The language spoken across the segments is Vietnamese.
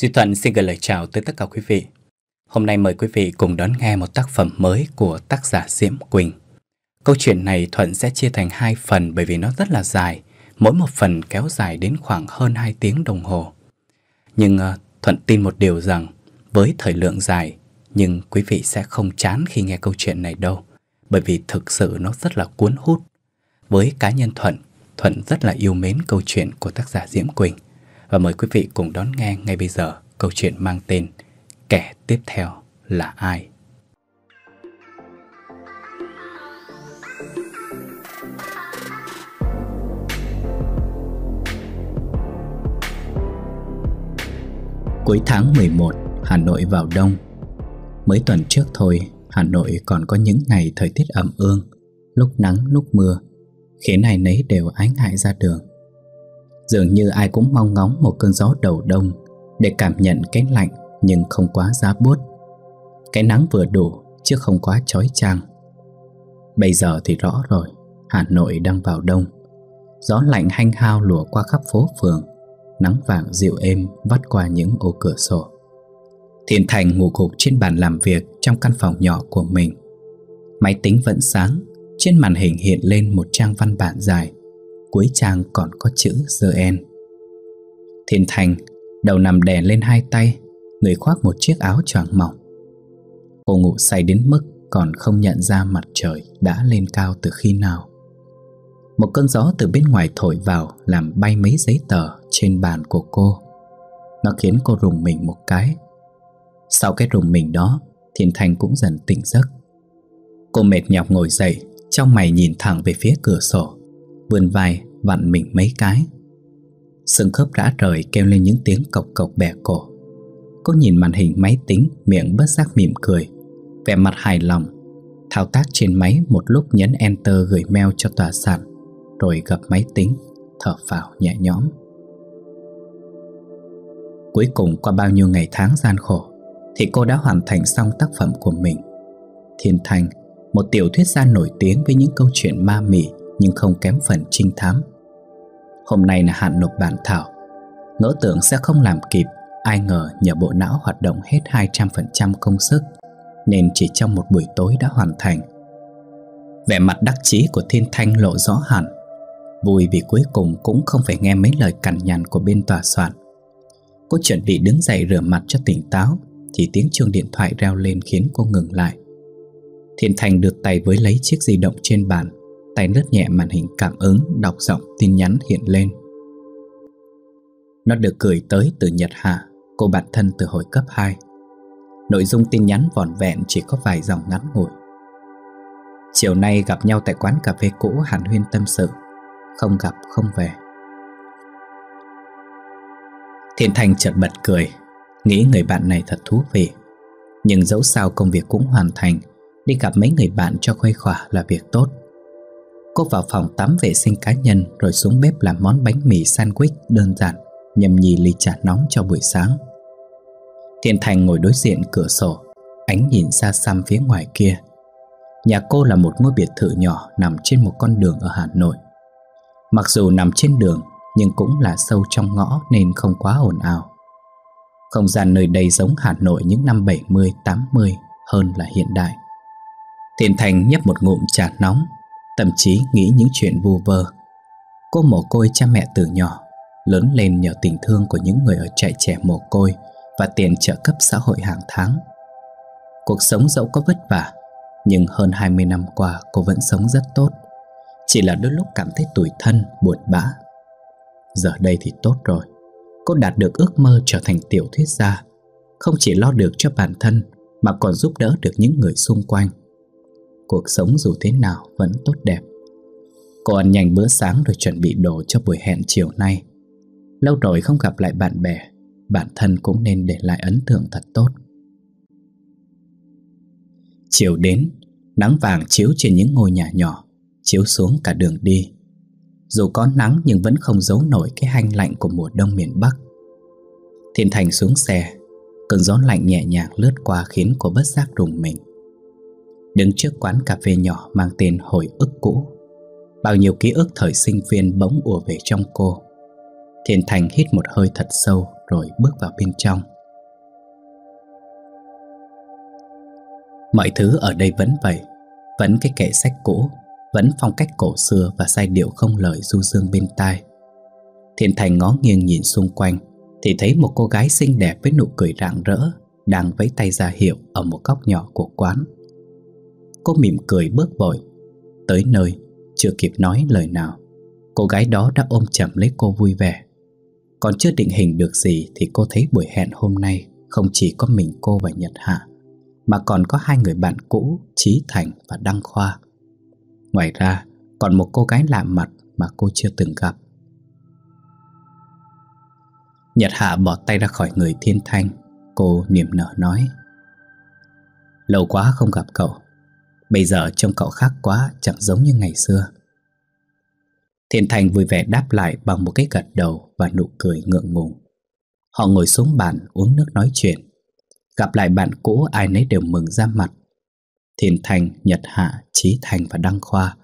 Duy Thuận xin gửi lời chào tới tất cả quý vị. Hôm nay mời quý vị cùng đón nghe một tác phẩm mới của tác giả Diễm Quỳnh. Câu chuyện này Thuận sẽ chia thành hai phần bởi vì nó rất là dài, mỗi một phần kéo dài đến khoảng hơn 2 tiếng đồng hồ. Nhưng ờ, Thuận tin một điều rằng với thời lượng dài nhưng quý vị sẽ không chán khi nghe câu chuyện này đâu, bởi vì thực sự nó rất là cuốn hút. Với cá nhân Thuận, Thuận rất là yêu mến câu chuyện của tác giả Diễm Quỳnh và mời quý vị cùng đón nghe ngay bây giờ câu chuyện mang tên Kẻ tiếp theo là ai? Cuối tháng 11, Hà Nội vào đông Mấy tuần trước thôi, Hà Nội còn có những ngày thời tiết ẩm ương Lúc nắng, lúc mưa Khiến này nấy đều ái ngại ra đường Dường như ai cũng mong ngóng một cơn gió đầu đông Để cảm nhận cái lạnh nhưng không quá giá buốt Cái nắng vừa đủ chứ không quá chói chang Bây giờ thì rõ rồi Hà Nội đang vào đông Gió lạnh hanh hao lùa qua khắp phố phường Nắng vàng dịu êm vắt qua những ô cửa sổ Thiền Thành ngủ gục trên bàn làm việc trong căn phòng nhỏ của mình Máy tính vẫn sáng Trên màn hình hiện lên một trang văn bản dài cuối trang còn có chữ Giê-en. Thiên Thành đầu nằm đè lên hai tay, người khoác một chiếc áo choàng mỏng. Cô ngủ say đến mức còn không nhận ra mặt trời đã lên cao từ khi nào. Một cơn gió từ bên ngoài thổi vào làm bay mấy giấy tờ trên bàn của cô. Nó khiến cô rùng mình một cái. Sau cái rùng mình đó, Thiên Thành cũng dần tỉnh giấc. Cô mệt nhọc ngồi dậy, trong mày nhìn thẳng về phía cửa sổ. Vươn vai vặn mình mấy cái Sừng khớp rã rời kêu lên những tiếng cộc cộc bẻ cổ Cô nhìn màn hình máy tính Miệng bất giác mỉm cười Vẻ mặt hài lòng Thao tác trên máy một lúc nhấn Enter gửi mail cho tòa sản Rồi gặp máy tính Thở phào nhẹ nhõm Cuối cùng qua bao nhiêu ngày tháng gian khổ Thì cô đã hoàn thành xong tác phẩm của mình Thiên Thành Một tiểu thuyết gia nổi tiếng với những câu chuyện ma mị nhưng không kém phần trinh thám. Hôm nay là hạn nộp bản thảo, ngỡ tưởng sẽ không làm kịp, ai ngờ nhờ bộ não hoạt động hết 200% công sức, nên chỉ trong một buổi tối đã hoàn thành. Vẻ mặt đắc chí của Thiên Thanh lộ rõ hẳn, vui vì cuối cùng cũng không phải nghe mấy lời cằn nhằn của bên tòa soạn. Cô chuẩn bị đứng dậy rửa mặt cho tỉnh táo, thì tiếng chuông điện thoại reo lên khiến cô ngừng lại. Thiên Thành được tay với lấy chiếc di động trên bàn tay lướt nhẹ màn hình cảm ứng đọc giọng tin nhắn hiện lên. Nó được gửi tới từ Nhật Hạ, cô bạn thân từ hồi cấp 2. Nội dung tin nhắn vòn vẹn chỉ có vài dòng ngắn ngủi. Chiều nay gặp nhau tại quán cà phê cũ Hàn Huyên tâm sự, không gặp không về. Thiên Thành chợt bật cười, nghĩ người bạn này thật thú vị. Nhưng dẫu sao công việc cũng hoàn thành, đi gặp mấy người bạn cho khuây khỏa là việc tốt. Cô vào phòng tắm vệ sinh cá nhân rồi xuống bếp làm món bánh mì sandwich đơn giản, nhâm nhì ly trà nóng cho buổi sáng. Thiên Thành ngồi đối diện cửa sổ, ánh nhìn xa xăm phía ngoài kia. Nhà cô là một ngôi biệt thự nhỏ nằm trên một con đường ở Hà Nội. Mặc dù nằm trên đường nhưng cũng là sâu trong ngõ nên không quá ồn ào. Không gian nơi đây giống Hà Nội những năm 70, 80 hơn là hiện đại. Thiên Thành nhấp một ngụm trà nóng Thậm chí nghĩ những chuyện vu vơ Cô mồ côi cha mẹ từ nhỏ Lớn lên nhờ tình thương của những người ở trại trẻ mồ côi Và tiền trợ cấp xã hội hàng tháng Cuộc sống dẫu có vất vả Nhưng hơn 20 năm qua cô vẫn sống rất tốt Chỉ là đôi lúc cảm thấy tủi thân, buồn bã Giờ đây thì tốt rồi Cô đạt được ước mơ trở thành tiểu thuyết gia Không chỉ lo được cho bản thân Mà còn giúp đỡ được những người xung quanh cuộc sống dù thế nào vẫn tốt đẹp. Cô ăn nhanh bữa sáng rồi chuẩn bị đồ cho buổi hẹn chiều nay. Lâu rồi không gặp lại bạn bè, bản thân cũng nên để lại ấn tượng thật tốt. Chiều đến, nắng vàng chiếu trên những ngôi nhà nhỏ, chiếu xuống cả đường đi. Dù có nắng nhưng vẫn không giấu nổi cái hanh lạnh của mùa đông miền Bắc. Thiên Thành xuống xe, cơn gió lạnh nhẹ nhàng lướt qua khiến cô bất giác rùng mình. Đứng trước quán cà phê nhỏ mang tên hồi ức cũ Bao nhiêu ký ức thời sinh viên bỗng ùa về trong cô Thiên Thành hít một hơi thật sâu rồi bước vào bên trong Mọi thứ ở đây vẫn vậy Vẫn cái kệ sách cũ Vẫn phong cách cổ xưa và giai điệu không lời du dương bên tai Thiên Thành ngó nghiêng nhìn xung quanh Thì thấy một cô gái xinh đẹp với nụ cười rạng rỡ Đang vẫy tay ra hiệu ở một góc nhỏ của quán Cô mỉm cười bước vội Tới nơi chưa kịp nói lời nào Cô gái đó đã ôm chầm lấy cô vui vẻ Còn chưa định hình được gì Thì cô thấy buổi hẹn hôm nay Không chỉ có mình cô và Nhật Hạ Mà còn có hai người bạn cũ Trí Thành và Đăng Khoa Ngoài ra còn một cô gái lạ mặt Mà cô chưa từng gặp Nhật Hạ bỏ tay ra khỏi người Thiên Thanh Cô niềm nở nói Lâu quá không gặp cậu Bây giờ trông cậu khác quá Chẳng giống như ngày xưa Thiên Thành vui vẻ đáp lại Bằng một cái gật đầu và nụ cười ngượng ngùng Họ ngồi xuống bàn uống nước nói chuyện Gặp lại bạn cũ ai nấy đều mừng ra mặt Thiên Thành, Nhật Hạ, Trí Thành và Đăng Khoa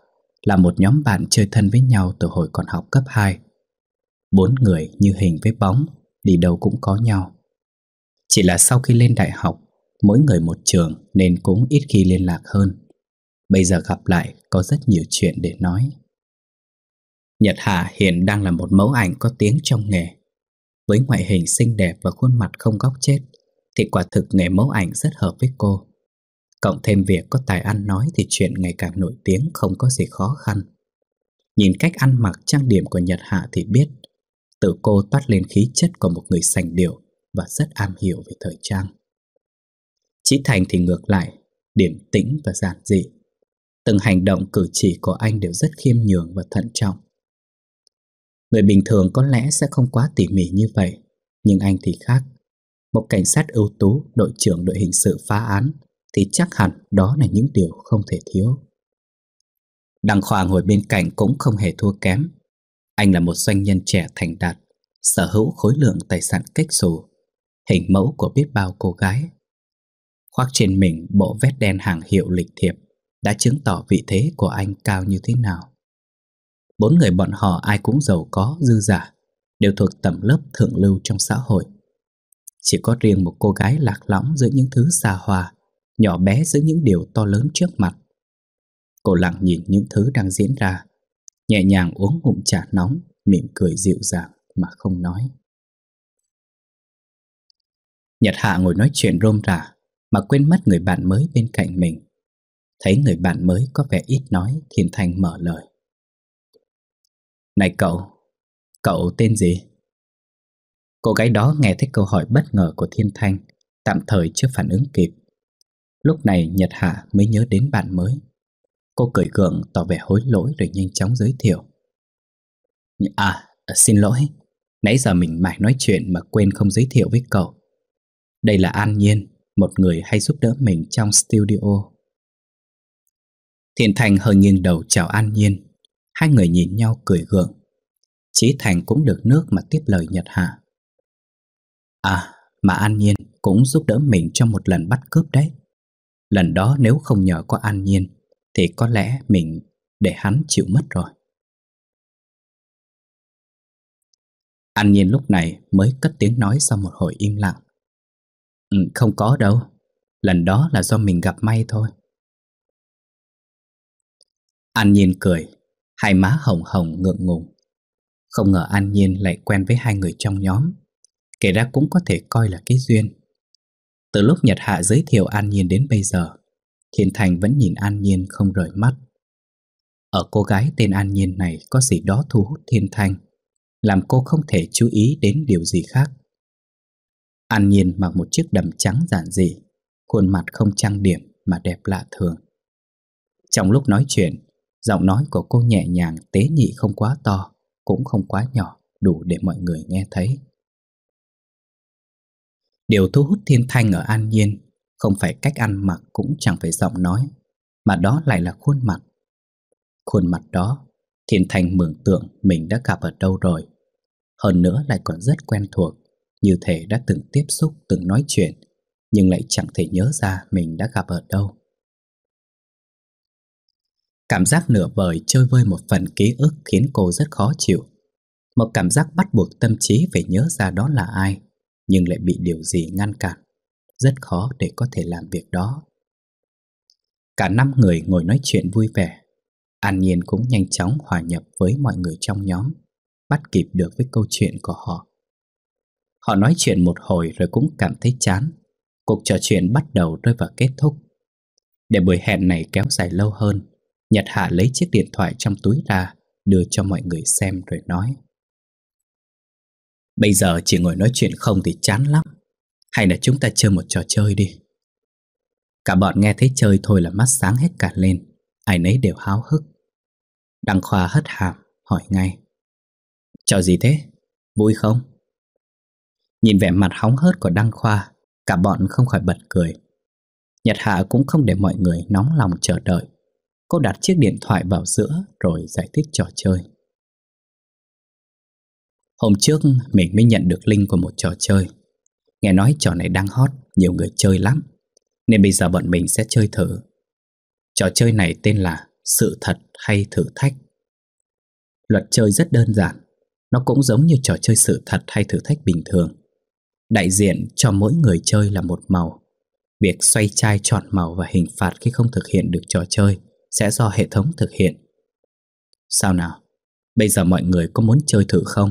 Là một nhóm bạn chơi thân với nhau từ hồi còn học cấp 2 Bốn người như hình với bóng Đi đâu cũng có nhau Chỉ là sau khi lên đại học Mỗi người một trường nên cũng ít khi liên lạc hơn Bây giờ gặp lại có rất nhiều chuyện để nói Nhật hà hiện đang là một mẫu ảnh có tiếng trong nghề Với ngoại hình xinh đẹp và khuôn mặt không góc chết Thì quả thực nghề mẫu ảnh rất hợp với cô Cộng thêm việc có tài ăn nói thì chuyện ngày càng nổi tiếng không có gì khó khăn Nhìn cách ăn mặc trang điểm của Nhật Hạ thì biết tự cô toát lên khí chất của một người sành điệu Và rất am hiểu về thời trang Chí Thành thì ngược lại Điểm tĩnh và giản dị Từng hành động cử chỉ của anh đều rất khiêm nhường và thận trọng. Người bình thường có lẽ sẽ không quá tỉ mỉ như vậy, nhưng anh thì khác. Một cảnh sát ưu tú, đội trưởng đội hình sự phá án thì chắc hẳn đó là những điều không thể thiếu. Đăng Khoa ngồi bên cạnh cũng không hề thua kém. Anh là một doanh nhân trẻ thành đạt, sở hữu khối lượng tài sản kếch xù, hình mẫu của biết bao cô gái. Khoác trên mình bộ vest đen hàng hiệu lịch thiệp, đã chứng tỏ vị thế của anh cao như thế nào. Bốn người bọn họ ai cũng giàu có, dư giả, đều thuộc tầm lớp thượng lưu trong xã hội. Chỉ có riêng một cô gái lạc lõng giữa những thứ xa hoa, nhỏ bé giữa những điều to lớn trước mặt. Cô lặng nhìn những thứ đang diễn ra, nhẹ nhàng uống ngụm trà nóng, mỉm cười dịu dàng mà không nói. Nhật Hạ ngồi nói chuyện rôm rả mà quên mất người bạn mới bên cạnh mình. Thấy người bạn mới có vẻ ít nói Thiên Thanh mở lời Này cậu Cậu tên gì? Cô gái đó nghe thấy câu hỏi bất ngờ của Thiên Thanh Tạm thời chưa phản ứng kịp Lúc này Nhật Hạ mới nhớ đến bạn mới Cô cười gượng tỏ vẻ hối lỗi rồi nhanh chóng giới thiệu À, xin lỗi Nãy giờ mình mãi nói chuyện mà quên không giới thiệu với cậu Đây là An Nhiên Một người hay giúp đỡ mình trong studio Thiện Thành hơi nghiêng đầu chào An Nhiên Hai người nhìn nhau cười gượng Chí Thành cũng được nước mà tiếp lời Nhật Hạ À mà An Nhiên cũng giúp đỡ mình trong một lần bắt cướp đấy Lần đó nếu không nhờ có An Nhiên Thì có lẽ mình để hắn chịu mất rồi An Nhiên lúc này mới cất tiếng nói sau một hồi im lặng ừ, Không có đâu Lần đó là do mình gặp may thôi An Nhiên cười, hai má hồng hồng ngượng ngùng. Không ngờ An Nhiên lại quen với hai người trong nhóm, kể ra cũng có thể coi là cái duyên. Từ lúc Nhật Hạ giới thiệu An Nhiên đến bây giờ, Thiên Thành vẫn nhìn An Nhiên không rời mắt. Ở cô gái tên An Nhiên này có gì đó thu hút Thiên Thành, làm cô không thể chú ý đến điều gì khác. An Nhiên mặc một chiếc đầm trắng giản dị, khuôn mặt không trang điểm mà đẹp lạ thường. Trong lúc nói chuyện, Giọng nói của cô nhẹ nhàng, tế nhị không quá to, cũng không quá nhỏ, đủ để mọi người nghe thấy. Điều thu hút Thiên Thanh ở An Nhiên không phải cách ăn mặc cũng chẳng phải giọng nói, mà đó lại là khuôn mặt. Khuôn mặt đó, Thiên Thanh mường tượng mình đã gặp ở đâu rồi. Hơn nữa lại còn rất quen thuộc, như thể đã từng tiếp xúc, từng nói chuyện, nhưng lại chẳng thể nhớ ra mình đã gặp ở đâu. Cảm giác nửa vời chơi vơi một phần ký ức khiến cô rất khó chịu. Một cảm giác bắt buộc tâm trí phải nhớ ra đó là ai, nhưng lại bị điều gì ngăn cản. Rất khó để có thể làm việc đó. Cả năm người ngồi nói chuyện vui vẻ. An Nhiên cũng nhanh chóng hòa nhập với mọi người trong nhóm, bắt kịp được với câu chuyện của họ. Họ nói chuyện một hồi rồi cũng cảm thấy chán. Cuộc trò chuyện bắt đầu rơi vào kết thúc. Để buổi hẹn này kéo dài lâu hơn, Nhật Hạ lấy chiếc điện thoại trong túi ra, đưa cho mọi người xem rồi nói. Bây giờ chỉ ngồi nói chuyện không thì chán lắm. Hay là chúng ta chơi một trò chơi đi. Cả bọn nghe thấy chơi thôi là mắt sáng hết cả lên. Ai nấy đều háo hức. Đăng Khoa hất hàm, hỏi ngay. Trò gì thế? Vui không? Nhìn vẻ mặt hóng hớt của Đăng Khoa, cả bọn không khỏi bật cười. Nhật Hạ cũng không để mọi người nóng lòng chờ đợi. Cô đặt chiếc điện thoại vào giữa rồi giải thích trò chơi. Hôm trước mình mới nhận được link của một trò chơi. Nghe nói trò này đang hot, nhiều người chơi lắm. Nên bây giờ bọn mình sẽ chơi thử. Trò chơi này tên là sự thật hay thử thách. Luật chơi rất đơn giản, nó cũng giống như trò chơi sự thật hay thử thách bình thường. Đại diện cho mỗi người chơi là một màu. Việc xoay chai chọn màu và hình phạt khi không thực hiện được trò chơi sẽ do hệ thống thực hiện. Sao nào? Bây giờ mọi người có muốn chơi thử không?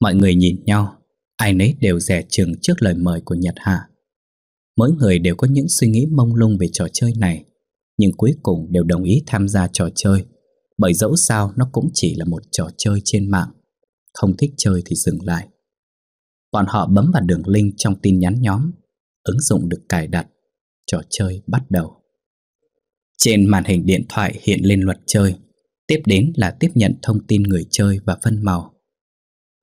Mọi người nhìn nhau, ai nấy đều rẻ chừng trước lời mời của Nhật Hạ. Mỗi người đều có những suy nghĩ mông lung về trò chơi này, nhưng cuối cùng đều đồng ý tham gia trò chơi, bởi dẫu sao nó cũng chỉ là một trò chơi trên mạng. Không thích chơi thì dừng lại. Bọn họ bấm vào đường link trong tin nhắn nhóm, ứng dụng được cài đặt trò chơi bắt đầu. Trên màn hình điện thoại hiện lên luật chơi, tiếp đến là tiếp nhận thông tin người chơi và phân màu.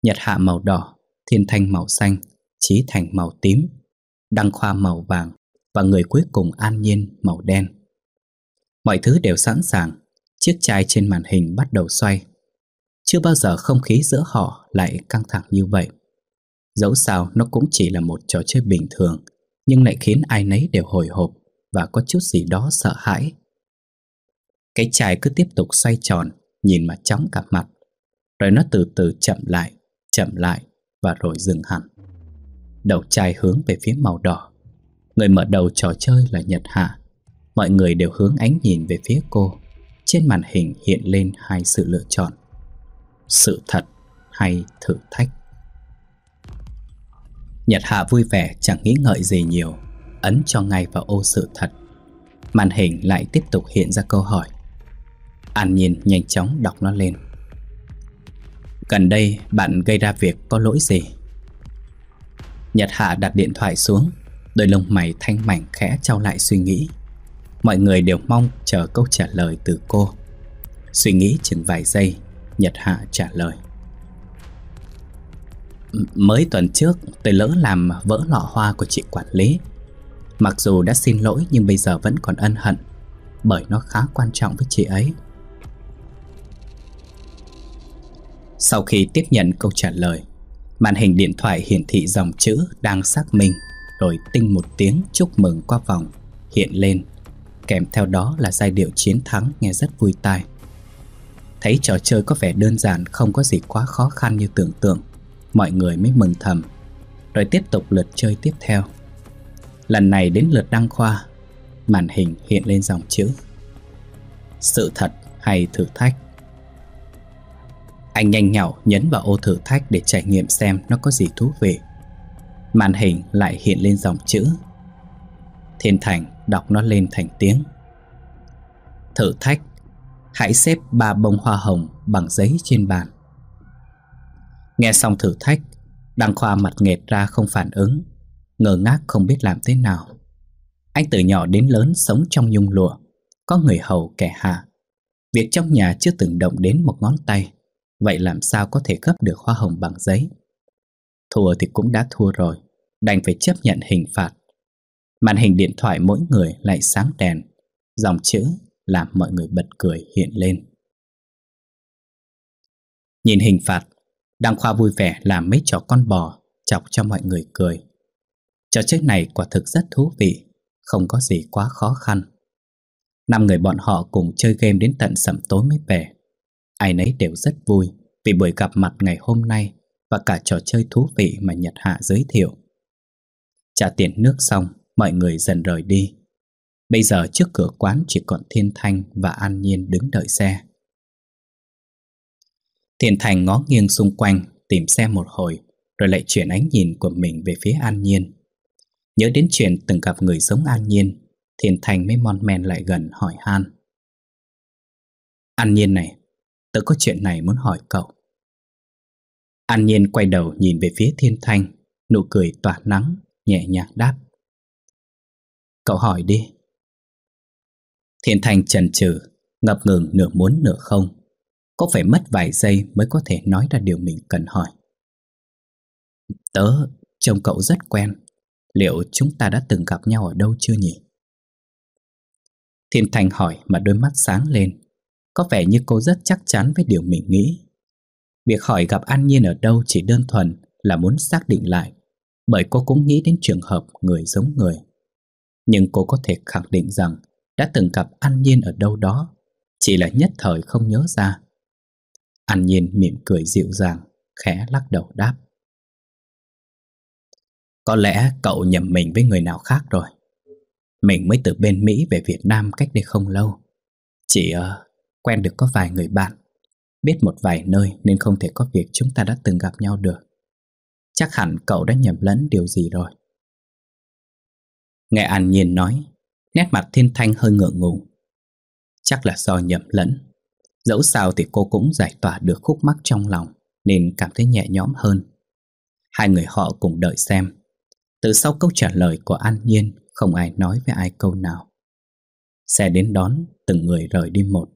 Nhật hạ màu đỏ, thiên thanh màu xanh, trí thành màu tím, đăng khoa màu vàng và người cuối cùng an nhiên màu đen. Mọi thứ đều sẵn sàng, chiếc chai trên màn hình bắt đầu xoay. Chưa bao giờ không khí giữa họ lại căng thẳng như vậy. Dẫu sao nó cũng chỉ là một trò chơi bình thường nhưng lại khiến ai nấy đều hồi hộp và có chút gì đó sợ hãi. Cái chai cứ tiếp tục xoay tròn, nhìn mà chóng cả mặt, rồi nó từ từ chậm lại, chậm lại và rồi dừng hẳn. Đầu chai hướng về phía màu đỏ. Người mở đầu trò chơi là Nhật Hạ. Mọi người đều hướng ánh nhìn về phía cô. Trên màn hình hiện lên hai sự lựa chọn. Sự thật hay thử thách. Nhật Hạ vui vẻ chẳng nghĩ ngợi gì nhiều Ấn cho ngay vào ô sự thật Màn hình lại tiếp tục hiện ra câu hỏi An nhìn nhanh chóng đọc nó lên Gần đây bạn gây ra việc có lỗi gì? Nhật Hạ đặt điện thoại xuống Đôi lông mày thanh mảnh khẽ trao lại suy nghĩ Mọi người đều mong chờ câu trả lời từ cô Suy nghĩ chừng vài giây Nhật Hạ trả lời Mới tuần trước tôi lỡ làm vỡ lọ hoa của chị quản lý Mặc dù đã xin lỗi nhưng bây giờ vẫn còn ân hận Bởi nó khá quan trọng với chị ấy Sau khi tiếp nhận câu trả lời Màn hình điện thoại hiển thị dòng chữ đang xác minh Rồi tinh một tiếng chúc mừng qua vòng Hiện lên Kèm theo đó là giai điệu chiến thắng nghe rất vui tai Thấy trò chơi có vẻ đơn giản không có gì quá khó khăn như tưởng tượng mọi người mới mừng thầm, rồi tiếp tục lượt chơi tiếp theo. Lần này đến lượt đăng khoa, màn hình hiện lên dòng chữ. Sự thật hay thử thách? Anh nhanh nhảu nhấn vào ô thử thách để trải nghiệm xem nó có gì thú vị. Màn hình lại hiện lên dòng chữ. Thiên Thành đọc nó lên thành tiếng. Thử thách Hãy xếp ba bông hoa hồng bằng giấy trên bàn Nghe xong thử thách, Đăng Khoa mặt nghệt ra không phản ứng, ngờ ngác không biết làm thế nào. Anh từ nhỏ đến lớn sống trong nhung lụa, có người hầu kẻ hạ. Việc trong nhà chưa từng động đến một ngón tay, vậy làm sao có thể gấp được hoa hồng bằng giấy? Thua thì cũng đã thua rồi, đành phải chấp nhận hình phạt. Màn hình điện thoại mỗi người lại sáng đèn, dòng chữ làm mọi người bật cười hiện lên. Nhìn hình phạt, Đăng Khoa vui vẻ làm mấy trò con bò Chọc cho mọi người cười Trò chơi này quả thực rất thú vị Không có gì quá khó khăn Năm người bọn họ cùng chơi game đến tận sẩm tối mới về Ai nấy đều rất vui Vì buổi gặp mặt ngày hôm nay Và cả trò chơi thú vị mà Nhật Hạ giới thiệu Trả tiền nước xong Mọi người dần rời đi Bây giờ trước cửa quán chỉ còn Thiên Thanh và An Nhiên đứng đợi xe Thiền Thành ngó nghiêng xung quanh Tìm xem một hồi Rồi lại chuyển ánh nhìn của mình về phía An Nhiên Nhớ đến chuyện từng gặp người giống An Nhiên Thiền Thành mới mon men lại gần hỏi Han An Nhiên này Tớ có chuyện này muốn hỏi cậu An Nhiên quay đầu nhìn về phía Thiên Thanh Nụ cười tỏa nắng Nhẹ nhàng đáp Cậu hỏi đi Thiên Thanh chần chừ Ngập ngừng nửa muốn nửa không có phải mất vài giây mới có thể nói ra điều mình cần hỏi Tớ, trông cậu rất quen Liệu chúng ta đã từng gặp nhau ở đâu chưa nhỉ? Thiên Thành hỏi mà đôi mắt sáng lên Có vẻ như cô rất chắc chắn với điều mình nghĩ Việc hỏi gặp An Nhiên ở đâu chỉ đơn thuần là muốn xác định lại Bởi cô cũng nghĩ đến trường hợp người giống người Nhưng cô có thể khẳng định rằng đã từng gặp An Nhiên ở đâu đó Chỉ là nhất thời không nhớ ra An Nhiên mỉm cười dịu dàng, khẽ lắc đầu đáp. Có lẽ cậu nhầm mình với người nào khác rồi. Mình mới từ bên Mỹ về Việt Nam cách đây không lâu. Chỉ uh, quen được có vài người bạn, biết một vài nơi nên không thể có việc chúng ta đã từng gặp nhau được. Chắc hẳn cậu đã nhầm lẫn điều gì rồi. Nghe An Nhiên nói, nét mặt thiên thanh hơi ngượng ngùng. Chắc là do nhầm lẫn Dẫu sao thì cô cũng giải tỏa được khúc mắc trong lòng Nên cảm thấy nhẹ nhõm hơn Hai người họ cùng đợi xem Từ sau câu trả lời của An Nhiên Không ai nói với ai câu nào Xe đến đón Từng người rời đi một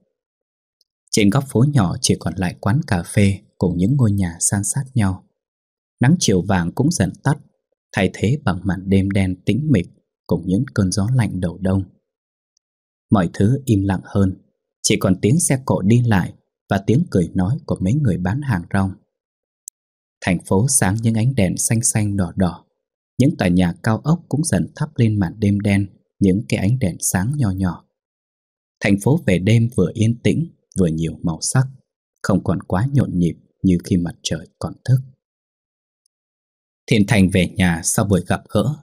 Trên góc phố nhỏ chỉ còn lại quán cà phê Cùng những ngôi nhà san sát nhau Nắng chiều vàng cũng dần tắt Thay thế bằng màn đêm đen tĩnh mịch Cùng những cơn gió lạnh đầu đông Mọi thứ im lặng hơn chỉ còn tiếng xe cộ đi lại Và tiếng cười nói của mấy người bán hàng rong Thành phố sáng những ánh đèn xanh xanh đỏ đỏ Những tòa nhà cao ốc cũng dần thắp lên màn đêm đen Những cái ánh đèn sáng nhỏ nhỏ Thành phố về đêm vừa yên tĩnh vừa nhiều màu sắc Không còn quá nhộn nhịp như khi mặt trời còn thức Thiên Thành về nhà sau buổi gặp gỡ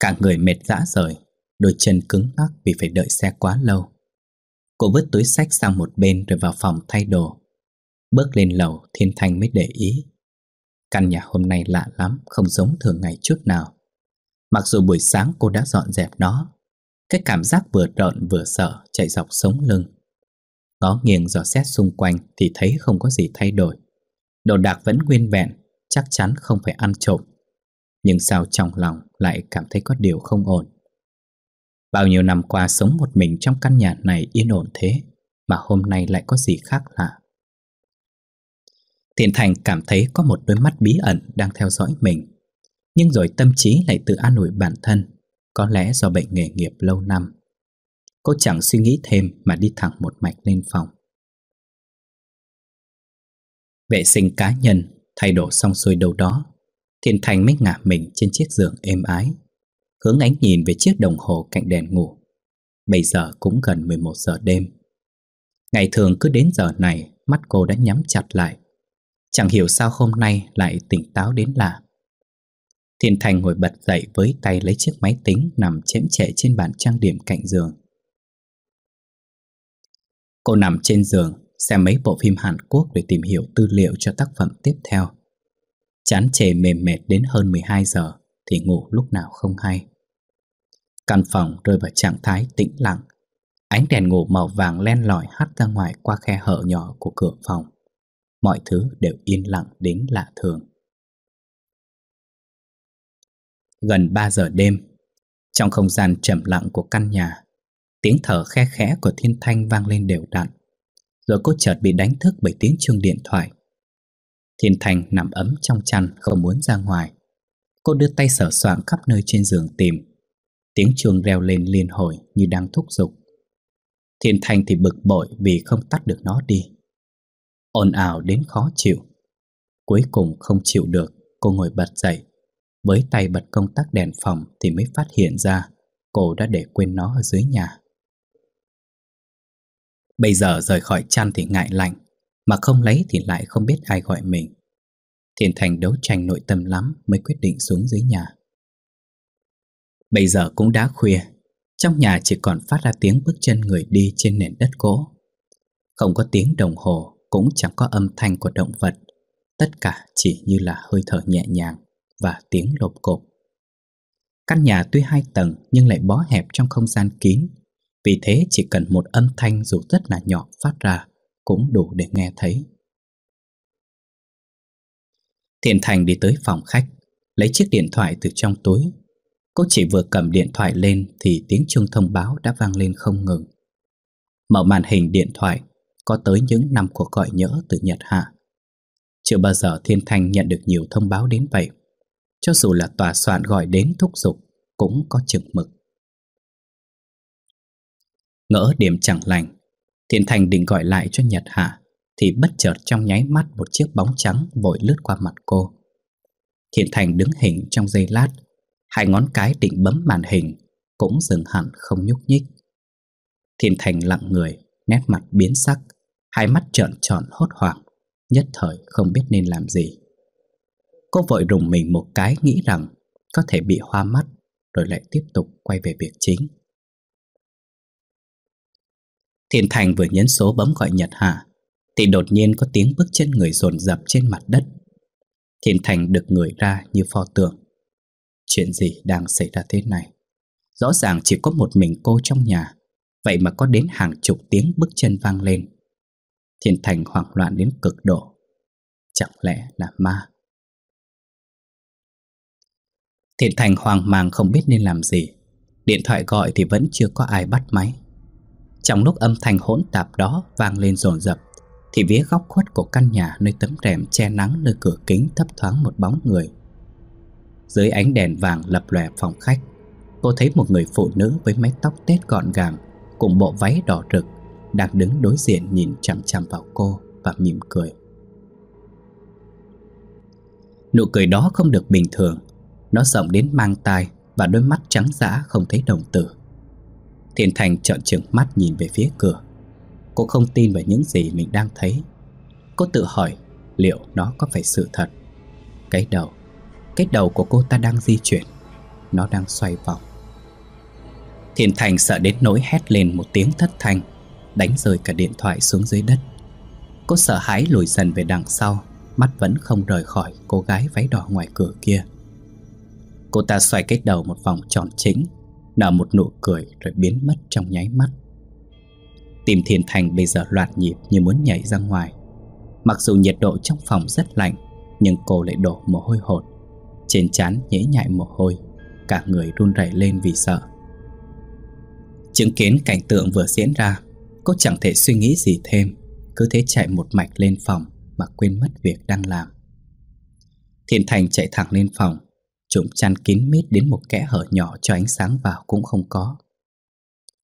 Cả người mệt dã rời Đôi chân cứng ngắc vì phải đợi xe quá lâu Cô vứt túi sách sang một bên rồi vào phòng thay đồ Bước lên lầu Thiên Thanh mới để ý Căn nhà hôm nay lạ lắm Không giống thường ngày chút nào Mặc dù buổi sáng cô đã dọn dẹp nó Cái cảm giác vừa trợn vừa sợ Chạy dọc sống lưng Nó nghiêng dò xét xung quanh Thì thấy không có gì thay đổi Đồ đạc vẫn nguyên vẹn Chắc chắn không phải ăn trộm Nhưng sao trong lòng lại cảm thấy có điều không ổn Bao nhiêu năm qua sống một mình trong căn nhà này yên ổn thế Mà hôm nay lại có gì khác lạ Thiện Thành cảm thấy có một đôi mắt bí ẩn đang theo dõi mình Nhưng rồi tâm trí lại tự an ủi bản thân Có lẽ do bệnh nghề nghiệp lâu năm Cô chẳng suy nghĩ thêm mà đi thẳng một mạch lên phòng Vệ sinh cá nhân, thay đổi xong xuôi đâu đó Thiện Thành mới ngả mình trên chiếc giường êm ái Hướng ánh nhìn về chiếc đồng hồ cạnh đèn ngủ Bây giờ cũng gần 11 giờ đêm Ngày thường cứ đến giờ này Mắt cô đã nhắm chặt lại Chẳng hiểu sao hôm nay lại tỉnh táo đến lạ Thiên Thành ngồi bật dậy với tay lấy chiếc máy tính Nằm chễm chệ trên bàn trang điểm cạnh giường Cô nằm trên giường Xem mấy bộ phim Hàn Quốc để tìm hiểu tư liệu cho tác phẩm tiếp theo Chán chề mềm mệt đến hơn 12 giờ Thì ngủ lúc nào không hay Căn phòng rơi vào trạng thái tĩnh lặng Ánh đèn ngủ màu vàng len lỏi hắt ra ngoài qua khe hở nhỏ của cửa phòng Mọi thứ đều yên lặng đến lạ thường Gần 3 giờ đêm Trong không gian trầm lặng của căn nhà Tiếng thở khe khẽ của thiên thanh vang lên đều đặn Rồi cô chợt bị đánh thức bởi tiếng chuông điện thoại Thiên Thanh nằm ấm trong chăn không muốn ra ngoài. Cô đưa tay sờ soạng khắp nơi trên giường tìm, Tiếng chuông reo lên liên hồi như đang thúc giục Thiên Thanh thì bực bội vì không tắt được nó đi ồn ào đến khó chịu Cuối cùng không chịu được Cô ngồi bật dậy Với tay bật công tắc đèn phòng Thì mới phát hiện ra Cô đã để quên nó ở dưới nhà Bây giờ rời khỏi chăn thì ngại lạnh Mà không lấy thì lại không biết ai gọi mình thiên Thành đấu tranh nội tâm lắm Mới quyết định xuống dưới nhà Bây giờ cũng đã khuya Trong nhà chỉ còn phát ra tiếng bước chân người đi trên nền đất gỗ Không có tiếng đồng hồ Cũng chẳng có âm thanh của động vật Tất cả chỉ như là hơi thở nhẹ nhàng Và tiếng lộp cộp Căn nhà tuy hai tầng Nhưng lại bó hẹp trong không gian kín Vì thế chỉ cần một âm thanh dù rất là nhỏ phát ra Cũng đủ để nghe thấy Thiện Thành đi tới phòng khách Lấy chiếc điện thoại từ trong túi Cô chỉ vừa cầm điện thoại lên thì tiếng chuông thông báo đã vang lên không ngừng. Mở màn hình điện thoại, có tới những năm cuộc gọi nhỡ từ Nhật Hạ. Chưa bao giờ Thiên Thanh nhận được nhiều thông báo đến vậy. Cho dù là tòa soạn gọi đến thúc giục, cũng có chừng mực. Ngỡ điểm chẳng lành, Thiên Thanh định gọi lại cho Nhật Hạ, thì bất chợt trong nháy mắt một chiếc bóng trắng vội lướt qua mặt cô. Thiên Thành đứng hình trong giây lát, Hai ngón cái định bấm màn hình Cũng dừng hẳn không nhúc nhích Thiên Thành lặng người Nét mặt biến sắc Hai mắt trợn tròn hốt hoảng Nhất thời không biết nên làm gì Cô vội rùng mình một cái nghĩ rằng Có thể bị hoa mắt Rồi lại tiếp tục quay về việc chính Thiên Thành vừa nhấn số bấm gọi Nhật Hà Thì đột nhiên có tiếng bước chân người dồn dập trên mặt đất Thiên Thành được người ra như pho tượng chuyện gì đang xảy ra thế này. Rõ ràng chỉ có một mình cô trong nhà, vậy mà có đến hàng chục tiếng bước chân vang lên. Thiên Thành hoảng loạn đến cực độ. Chẳng lẽ là ma? Thiên Thành hoang mang không biết nên làm gì. Điện thoại gọi thì vẫn chưa có ai bắt máy. Trong lúc âm thanh hỗn tạp đó vang lên dồn dập thì vía góc khuất của căn nhà nơi tấm rèm che nắng nơi cửa kính thấp thoáng một bóng người dưới ánh đèn vàng lập lòe phòng khách cô thấy một người phụ nữ với mái tóc tết gọn gàng Cùng bộ váy đỏ rực Đang đứng đối diện nhìn chằm chằm vào cô Và mỉm cười Nụ cười đó không được bình thường Nó rộng đến mang tai Và đôi mắt trắng dã không thấy đồng tử Thiên Thành trợn trừng mắt nhìn về phía cửa Cô không tin vào những gì mình đang thấy Cô tự hỏi liệu nó có phải sự thật Cái đầu cái đầu của cô ta đang di chuyển Nó đang xoay vòng Thiền Thành sợ đến nỗi hét lên một tiếng thất thanh Đánh rơi cả điện thoại xuống dưới đất Cô sợ hãi lùi dần về đằng sau Mắt vẫn không rời khỏi cô gái váy đỏ ngoài cửa kia Cô ta xoay cái đầu một vòng tròn chính Nở một nụ cười rồi biến mất trong nháy mắt tìm Thiền Thành bây giờ loạt nhịp như muốn nhảy ra ngoài Mặc dù nhiệt độ trong phòng rất lạnh Nhưng cô lại đổ mồ hôi hột trên chán nhễ nhại mồ hôi Cả người run rẩy lên vì sợ Chứng kiến cảnh tượng vừa diễn ra Cô chẳng thể suy nghĩ gì thêm Cứ thế chạy một mạch lên phòng Mà quên mất việc đang làm Thiên Thành chạy thẳng lên phòng Trụm chăn kín mít đến một kẽ hở nhỏ Cho ánh sáng vào cũng không có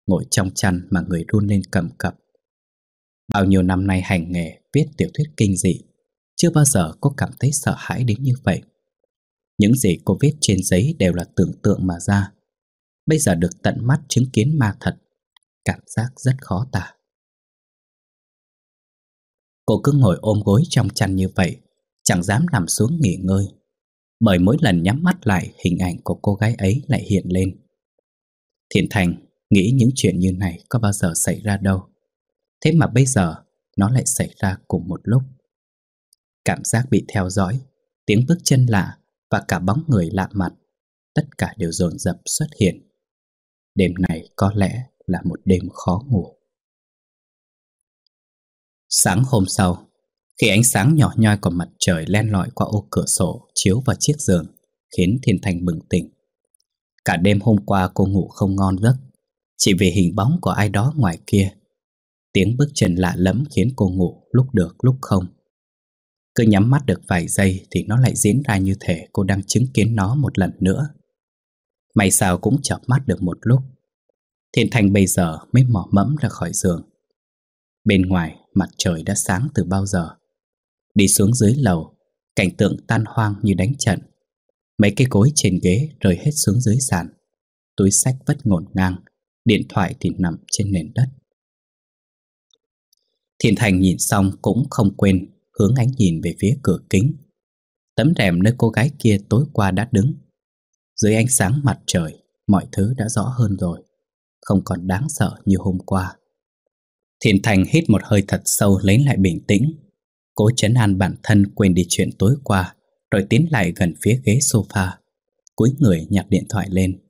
Ngồi trong chăn mà người run lên cầm cập Bao nhiêu năm nay hành nghề Viết tiểu thuyết kinh dị Chưa bao giờ cô cảm thấy sợ hãi đến như vậy những gì cô viết trên giấy đều là tưởng tượng mà ra. Bây giờ được tận mắt chứng kiến ma thật, cảm giác rất khó tả. Cô cứ ngồi ôm gối trong chăn như vậy, chẳng dám nằm xuống nghỉ ngơi. Bởi mỗi lần nhắm mắt lại, hình ảnh của cô gái ấy lại hiện lên. Thiện Thành nghĩ những chuyện như này có bao giờ xảy ra đâu. Thế mà bây giờ, nó lại xảy ra cùng một lúc. Cảm giác bị theo dõi, tiếng bước chân lạ và cả bóng người lạ mặt, tất cả đều dồn dập xuất hiện. Đêm này có lẽ là một đêm khó ngủ. Sáng hôm sau, khi ánh sáng nhỏ nhoi của mặt trời len lỏi qua ô cửa sổ chiếu vào chiếc giường, khiến Thiên Thành bừng tỉnh. Cả đêm hôm qua cô ngủ không ngon giấc, chỉ vì hình bóng của ai đó ngoài kia. Tiếng bước chân lạ lẫm khiến cô ngủ lúc được lúc không. Cứ nhắm mắt được vài giây thì nó lại diễn ra như thể cô đang chứng kiến nó một lần nữa. May sao cũng chợp mắt được một lúc. Thiên Thành bây giờ mới mỏ mẫm ra khỏi giường. Bên ngoài mặt trời đã sáng từ bao giờ. Đi xuống dưới lầu, cảnh tượng tan hoang như đánh trận. Mấy cái cối trên ghế rơi hết xuống dưới sàn. Túi sách vất ngổn ngang, điện thoại thì nằm trên nền đất. Thiên Thành nhìn xong cũng không quên hướng ánh nhìn về phía cửa kính. Tấm rèm nơi cô gái kia tối qua đã đứng. Dưới ánh sáng mặt trời, mọi thứ đã rõ hơn rồi. Không còn đáng sợ như hôm qua. Thiền Thành hít một hơi thật sâu lấy lại bình tĩnh. Cố chấn an bản thân quên đi chuyện tối qua, rồi tiến lại gần phía ghế sofa. Cúi người nhặt điện thoại lên.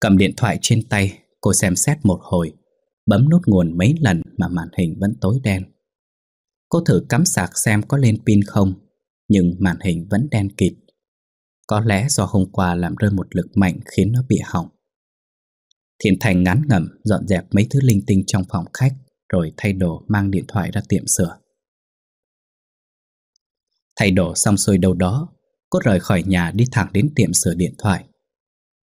Cầm điện thoại trên tay, cô xem xét một hồi, bấm nút nguồn mấy lần mà màn hình vẫn tối đen. Cô thử cắm sạc xem có lên pin không Nhưng màn hình vẫn đen kịt Có lẽ do hôm qua làm rơi một lực mạnh khiến nó bị hỏng Thiện Thành ngán ngẩm dọn dẹp mấy thứ linh tinh trong phòng khách Rồi thay đồ mang điện thoại ra tiệm sửa Thay đồ xong xuôi đâu đó Cô rời khỏi nhà đi thẳng đến tiệm sửa điện thoại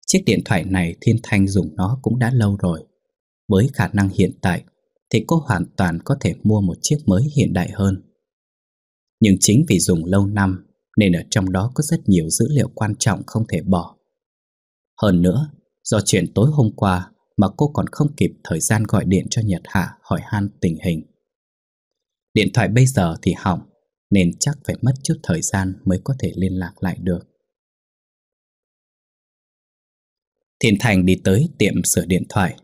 Chiếc điện thoại này Thiên Thanh dùng nó cũng đã lâu rồi Với khả năng hiện tại thì cô hoàn toàn có thể mua một chiếc mới hiện đại hơn. Nhưng chính vì dùng lâu năm nên ở trong đó có rất nhiều dữ liệu quan trọng không thể bỏ. Hơn nữa, do chuyện tối hôm qua mà cô còn không kịp thời gian gọi điện cho Nhật Hạ hỏi han tình hình. Điện thoại bây giờ thì hỏng nên chắc phải mất chút thời gian mới có thể liên lạc lại được. Thiên Thành đi tới tiệm sửa điện thoại.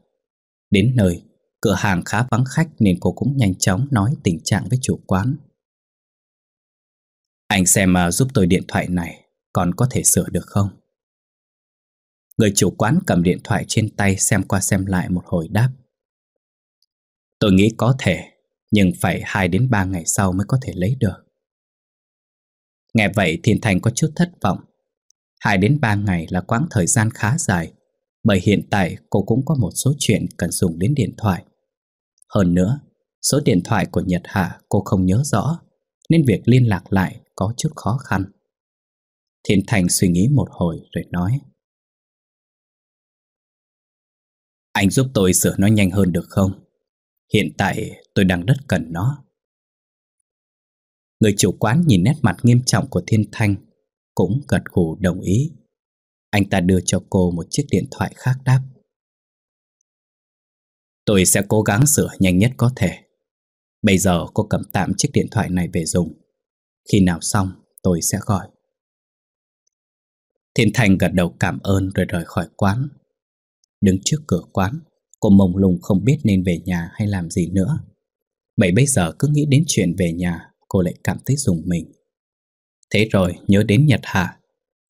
Đến nơi, Cửa hàng khá vắng khách nên cô cũng nhanh chóng nói tình trạng với chủ quán. Anh xem mà giúp tôi điện thoại này còn có thể sửa được không? Người chủ quán cầm điện thoại trên tay xem qua xem lại một hồi đáp. Tôi nghĩ có thể, nhưng phải 2 đến 3 ngày sau mới có thể lấy được. Nghe vậy Thiên Thành có chút thất vọng. 2 đến 3 ngày là quãng thời gian khá dài, bởi hiện tại cô cũng có một số chuyện cần dùng đến điện thoại. Hơn nữa, số điện thoại của Nhật Hạ cô không nhớ rõ, nên việc liên lạc lại có chút khó khăn. Thiên Thành suy nghĩ một hồi rồi nói. Anh giúp tôi sửa nó nhanh hơn được không? Hiện tại tôi đang rất cần nó. Người chủ quán nhìn nét mặt nghiêm trọng của Thiên Thanh cũng gật gù đồng ý. Anh ta đưa cho cô một chiếc điện thoại khác đáp. Tôi sẽ cố gắng sửa nhanh nhất có thể Bây giờ cô cầm tạm chiếc điện thoại này về dùng Khi nào xong tôi sẽ gọi Thiên Thành gật đầu cảm ơn rồi rời khỏi quán Đứng trước cửa quán Cô mông lung không biết nên về nhà hay làm gì nữa Bảy bây giờ cứ nghĩ đến chuyện về nhà Cô lại cảm thấy dùng mình Thế rồi nhớ đến Nhật Hạ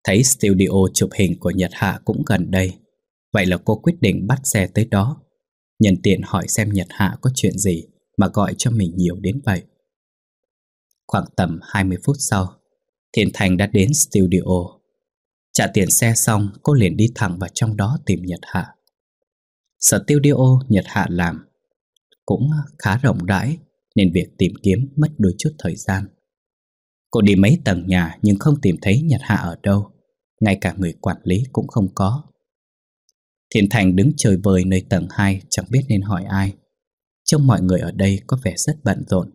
Thấy studio chụp hình của Nhật Hạ cũng gần đây Vậy là cô quyết định bắt xe tới đó Nhân tiện hỏi xem Nhật Hạ có chuyện gì Mà gọi cho mình nhiều đến vậy Khoảng tầm 20 phút sau Thiên Thành đã đến studio Trả tiền xe xong Cô liền đi thẳng vào trong đó tìm Nhật Hạ sở Studio Nhật Hạ làm Cũng khá rộng rãi Nên việc tìm kiếm mất đôi chút thời gian Cô đi mấy tầng nhà Nhưng không tìm thấy Nhật Hạ ở đâu Ngay cả người quản lý cũng không có thiên Thành đứng trời vời nơi tầng 2 chẳng biết nên hỏi ai. Trông mọi người ở đây có vẻ rất bận rộn.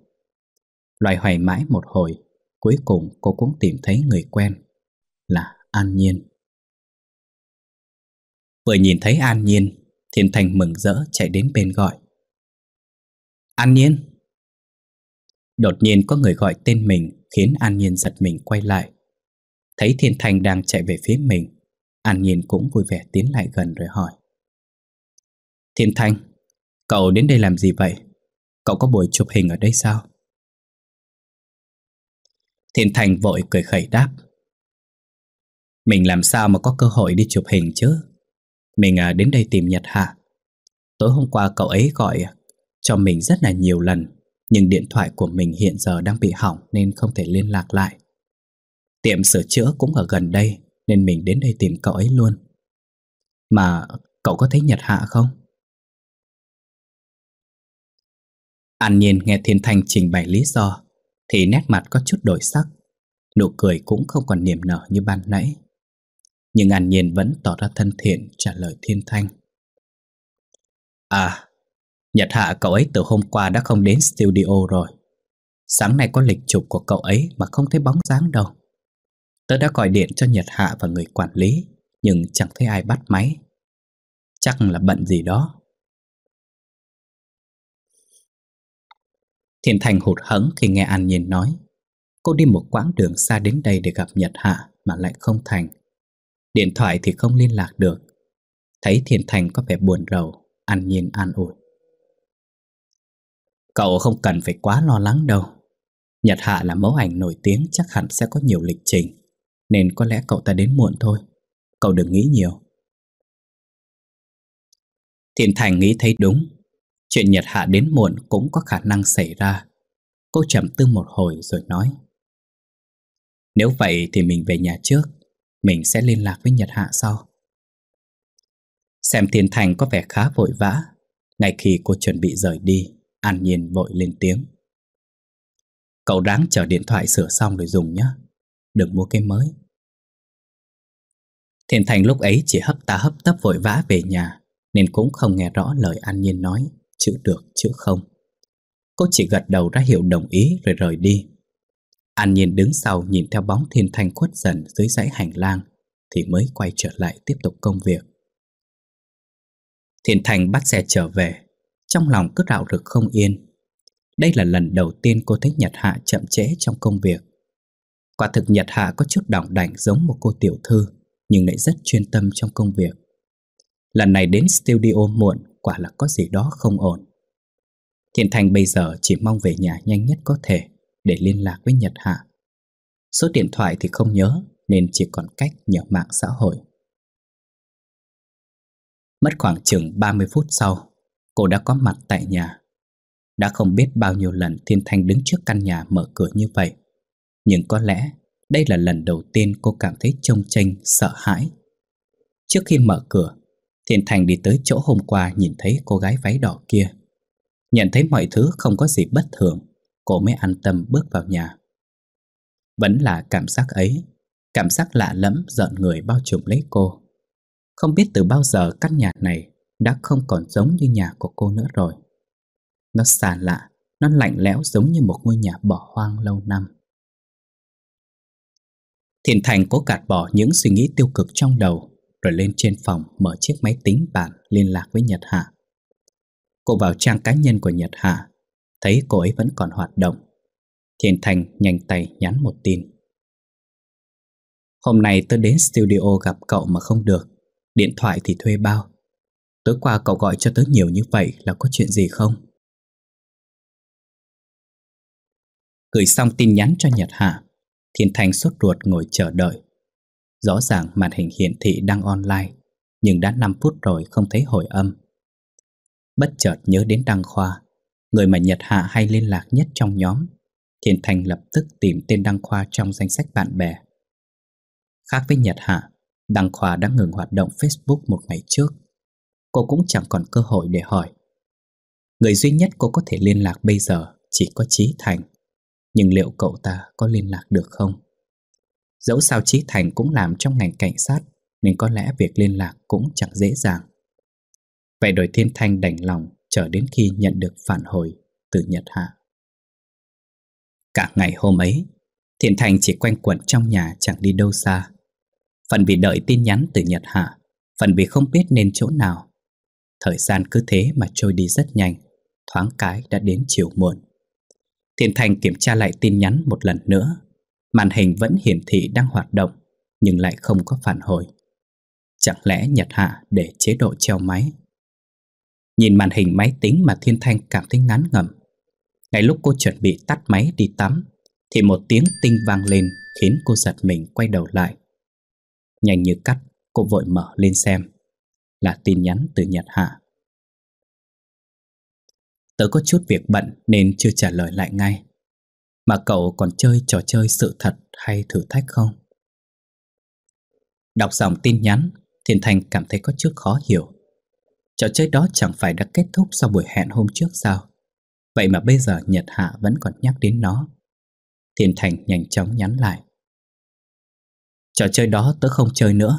Loài hoài mãi một hồi, cuối cùng cô cũng tìm thấy người quen, là An Nhiên. Vừa nhìn thấy An Nhiên, thiên Thành mừng rỡ chạy đến bên gọi. An Nhiên! Đột nhiên có người gọi tên mình khiến An Nhiên giật mình quay lại. Thấy Thiên Thành đang chạy về phía mình, An Nhiên cũng vui vẻ tiến lại gần rồi hỏi Thiên Thanh Cậu đến đây làm gì vậy? Cậu có buổi chụp hình ở đây sao? Thiên Thanh vội cười khẩy đáp Mình làm sao mà có cơ hội đi chụp hình chứ? Mình à, đến đây tìm Nhật Hạ Tối hôm qua cậu ấy gọi cho mình rất là nhiều lần Nhưng điện thoại của mình hiện giờ đang bị hỏng nên không thể liên lạc lại Tiệm sửa chữa cũng ở gần đây nên mình đến đây tìm cậu ấy luôn Mà cậu có thấy Nhật Hạ không? An nhiên nghe Thiên Thanh trình bày lý do Thì nét mặt có chút đổi sắc Nụ cười cũng không còn niềm nở như ban nãy Nhưng An nhiên vẫn tỏ ra thân thiện trả lời Thiên Thanh À, Nhật Hạ cậu ấy từ hôm qua đã không đến studio rồi Sáng nay có lịch chụp của cậu ấy mà không thấy bóng dáng đâu Tớ đã gọi điện cho Nhật Hạ và người quản lý Nhưng chẳng thấy ai bắt máy Chắc là bận gì đó Thiên Thành hụt hẫng khi nghe An Nhiên nói Cô đi một quãng đường xa đến đây để gặp Nhật Hạ mà lại không thành Điện thoại thì không liên lạc được Thấy Thiên Thành có vẻ buồn rầu An Nhiên an ủi Cậu không cần phải quá lo lắng đâu Nhật Hạ là mẫu ảnh nổi tiếng chắc hẳn sẽ có nhiều lịch trình nên có lẽ cậu ta đến muộn thôi Cậu đừng nghĩ nhiều Thiên Thành nghĩ thấy đúng Chuyện Nhật Hạ đến muộn cũng có khả năng xảy ra Cô trầm tư một hồi rồi nói Nếu vậy thì mình về nhà trước Mình sẽ liên lạc với Nhật Hạ sau Xem Thiên Thành có vẻ khá vội vã Ngay khi cô chuẩn bị rời đi An Nhiên vội lên tiếng Cậu đáng chờ điện thoại sửa xong rồi dùng nhé Đừng mua cái mới Thiện Thành lúc ấy chỉ hấp ta hấp tấp vội vã về nhà Nên cũng không nghe rõ lời An Nhiên nói Chữ được chữ không Cô chỉ gật đầu ra hiệu đồng ý rồi rời đi An Nhiên đứng sau nhìn theo bóng Thiên Thành khuất dần dưới dãy hành lang Thì mới quay trở lại tiếp tục công việc Thiên Thành bắt xe trở về Trong lòng cứ rạo rực không yên Đây là lần đầu tiên cô thấy Nhật Hạ chậm trễ trong công việc Quả thực Nhật Hạ có chút đỏng đảnh giống một cô tiểu thư nhưng lại rất chuyên tâm trong công việc. Lần này đến studio muộn quả là có gì đó không ổn. Thiện Thành bây giờ chỉ mong về nhà nhanh nhất có thể để liên lạc với Nhật Hạ. Số điện thoại thì không nhớ nên chỉ còn cách nhờ mạng xã hội. Mất khoảng chừng 30 phút sau, cô đã có mặt tại nhà. Đã không biết bao nhiêu lần Thiên Thanh đứng trước căn nhà mở cửa như vậy. Nhưng có lẽ đây là lần đầu tiên cô cảm thấy trông tranh, sợ hãi Trước khi mở cửa Thiện Thành đi tới chỗ hôm qua nhìn thấy cô gái váy đỏ kia Nhận thấy mọi thứ không có gì bất thường Cô mới an tâm bước vào nhà Vẫn là cảm giác ấy Cảm giác lạ lẫm giận người bao trùm lấy cô Không biết từ bao giờ căn nhà này Đã không còn giống như nhà của cô nữa rồi Nó xa lạ Nó lạnh lẽo giống như một ngôi nhà bỏ hoang lâu năm Thiền Thành cố gạt bỏ những suy nghĩ tiêu cực trong đầu Rồi lên trên phòng mở chiếc máy tính bàn liên lạc với Nhật Hạ Cô vào trang cá nhân của Nhật Hạ Thấy cô ấy vẫn còn hoạt động Thiền Thành nhanh tay nhắn một tin Hôm nay tôi đến studio gặp cậu mà không được Điện thoại thì thuê bao Tối qua cậu gọi cho tớ nhiều như vậy là có chuyện gì không? Gửi xong tin nhắn cho Nhật Hạ Thiên Thanh suốt ruột ngồi chờ đợi. Rõ ràng màn hình hiển thị đang online, nhưng đã 5 phút rồi không thấy hồi âm. Bất chợt nhớ đến Đăng Khoa, người mà Nhật Hạ hay liên lạc nhất trong nhóm. Thiên Thanh lập tức tìm tên Đăng Khoa trong danh sách bạn bè. Khác với Nhật Hạ, Đăng Khoa đã ngừng hoạt động Facebook một ngày trước. Cô cũng chẳng còn cơ hội để hỏi. Người duy nhất cô có thể liên lạc bây giờ chỉ có Trí Thành. Nhưng liệu cậu ta có liên lạc được không? Dẫu sao Trí Thành cũng làm trong ngành cảnh sát Nên có lẽ việc liên lạc cũng chẳng dễ dàng Vậy đội Thiên Thanh đành lòng Chờ đến khi nhận được phản hồi từ Nhật Hạ Cả ngày hôm ấy Thiên thành chỉ quanh quẩn trong nhà chẳng đi đâu xa Phần vì đợi tin nhắn từ Nhật Hạ Phần vì không biết nên chỗ nào Thời gian cứ thế mà trôi đi rất nhanh Thoáng cái đã đến chiều muộn Hiền Thanh kiểm tra lại tin nhắn một lần nữa. Màn hình vẫn hiển thị đang hoạt động, nhưng lại không có phản hồi. Chẳng lẽ Nhật Hạ để chế độ treo máy? Nhìn màn hình máy tính mà Thiên Thanh cảm thấy ngán ngẩm. Ngay lúc cô chuẩn bị tắt máy đi tắm, thì một tiếng tinh vang lên khiến cô giật mình quay đầu lại. Nhanh như cắt, cô vội mở lên xem. Là tin nhắn từ Nhật Hạ. Tớ có chút việc bận nên chưa trả lời lại ngay Mà cậu còn chơi trò chơi sự thật hay thử thách không? Đọc dòng tin nhắn Thiên Thành cảm thấy có chút khó hiểu Trò chơi đó chẳng phải đã kết thúc sau buổi hẹn hôm trước sao Vậy mà bây giờ Nhật Hạ vẫn còn nhắc đến nó Thiên Thành nhanh chóng nhắn lại Trò chơi đó tớ không chơi nữa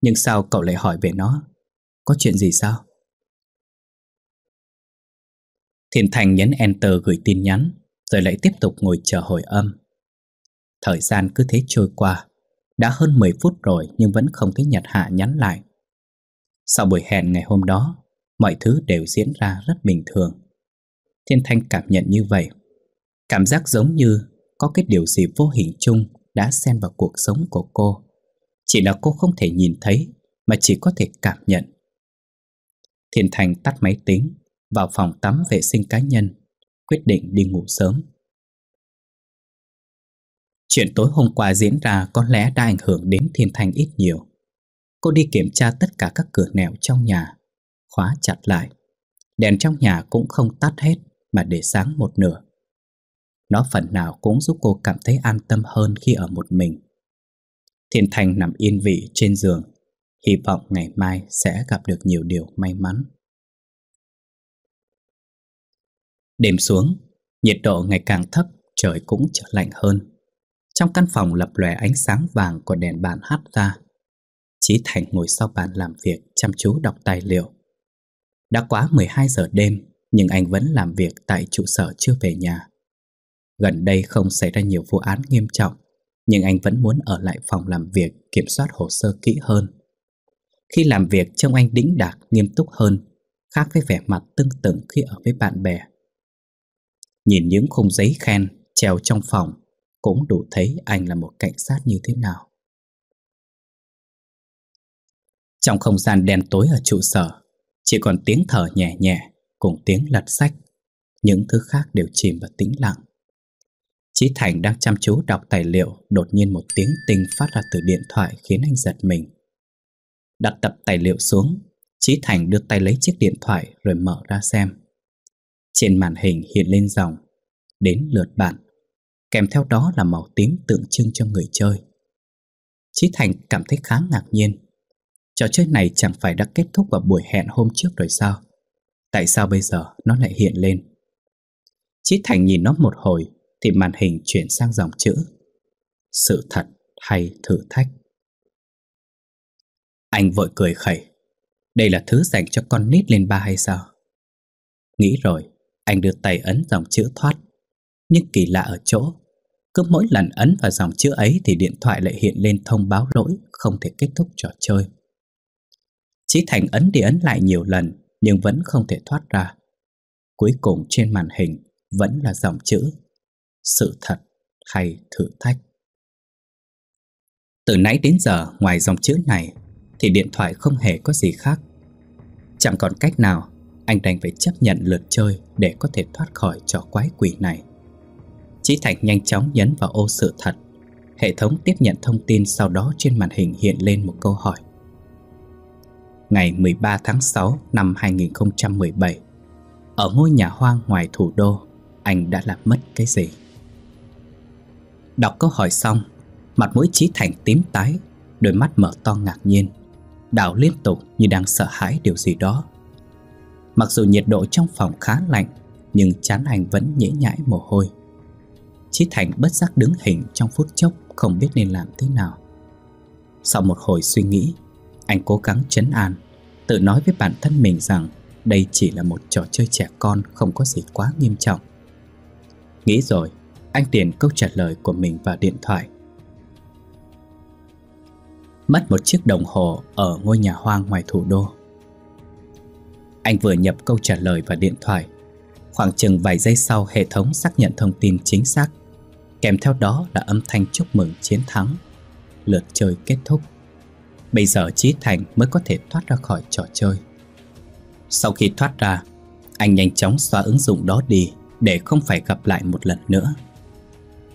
Nhưng sao cậu lại hỏi về nó Có chuyện gì sao Thiên Thành nhấn Enter gửi tin nhắn Rồi lại tiếp tục ngồi chờ hồi âm Thời gian cứ thế trôi qua Đã hơn 10 phút rồi nhưng vẫn không thấy Nhật Hạ nhắn lại Sau buổi hẹn ngày hôm đó Mọi thứ đều diễn ra rất bình thường Thiên Thanh cảm nhận như vậy Cảm giác giống như có cái điều gì vô hình chung đã xen vào cuộc sống của cô Chỉ là cô không thể nhìn thấy mà chỉ có thể cảm nhận Thiên Thành tắt máy tính vào phòng tắm vệ sinh cá nhân, quyết định đi ngủ sớm. Chuyện tối hôm qua diễn ra có lẽ đã ảnh hưởng đến Thiên Thanh ít nhiều. Cô đi kiểm tra tất cả các cửa nẻo trong nhà, khóa chặt lại. Đèn trong nhà cũng không tắt hết mà để sáng một nửa. Nó phần nào cũng giúp cô cảm thấy an tâm hơn khi ở một mình. Thiên Thanh nằm yên vị trên giường, hy vọng ngày mai sẽ gặp được nhiều điều may mắn. Đêm xuống, nhiệt độ ngày càng thấp, trời cũng trở lạnh hơn. Trong căn phòng lập lòe ánh sáng vàng của đèn bàn hát ra. Chí Thành ngồi sau bàn làm việc chăm chú đọc tài liệu. Đã quá 12 giờ đêm, nhưng anh vẫn làm việc tại trụ sở chưa về nhà. Gần đây không xảy ra nhiều vụ án nghiêm trọng, nhưng anh vẫn muốn ở lại phòng làm việc kiểm soát hồ sơ kỹ hơn. Khi làm việc trông anh đĩnh đạc nghiêm túc hơn, khác với vẻ mặt tưng tửng khi ở với bạn bè. Nhìn những khung giấy khen treo trong phòng cũng đủ thấy anh là một cảnh sát như thế nào. Trong không gian đen tối ở trụ sở, chỉ còn tiếng thở nhẹ nhẹ cùng tiếng lật sách. Những thứ khác đều chìm vào tĩnh lặng. Chí Thành đang chăm chú đọc tài liệu đột nhiên một tiếng tinh phát ra từ điện thoại khiến anh giật mình. Đặt tập tài liệu xuống, Chí Thành đưa tay lấy chiếc điện thoại rồi mở ra xem. Trên màn hình hiện lên dòng Đến lượt bạn Kèm theo đó là màu tím tượng trưng cho người chơi Chí Thành cảm thấy khá ngạc nhiên Trò chơi này chẳng phải đã kết thúc vào buổi hẹn hôm trước rồi sao Tại sao bây giờ nó lại hiện lên Chí Thành nhìn nó một hồi Thì màn hình chuyển sang dòng chữ Sự thật hay thử thách Anh vội cười khẩy Đây là thứ dành cho con nít lên ba hay sao Nghĩ rồi anh đưa tay ấn dòng chữ thoát Nhưng kỳ lạ ở chỗ Cứ mỗi lần ấn vào dòng chữ ấy Thì điện thoại lại hiện lên thông báo lỗi Không thể kết thúc trò chơi Chí Thành ấn đi ấn lại nhiều lần Nhưng vẫn không thể thoát ra Cuối cùng trên màn hình Vẫn là dòng chữ Sự thật hay thử thách Từ nãy đến giờ ngoài dòng chữ này Thì điện thoại không hề có gì khác Chẳng còn cách nào anh đành phải chấp nhận lượt chơi để có thể thoát khỏi trò quái quỷ này. Chí Thạch nhanh chóng nhấn vào ô sự thật. Hệ thống tiếp nhận thông tin sau đó trên màn hình hiện lên một câu hỏi. Ngày 13 tháng 6 năm 2017, ở ngôi nhà hoang ngoài thủ đô, anh đã làm mất cái gì? Đọc câu hỏi xong, mặt mũi Chí Thạch tím tái, đôi mắt mở to ngạc nhiên, đảo liên tục như đang sợ hãi điều gì đó. Mặc dù nhiệt độ trong phòng khá lạnh Nhưng chán anh vẫn nhễ nhãi mồ hôi Chí Thành bất giác đứng hình trong phút chốc Không biết nên làm thế nào Sau một hồi suy nghĩ Anh cố gắng chấn an Tự nói với bản thân mình rằng Đây chỉ là một trò chơi trẻ con Không có gì quá nghiêm trọng Nghĩ rồi Anh tiền câu trả lời của mình vào điện thoại Mất một chiếc đồng hồ Ở ngôi nhà hoang ngoài thủ đô anh vừa nhập câu trả lời vào điện thoại Khoảng chừng vài giây sau hệ thống xác nhận thông tin chính xác Kèm theo đó là âm thanh chúc mừng chiến thắng Lượt chơi kết thúc Bây giờ Trí Thành mới có thể thoát ra khỏi trò chơi Sau khi thoát ra Anh nhanh chóng xóa ứng dụng đó đi Để không phải gặp lại một lần nữa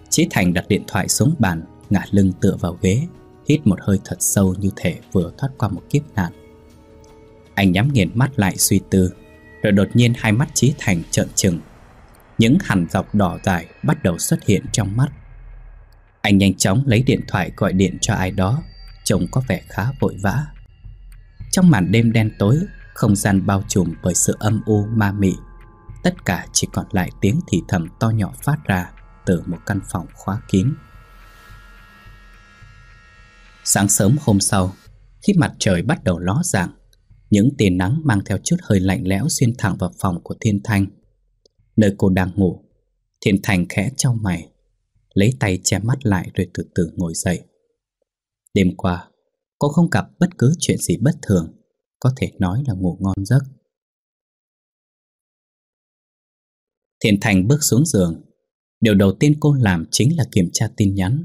Trí Thành đặt điện thoại xuống bàn Ngả lưng tựa vào ghế Hít một hơi thật sâu như thể vừa thoát qua một kiếp nạn anh nhắm nghiền mắt lại suy tư Rồi đột nhiên hai mắt Trí Thành trợn trừng Những hằn dọc đỏ dài bắt đầu xuất hiện trong mắt Anh nhanh chóng lấy điện thoại gọi điện cho ai đó Trông có vẻ khá vội vã Trong màn đêm đen tối Không gian bao trùm bởi sự âm u ma mị Tất cả chỉ còn lại tiếng thì thầm to nhỏ phát ra Từ một căn phòng khóa kín Sáng sớm hôm sau Khi mặt trời bắt đầu ló dạng những tia nắng mang theo chút hơi lạnh lẽo xuyên thẳng vào phòng của Thiên Thanh Nơi cô đang ngủ Thiên Thanh khẽ trong mày Lấy tay che mắt lại rồi từ từ ngồi dậy Đêm qua Cô không gặp bất cứ chuyện gì bất thường Có thể nói là ngủ ngon giấc Thiên Thanh bước xuống giường Điều đầu tiên cô làm chính là kiểm tra tin nhắn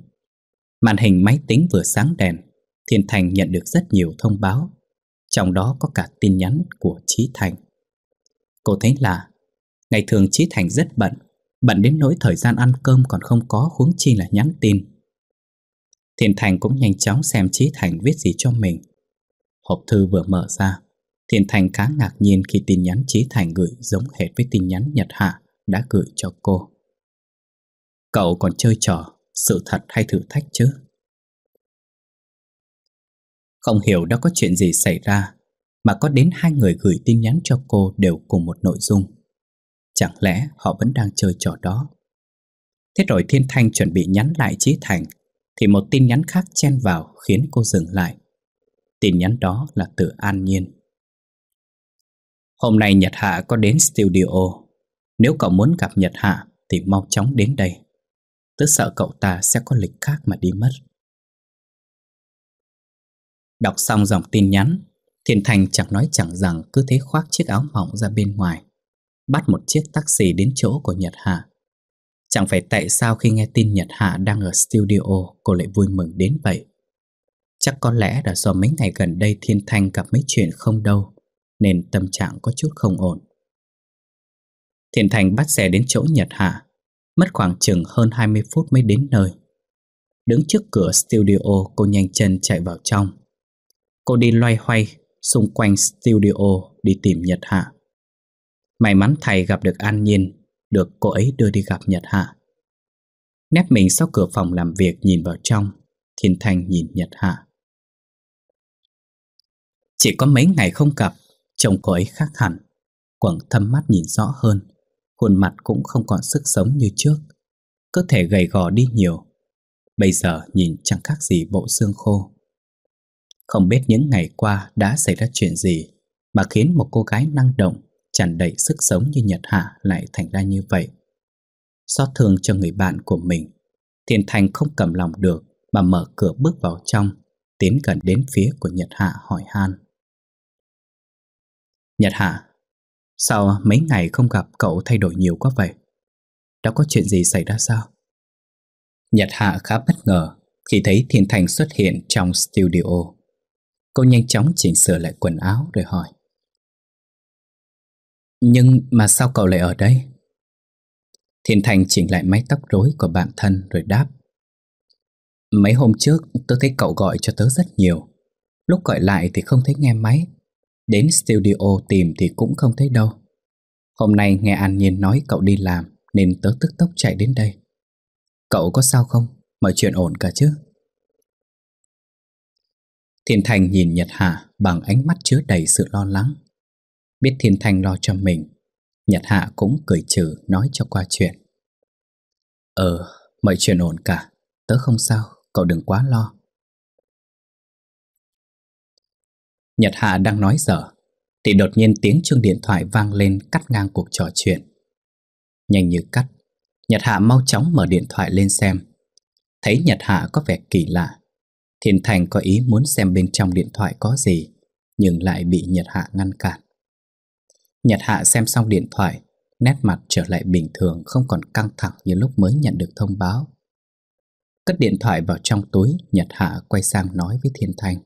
Màn hình máy tính vừa sáng đèn Thiên Thành nhận được rất nhiều thông báo trong đó có cả tin nhắn của Trí Thành. Cô thấy là ngày thường Trí Thành rất bận, bận đến nỗi thời gian ăn cơm còn không có huống chi là nhắn tin. thiền Thành cũng nhanh chóng xem Trí Thành viết gì cho mình. Hộp thư vừa mở ra, thiền Thành khá ngạc nhiên khi tin nhắn Trí Thành gửi giống hệt với tin nhắn Nhật Hạ đã gửi cho cô. Cậu còn chơi trò, sự thật hay thử thách chứ? Không hiểu đã có chuyện gì xảy ra Mà có đến hai người gửi tin nhắn cho cô đều cùng một nội dung Chẳng lẽ họ vẫn đang chơi trò đó Thế rồi Thiên Thanh chuẩn bị nhắn lại Chí Thành Thì một tin nhắn khác chen vào khiến cô dừng lại Tin nhắn đó là từ An Nhiên Hôm nay Nhật Hạ có đến studio Nếu cậu muốn gặp Nhật Hạ Thì mau chóng đến đây Tớ sợ cậu ta sẽ có lịch khác mà đi mất Đọc xong dòng tin nhắn, Thiên Thành chẳng nói chẳng rằng cứ thế khoác chiếc áo mỏng ra bên ngoài, bắt một chiếc taxi đến chỗ của Nhật Hạ. Chẳng phải tại sao khi nghe tin Nhật Hạ đang ở studio cô lại vui mừng đến vậy. Chắc có lẽ là do mấy ngày gần đây Thiên thành gặp mấy chuyện không đâu, nên tâm trạng có chút không ổn. Thiên Thành bắt xe đến chỗ Nhật Hạ, mất khoảng chừng hơn 20 phút mới đến nơi. Đứng trước cửa studio cô nhanh chân chạy vào trong Cô đi loay hoay xung quanh studio đi tìm Nhật Hạ. May mắn thầy gặp được An Nhiên, được cô ấy đưa đi gặp Nhật Hạ. Nép mình sau cửa phòng làm việc nhìn vào trong, Thiên Thanh nhìn Nhật Hạ. Chỉ có mấy ngày không gặp, chồng cô ấy khác hẳn. Quảng thâm mắt nhìn rõ hơn, khuôn mặt cũng không còn sức sống như trước. Cơ thể gầy gò đi nhiều, bây giờ nhìn chẳng khác gì bộ xương khô. Không biết những ngày qua đã xảy ra chuyện gì mà khiến một cô gái năng động, tràn đầy sức sống như Nhật Hạ lại thành ra như vậy. Xót thương cho người bạn của mình, Thiên Thành không cầm lòng được mà mở cửa bước vào trong, tiến gần đến phía của Nhật Hạ hỏi han. Nhật Hạ, sao mấy ngày không gặp cậu thay đổi nhiều quá vậy? Đã có chuyện gì xảy ra sao? Nhật Hạ khá bất ngờ khi thấy Thiên Thành xuất hiện trong studio. Cô nhanh chóng chỉnh sửa lại quần áo rồi hỏi Nhưng mà sao cậu lại ở đây? Thiên Thành chỉnh lại mái tóc rối của bạn thân rồi đáp Mấy hôm trước tôi thấy cậu gọi cho tớ rất nhiều Lúc gọi lại thì không thấy nghe máy Đến studio tìm thì cũng không thấy đâu Hôm nay nghe An Nhiên nói cậu đi làm Nên tớ tức tốc chạy đến đây Cậu có sao không? Mọi chuyện ổn cả chứ? Thiên Thành nhìn Nhật Hạ bằng ánh mắt chứa đầy sự lo lắng. Biết Thiên Thành lo cho mình, Nhật Hạ cũng cười trừ nói cho qua chuyện. Ờ, mọi chuyện ổn cả, tớ không sao, cậu đừng quá lo. Nhật Hạ đang nói dở, thì đột nhiên tiếng chuông điện thoại vang lên cắt ngang cuộc trò chuyện. Nhanh như cắt, Nhật Hạ mau chóng mở điện thoại lên xem. Thấy Nhật Hạ có vẻ kỳ lạ, Thiên Thành có ý muốn xem bên trong điện thoại có gì, nhưng lại bị Nhật Hạ ngăn cản. Nhật Hạ xem xong điện thoại, nét mặt trở lại bình thường không còn căng thẳng như lúc mới nhận được thông báo. Cất điện thoại vào trong túi, Nhật Hạ quay sang nói với Thiên Thành: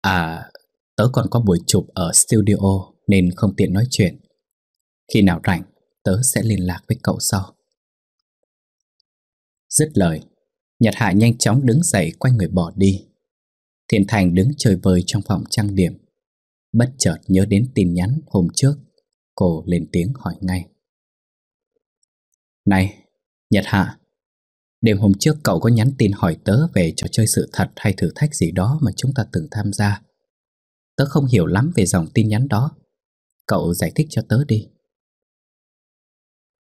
À, tớ còn có buổi chụp ở studio nên không tiện nói chuyện. Khi nào rảnh, tớ sẽ liên lạc với cậu sau. Dứt lời, Nhật Hạ nhanh chóng đứng dậy quay người bỏ đi Thiên Thành đứng chơi vơi trong phòng trang điểm Bất chợt nhớ đến tin nhắn hôm trước Cô lên tiếng hỏi ngay Này, Nhật Hạ Đêm hôm trước cậu có nhắn tin hỏi tớ về trò chơi sự thật hay thử thách gì đó mà chúng ta từng tham gia Tớ không hiểu lắm về dòng tin nhắn đó Cậu giải thích cho tớ đi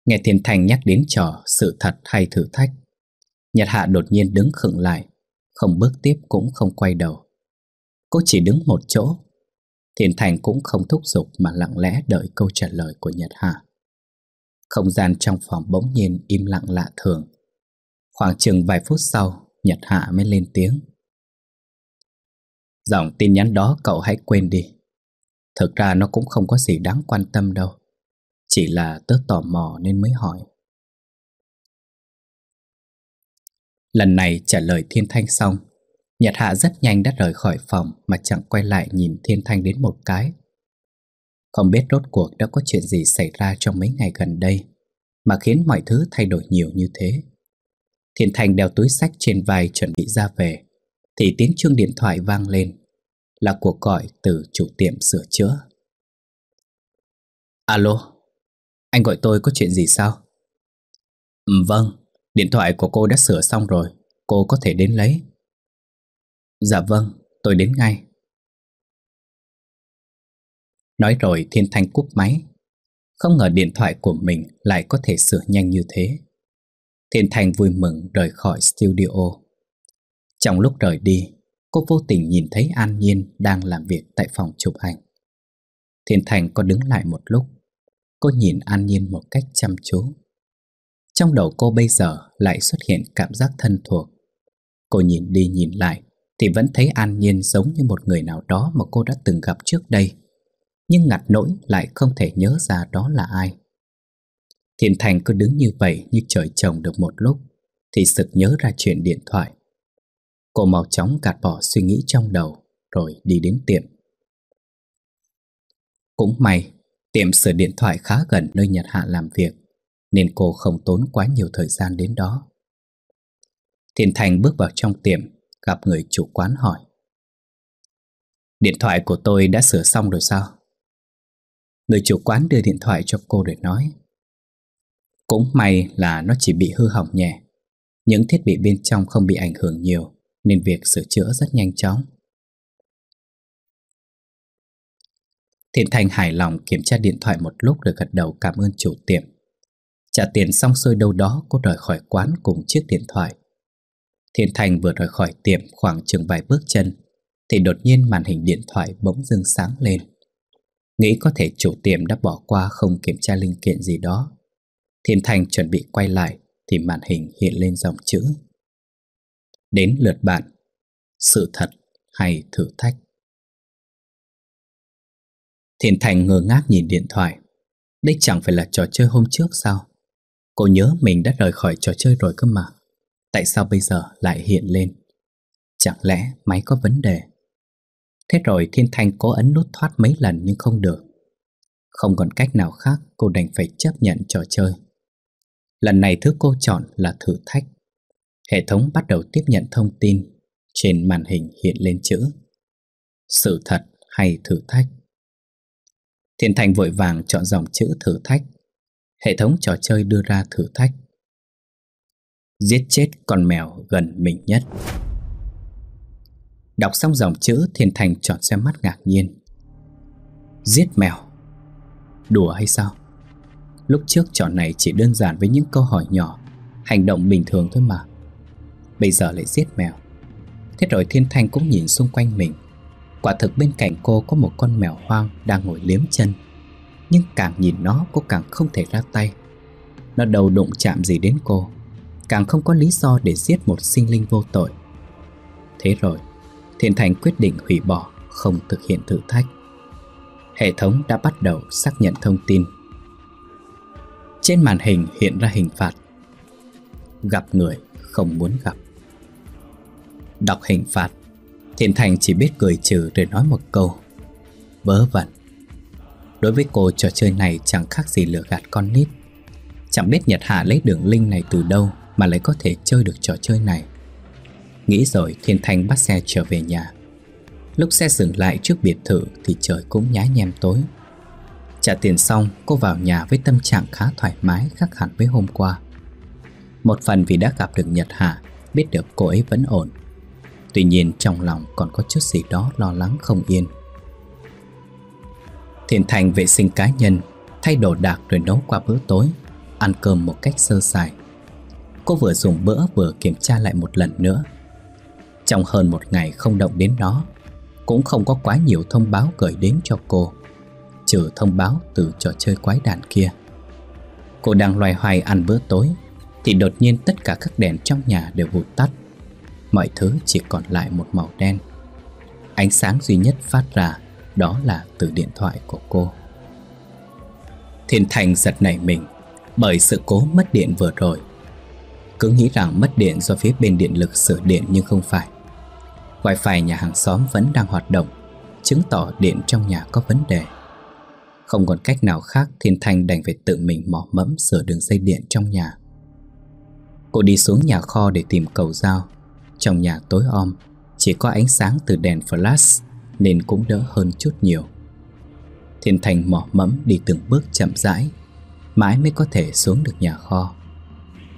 Nghe Thiên Thành nhắc đến trò sự thật hay thử thách Nhật Hạ đột nhiên đứng khựng lại Không bước tiếp cũng không quay đầu Cô chỉ đứng một chỗ Thiền Thành cũng không thúc giục Mà lặng lẽ đợi câu trả lời của Nhật Hạ Không gian trong phòng bỗng nhiên im lặng lạ thường Khoảng chừng vài phút sau Nhật Hạ mới lên tiếng Dòng tin nhắn đó cậu hãy quên đi Thực ra nó cũng không có gì đáng quan tâm đâu Chỉ là tớ tò mò nên mới hỏi Lần này trả lời Thiên Thanh xong, Nhật Hạ rất nhanh đã rời khỏi phòng mà chẳng quay lại nhìn Thiên Thanh đến một cái. Không biết rốt cuộc đã có chuyện gì xảy ra trong mấy ngày gần đây mà khiến mọi thứ thay đổi nhiều như thế. Thiên Thanh đeo túi sách trên vai chuẩn bị ra về, thì tiếng chuông điện thoại vang lên, là cuộc gọi từ chủ tiệm sửa chữa. Alo, anh gọi tôi có chuyện gì sao? Ừ, vâng, Điện thoại của cô đã sửa xong rồi Cô có thể đến lấy Dạ vâng, tôi đến ngay Nói rồi Thiên Thanh cúp máy Không ngờ điện thoại của mình lại có thể sửa nhanh như thế Thiên Thanh vui mừng rời khỏi studio Trong lúc rời đi Cô vô tình nhìn thấy An Nhiên đang làm việc tại phòng chụp ảnh Thiên Thanh có đứng lại một lúc Cô nhìn An Nhiên một cách chăm chú trong đầu cô bây giờ lại xuất hiện cảm giác thân thuộc. Cô nhìn đi nhìn lại thì vẫn thấy An Nhiên giống như một người nào đó mà cô đã từng gặp trước đây. Nhưng ngặt nỗi lại không thể nhớ ra đó là ai. thiền Thành cứ đứng như vậy như trời trồng được một lúc thì sực nhớ ra chuyện điện thoại. Cô mau chóng gạt bỏ suy nghĩ trong đầu rồi đi đến tiệm. Cũng may, tiệm sửa điện thoại khá gần nơi Nhật Hạ làm việc nên cô không tốn quá nhiều thời gian đến đó. Thiên Thành bước vào trong tiệm, gặp người chủ quán hỏi. Điện thoại của tôi đã sửa xong rồi sao? Người chủ quán đưa điện thoại cho cô để nói. Cũng may là nó chỉ bị hư hỏng nhẹ. Những thiết bị bên trong không bị ảnh hưởng nhiều, nên việc sửa chữa rất nhanh chóng. Thiên Thành hài lòng kiểm tra điện thoại một lúc rồi gật đầu cảm ơn chủ tiệm. Trả tiền xong xuôi đâu đó cô rời khỏi quán cùng chiếc điện thoại Thiên Thành vừa rời khỏi tiệm khoảng chừng vài bước chân Thì đột nhiên màn hình điện thoại bỗng dưng sáng lên Nghĩ có thể chủ tiệm đã bỏ qua không kiểm tra linh kiện gì đó Thiên Thành chuẩn bị quay lại Thì màn hình hiện lên dòng chữ Đến lượt bạn Sự thật hay thử thách Thiên Thành ngơ ngác nhìn điện thoại Đây chẳng phải là trò chơi hôm trước sao Cô nhớ mình đã rời khỏi trò chơi rồi cơ mà Tại sao bây giờ lại hiện lên Chẳng lẽ máy có vấn đề Thế rồi Thiên Thanh cố ấn nút thoát mấy lần nhưng không được Không còn cách nào khác cô đành phải chấp nhận trò chơi Lần này thứ cô chọn là thử thách Hệ thống bắt đầu tiếp nhận thông tin Trên màn hình hiện lên chữ Sự thật hay thử thách Thiên thanh vội vàng chọn dòng chữ thử thách hệ thống trò chơi đưa ra thử thách. Giết chết con mèo gần mình nhất. Đọc xong dòng chữ Thiên Thành chọn xem mắt ngạc nhiên. Giết mèo? Đùa hay sao? Lúc trước chọn này chỉ đơn giản với những câu hỏi nhỏ, hành động bình thường thôi mà. Bây giờ lại giết mèo. Thế rồi Thiên Thanh cũng nhìn xung quanh mình. Quả thực bên cạnh cô có một con mèo hoang đang ngồi liếm chân nhưng càng nhìn nó cô càng không thể ra tay Nó đầu đụng chạm gì đến cô Càng không có lý do để giết một sinh linh vô tội Thế rồi Thiên Thành quyết định hủy bỏ Không thực hiện thử thách Hệ thống đã bắt đầu xác nhận thông tin Trên màn hình hiện ra hình phạt Gặp người không muốn gặp Đọc hình phạt Thiên Thành chỉ biết cười trừ rồi nói một câu Vớ vẩn Đối với cô trò chơi này chẳng khác gì lừa gạt con nít Chẳng biết Nhật Hạ lấy đường link này từ đâu Mà lại có thể chơi được trò chơi này Nghĩ rồi Thiên Thanh bắt xe trở về nhà Lúc xe dừng lại trước biệt thự Thì trời cũng nhá nhem tối Trả tiền xong cô vào nhà với tâm trạng khá thoải mái khác hẳn với hôm qua Một phần vì đã gặp được Nhật Hạ Biết được cô ấy vẫn ổn Tuy nhiên trong lòng còn có chút gì đó lo lắng không yên Thiện Thành vệ sinh cá nhân, thay đồ đạc rồi nấu qua bữa tối, ăn cơm một cách sơ sài. Cô vừa dùng bữa vừa kiểm tra lại một lần nữa. Trong hơn một ngày không động đến nó, cũng không có quá nhiều thông báo gửi đến cho cô, trừ thông báo từ trò chơi quái đàn kia. Cô đang loài hoài ăn bữa tối, thì đột nhiên tất cả các đèn trong nhà đều vụt tắt. Mọi thứ chỉ còn lại một màu đen. Ánh sáng duy nhất phát ra đó là từ điện thoại của cô Thiên Thành giật nảy mình Bởi sự cố mất điện vừa rồi Cứ nghĩ rằng mất điện do phía bên điện lực sửa điện nhưng không phải Wi-Fi nhà hàng xóm vẫn đang hoạt động Chứng tỏ điện trong nhà có vấn đề Không còn cách nào khác Thiên Thành đành phải tự mình mò mẫm sửa đường dây điện trong nhà Cô đi xuống nhà kho để tìm cầu dao Trong nhà tối om Chỉ có ánh sáng từ đèn flash nên cũng đỡ hơn chút nhiều. Thiên Thành mỏ mẫm đi từng bước chậm rãi, mãi mới có thể xuống được nhà kho.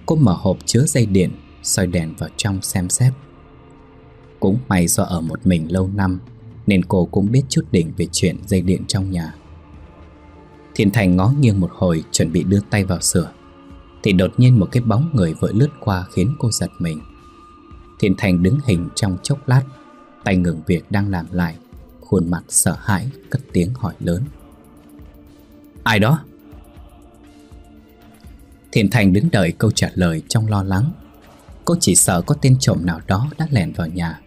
Cô mở hộp chứa dây điện, soi đèn vào trong xem xét. Cũng may do ở một mình lâu năm, nên cô cũng biết chút đỉnh về chuyện dây điện trong nhà. Thiên Thành ngó nghiêng một hồi chuẩn bị đưa tay vào sửa, thì đột nhiên một cái bóng người vội lướt qua khiến cô giật mình. Thiên Thành đứng hình trong chốc lát, tay ngừng việc đang làm lại khuôn mặt sợ hãi cất tiếng hỏi lớn Ai đó? thiền Thành đứng đợi câu trả lời trong lo lắng Cô chỉ sợ có tên trộm nào đó đã lẻn vào nhà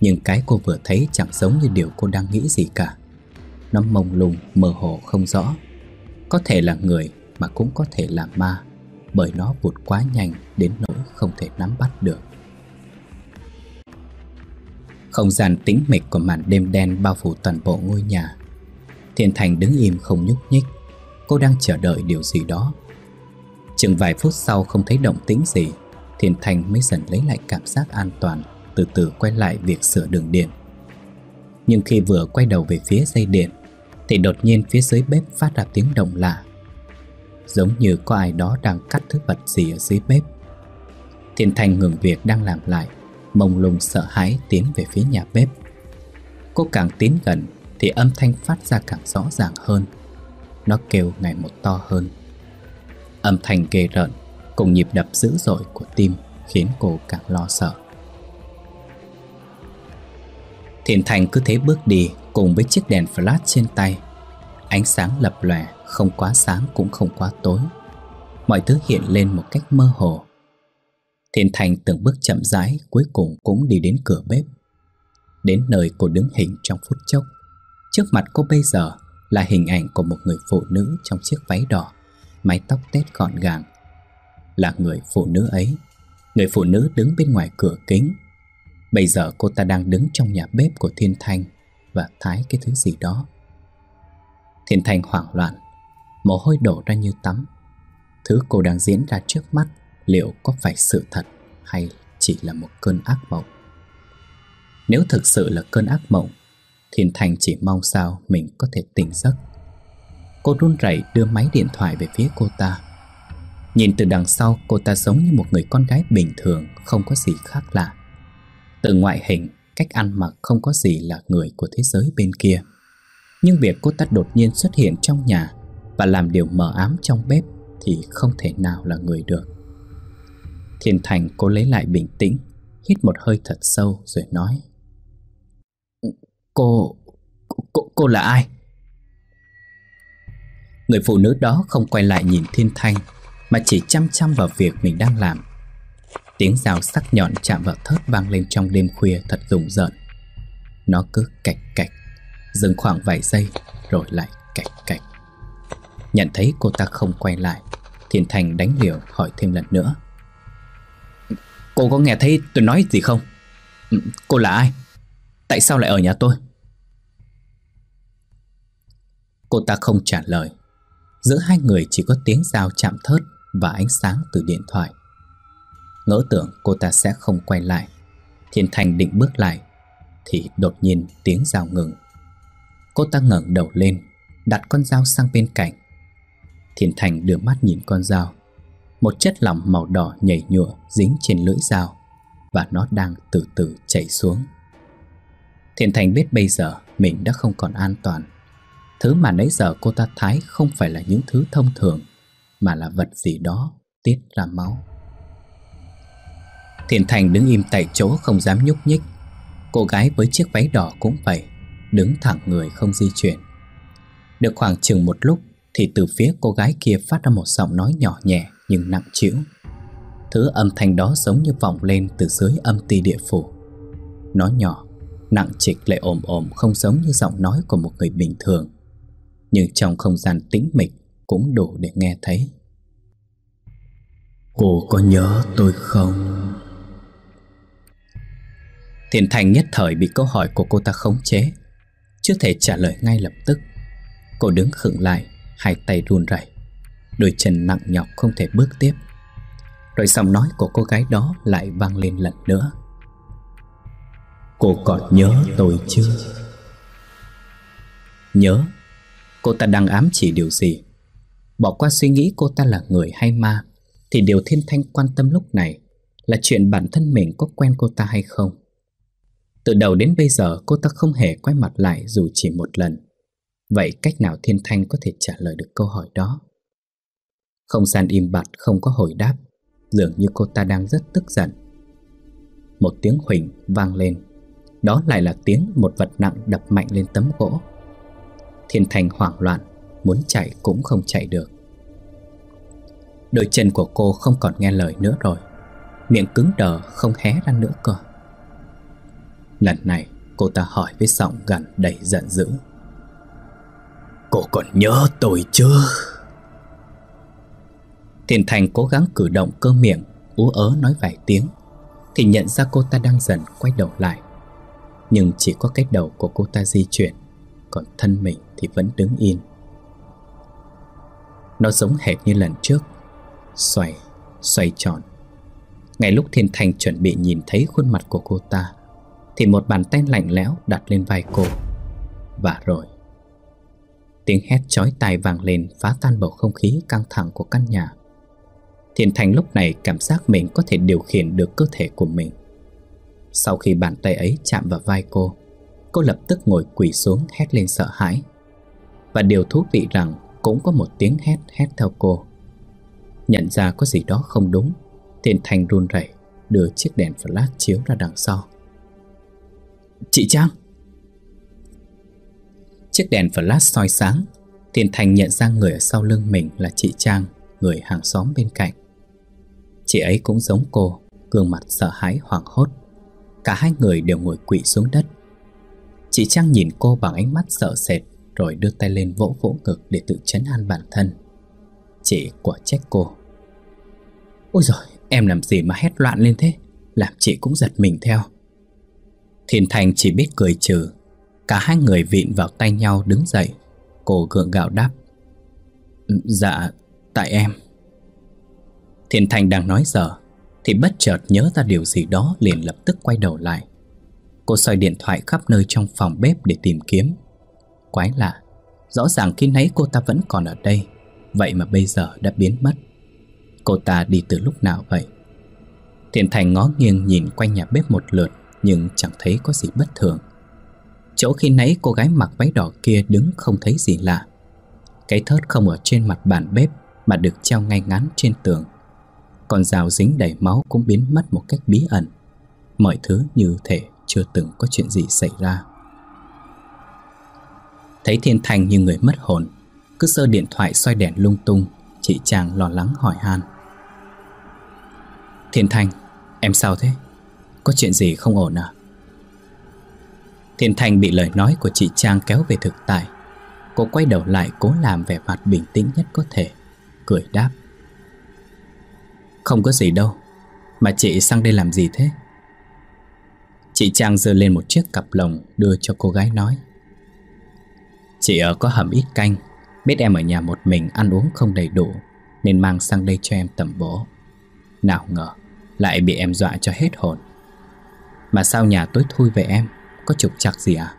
Nhưng cái cô vừa thấy chẳng giống như điều cô đang nghĩ gì cả Nó mông lung, mơ hồ không rõ Có thể là người mà cũng có thể là ma Bởi nó vụt quá nhanh đến nỗi không thể nắm bắt được không gian tĩnh mịch của màn đêm đen bao phủ toàn bộ ngôi nhà Thiên Thành đứng im không nhúc nhích Cô đang chờ đợi điều gì đó Chừng vài phút sau không thấy động tĩnh gì Thiên Thành mới dần lấy lại cảm giác an toàn Từ từ quay lại việc sửa đường điện Nhưng khi vừa quay đầu về phía dây điện Thì đột nhiên phía dưới bếp phát ra tiếng động lạ Giống như có ai đó đang cắt thứ vật gì ở dưới bếp Thiên Thành ngừng việc đang làm lại mông lung sợ hãi tiến về phía nhà bếp. Cô càng tiến gần thì âm thanh phát ra càng rõ ràng hơn. Nó kêu ngày một to hơn. Âm thanh ghê rợn cùng nhịp đập dữ dội của tim khiến cô càng lo sợ. Thiện Thành cứ thế bước đi cùng với chiếc đèn flash trên tay. Ánh sáng lập lòe, không quá sáng cũng không quá tối. Mọi thứ hiện lên một cách mơ hồ Thiên Thành từng bước chậm rãi cuối cùng cũng đi đến cửa bếp. Đến nơi cô đứng hình trong phút chốc. Trước mặt cô bây giờ là hình ảnh của một người phụ nữ trong chiếc váy đỏ, mái tóc tết gọn gàng. Là người phụ nữ ấy, người phụ nữ đứng bên ngoài cửa kính. Bây giờ cô ta đang đứng trong nhà bếp của Thiên Thanh và thái cái thứ gì đó. Thiên Thanh hoảng loạn, mồ hôi đổ ra như tắm. Thứ cô đang diễn ra trước mắt liệu có phải sự thật hay chỉ là một cơn ác mộng. Nếu thực sự là cơn ác mộng, Thiên Thành chỉ mong sao mình có thể tỉnh giấc. Cô run rẩy đưa máy điện thoại về phía cô ta. Nhìn từ đằng sau cô ta giống như một người con gái bình thường không có gì khác lạ. Từ ngoại hình, cách ăn mặc không có gì là người của thế giới bên kia. Nhưng việc cô ta đột nhiên xuất hiện trong nhà và làm điều mờ ám trong bếp thì không thể nào là người được. Thiên Thành cố lấy lại bình tĩnh Hít một hơi thật sâu rồi nói Cô... cô, cô là ai? Người phụ nữ đó không quay lại nhìn Thiên Thanh Mà chỉ chăm chăm vào việc mình đang làm Tiếng rào sắc nhọn chạm vào thớt vang lên trong đêm khuya thật rùng rợn Nó cứ cạch cạch Dừng khoảng vài giây Rồi lại cạch cạch Nhận thấy cô ta không quay lại Thiên Thành đánh liều hỏi thêm lần nữa Cô có nghe thấy tôi nói gì không? Ừ, cô là ai? Tại sao lại ở nhà tôi? Cô ta không trả lời Giữa hai người chỉ có tiếng dao chạm thớt Và ánh sáng từ điện thoại Ngỡ tưởng cô ta sẽ không quay lại Thiên Thành định bước lại Thì đột nhiên tiếng dao ngừng Cô ta ngẩng đầu lên Đặt con dao sang bên cạnh Thiên Thành đưa mắt nhìn con dao một chất lỏng màu đỏ nhảy nhụa dính trên lưỡi dao Và nó đang từ từ chảy xuống Thiện Thành biết bây giờ mình đã không còn an toàn Thứ mà nãy giờ cô ta thái không phải là những thứ thông thường Mà là vật gì đó tiết ra máu Thiện Thành đứng im tại chỗ không dám nhúc nhích Cô gái với chiếc váy đỏ cũng vậy Đứng thẳng người không di chuyển Được khoảng chừng một lúc Thì từ phía cô gái kia phát ra một giọng nói nhỏ nhẹ nhưng nặng trĩu. Thứ âm thanh đó giống như vọng lên từ dưới âm ti địa phủ. Nó nhỏ, nặng trịch lại ồm ồm không giống như giọng nói của một người bình thường. Nhưng trong không gian tĩnh mịch cũng đủ để nghe thấy. Cô có nhớ tôi không? Thiên Thành nhất thời bị câu hỏi của cô ta khống chế Chưa thể trả lời ngay lập tức Cô đứng khựng lại Hai tay run rẩy Đôi chân nặng nhọc không thể bước tiếp Rồi giọng nói của cô gái đó lại vang lên lần nữa Cô còn nhớ tôi chưa? Nhớ Cô ta đang ám chỉ điều gì? Bỏ qua suy nghĩ cô ta là người hay ma Thì điều Thiên Thanh quan tâm lúc này Là chuyện bản thân mình có quen cô ta hay không Từ đầu đến bây giờ cô ta không hề quay mặt lại dù chỉ một lần Vậy cách nào Thiên Thanh có thể trả lời được câu hỏi đó? Không gian im bặt không có hồi đáp Dường như cô ta đang rất tức giận Một tiếng huỳnh vang lên Đó lại là tiếng một vật nặng đập mạnh lên tấm gỗ Thiên Thành hoảng loạn Muốn chạy cũng không chạy được Đôi chân của cô không còn nghe lời nữa rồi Miệng cứng đờ không hé ra nữa cơ Lần này cô ta hỏi với giọng gần đầy giận dữ Cô còn nhớ tôi chưa?" Thiền Thành cố gắng cử động cơ miệng Ú ớ nói vài tiếng Thì nhận ra cô ta đang dần quay đầu lại Nhưng chỉ có cái đầu của cô ta di chuyển Còn thân mình thì vẫn đứng yên Nó giống hệt như lần trước Xoay, xoay tròn Ngay lúc Thiên Thành chuẩn bị nhìn thấy khuôn mặt của cô ta Thì một bàn tay lạnh lẽo đặt lên vai cô Và rồi Tiếng hét chói tai vang lên phá tan bầu không khí căng thẳng của căn nhà Thiện Thành lúc này cảm giác mình có thể điều khiển được cơ thể của mình. Sau khi bàn tay ấy chạm vào vai cô, cô lập tức ngồi quỳ xuống hét lên sợ hãi. Và điều thú vị rằng cũng có một tiếng hét hét theo cô. Nhận ra có gì đó không đúng, Thiện Thành run rẩy đưa chiếc đèn flash chiếu ra đằng sau. Chị Trang! Chiếc đèn flash soi sáng, Thiện Thành nhận ra người ở sau lưng mình là chị Trang, người hàng xóm bên cạnh. Chị ấy cũng giống cô Gương mặt sợ hãi hoảng hốt Cả hai người đều ngồi quỵ xuống đất Chị Trang nhìn cô bằng ánh mắt sợ sệt Rồi đưa tay lên vỗ vỗ ngực Để tự chấn an bản thân Chị quả trách cô Ôi rồi em làm gì mà hét loạn lên thế Làm chị cũng giật mình theo Thiên Thành chỉ biết cười trừ Cả hai người vịn vào tay nhau đứng dậy Cô gượng gạo đáp ừ, Dạ, tại em Thiện Thành đang nói giờ Thì bất chợt nhớ ra điều gì đó liền lập tức quay đầu lại Cô soi điện thoại khắp nơi trong phòng bếp để tìm kiếm Quái lạ Rõ ràng khi nãy cô ta vẫn còn ở đây Vậy mà bây giờ đã biến mất Cô ta đi từ lúc nào vậy Thiện Thành ngó nghiêng nhìn quanh nhà bếp một lượt Nhưng chẳng thấy có gì bất thường Chỗ khi nãy cô gái mặc váy đỏ kia đứng không thấy gì lạ Cái thớt không ở trên mặt bàn bếp Mà được treo ngay ngắn trên tường con dao dính đầy máu cũng biến mất một cách bí ẩn Mọi thứ như thể chưa từng có chuyện gì xảy ra Thấy Thiên Thành như người mất hồn Cứ sơ điện thoại xoay đèn lung tung Chị chàng lo lắng hỏi han Thiên Thành, em sao thế? Có chuyện gì không ổn à? Thiên Thành bị lời nói của chị Trang kéo về thực tại Cô quay đầu lại cố làm vẻ mặt bình tĩnh nhất có thể Cười đáp không có gì đâu Mà chị sang đây làm gì thế Chị Trang giơ lên một chiếc cặp lồng Đưa cho cô gái nói Chị ở ờ, có hầm ít canh Biết em ở nhà một mình ăn uống không đầy đủ Nên mang sang đây cho em tẩm bổ Nào ngờ Lại bị em dọa cho hết hồn Mà sao nhà tối thui về em Có trục trặc gì à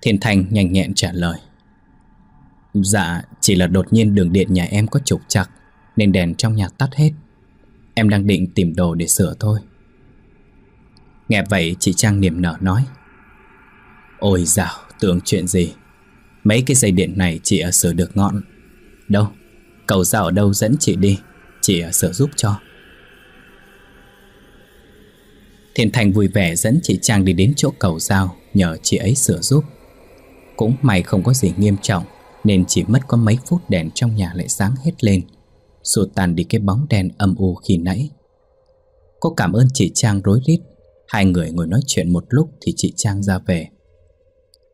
Thiên thành nhanh nhẹn trả lời Dạ chỉ là đột nhiên đường điện nhà em có trục trặc nên đèn trong nhà tắt hết Em đang định tìm đồ để sửa thôi Nghe vậy chị Trang niềm nở nói Ôi dạo, tưởng chuyện gì Mấy cái dây điện này chị ở sửa được ngọn Đâu, cầu ra ở đâu dẫn chị đi Chị ở sửa giúp cho Thiên Thành vui vẻ dẫn chị Trang đi đến chỗ cầu giao Nhờ chị ấy sửa giúp Cũng may không có gì nghiêm trọng Nên chỉ mất có mấy phút đèn trong nhà lại sáng hết lên rồi tàn đi cái bóng đen âm u khi nãy Cô cảm ơn chị Trang rối rít Hai người ngồi nói chuyện một lúc Thì chị Trang ra về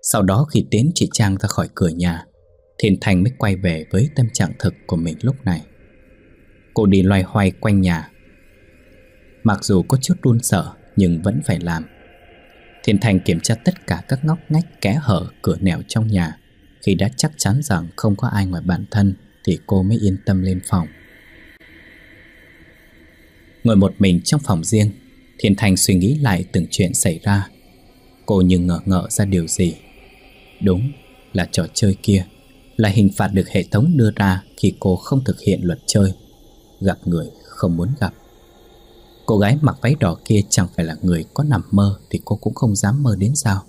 Sau đó khi tiến chị Trang ra khỏi cửa nhà Thiên Thành mới quay về với tâm trạng thực của mình lúc này Cô đi loay hoay quanh nhà Mặc dù có chút run sợ Nhưng vẫn phải làm Thiên Thành kiểm tra tất cả các ngóc ngách kẽ hở cửa nẻo trong nhà Khi đã chắc chắn rằng không có ai ngoài bản thân Thì cô mới yên tâm lên phòng Ngồi một mình trong phòng riêng Thiên Thành suy nghĩ lại từng chuyện xảy ra Cô như ngờ ngợ ra điều gì Đúng là trò chơi kia Là hình phạt được hệ thống đưa ra Khi cô không thực hiện luật chơi Gặp người không muốn gặp Cô gái mặc váy đỏ kia chẳng phải là người có nằm mơ Thì cô cũng không dám mơ đến sao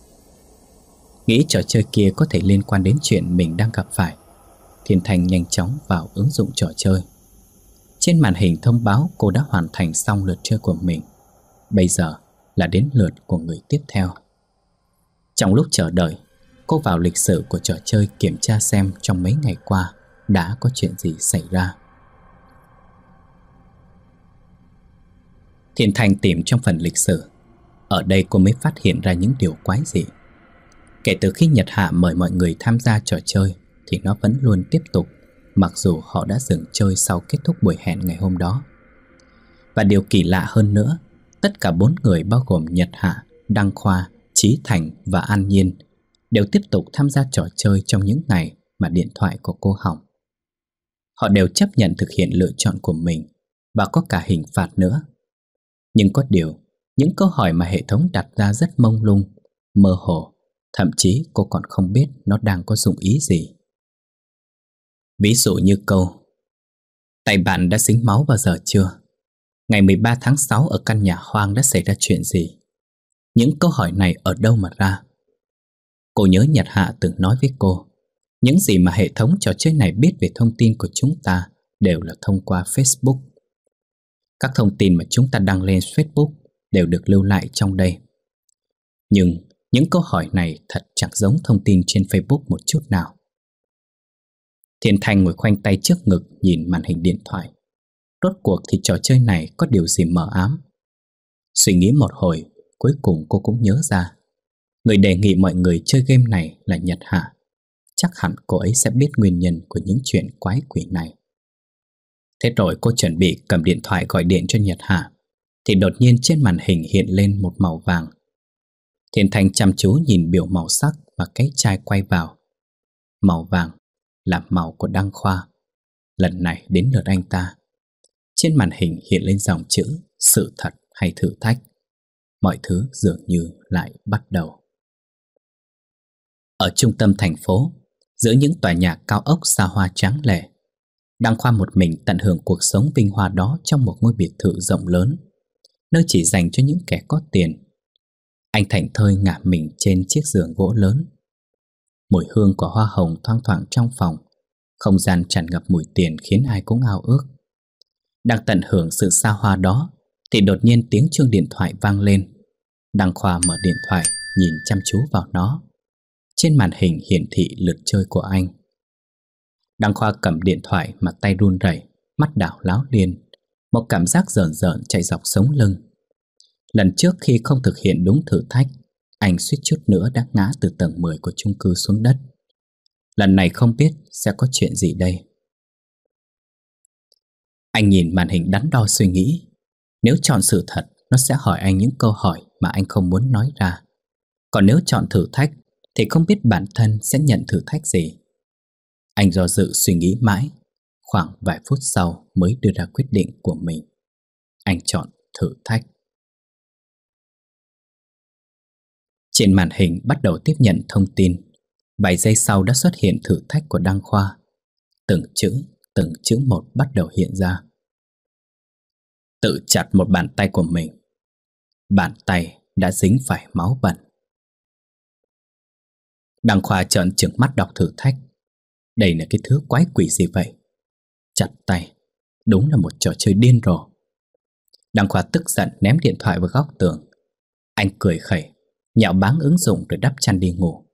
Nghĩ trò chơi kia có thể liên quan đến chuyện mình đang gặp phải Thiên Thành nhanh chóng vào ứng dụng trò chơi trên màn hình thông báo cô đã hoàn thành xong lượt chơi của mình. Bây giờ là đến lượt của người tiếp theo. Trong lúc chờ đợi, cô vào lịch sử của trò chơi kiểm tra xem trong mấy ngày qua đã có chuyện gì xảy ra. thiên Thành tìm trong phần lịch sử. Ở đây cô mới phát hiện ra những điều quái dị. Kể từ khi Nhật Hạ mời mọi người tham gia trò chơi thì nó vẫn luôn tiếp tục mặc dù họ đã dừng chơi sau kết thúc buổi hẹn ngày hôm đó. Và điều kỳ lạ hơn nữa, tất cả bốn người bao gồm Nhật Hạ, Đăng Khoa, Trí Thành và An Nhiên đều tiếp tục tham gia trò chơi trong những ngày mà điện thoại của cô hỏng. Họ đều chấp nhận thực hiện lựa chọn của mình và có cả hình phạt nữa. Nhưng có điều, những câu hỏi mà hệ thống đặt ra rất mông lung, mơ hồ, thậm chí cô còn không biết nó đang có dụng ý gì. Ví dụ như câu Tay bạn đã dính máu vào giờ chưa? Ngày 13 tháng 6 ở căn nhà hoang đã xảy ra chuyện gì? Những câu hỏi này ở đâu mà ra? Cô nhớ Nhật Hạ từng nói với cô Những gì mà hệ thống trò chơi này biết về thông tin của chúng ta Đều là thông qua Facebook Các thông tin mà chúng ta đăng lên Facebook Đều được lưu lại trong đây Nhưng những câu hỏi này thật chẳng giống thông tin trên Facebook một chút nào Thiên Thành ngồi khoanh tay trước ngực nhìn màn hình điện thoại. Rốt cuộc thì trò chơi này có điều gì mờ ám. Suy nghĩ một hồi, cuối cùng cô cũng nhớ ra. Người đề nghị mọi người chơi game này là Nhật Hạ. Chắc hẳn cô ấy sẽ biết nguyên nhân của những chuyện quái quỷ này. Thế rồi cô chuẩn bị cầm điện thoại gọi điện cho Nhật Hạ. Thì đột nhiên trên màn hình hiện lên một màu vàng. Thiên Thành chăm chú nhìn biểu màu sắc và cái chai quay vào. Màu vàng làm màu của Đăng Khoa. Lần này đến lượt anh ta. Trên màn hình hiện lên dòng chữ sự thật hay thử thách. Mọi thứ dường như lại bắt đầu. Ở trung tâm thành phố, giữa những tòa nhà cao ốc xa hoa trắng lệ, Đăng Khoa một mình tận hưởng cuộc sống vinh hoa đó trong một ngôi biệt thự rộng lớn, nơi chỉ dành cho những kẻ có tiền. Anh thảnh thơi ngả mình trên chiếc giường gỗ lớn, Mùi hương của hoa hồng thoang thoảng trong phòng Không gian tràn ngập mùi tiền khiến ai cũng ao ước Đang tận hưởng sự xa hoa đó Thì đột nhiên tiếng chuông điện thoại vang lên Đăng Khoa mở điện thoại Nhìn chăm chú vào nó Trên màn hình hiển thị lượt chơi của anh Đăng Khoa cầm điện thoại mà tay run rẩy Mắt đảo láo liền Một cảm giác rợn rợn chạy dọc sống lưng Lần trước khi không thực hiện đúng thử thách anh suýt chút nữa đã ngã từ tầng 10 của chung cư xuống đất. Lần này không biết sẽ có chuyện gì đây. Anh nhìn màn hình đắn đo suy nghĩ. Nếu chọn sự thật, nó sẽ hỏi anh những câu hỏi mà anh không muốn nói ra. Còn nếu chọn thử thách, thì không biết bản thân sẽ nhận thử thách gì. Anh do dự suy nghĩ mãi, khoảng vài phút sau mới đưa ra quyết định của mình. Anh chọn thử thách. Trên màn hình bắt đầu tiếp nhận thông tin. Vài giây sau đã xuất hiện thử thách của Đăng Khoa. Từng chữ, từng chữ một bắt đầu hiện ra. Tự chặt một bàn tay của mình. Bàn tay đã dính phải máu bẩn. Đăng Khoa trợn trừng mắt đọc thử thách. Đây là cái thứ quái quỷ gì vậy? Chặt tay, đúng là một trò chơi điên rồ. Đăng Khoa tức giận ném điện thoại vào góc tường. Anh cười khẩy, Nhạo báng ứng dụng rồi đắp chăn đi ngủ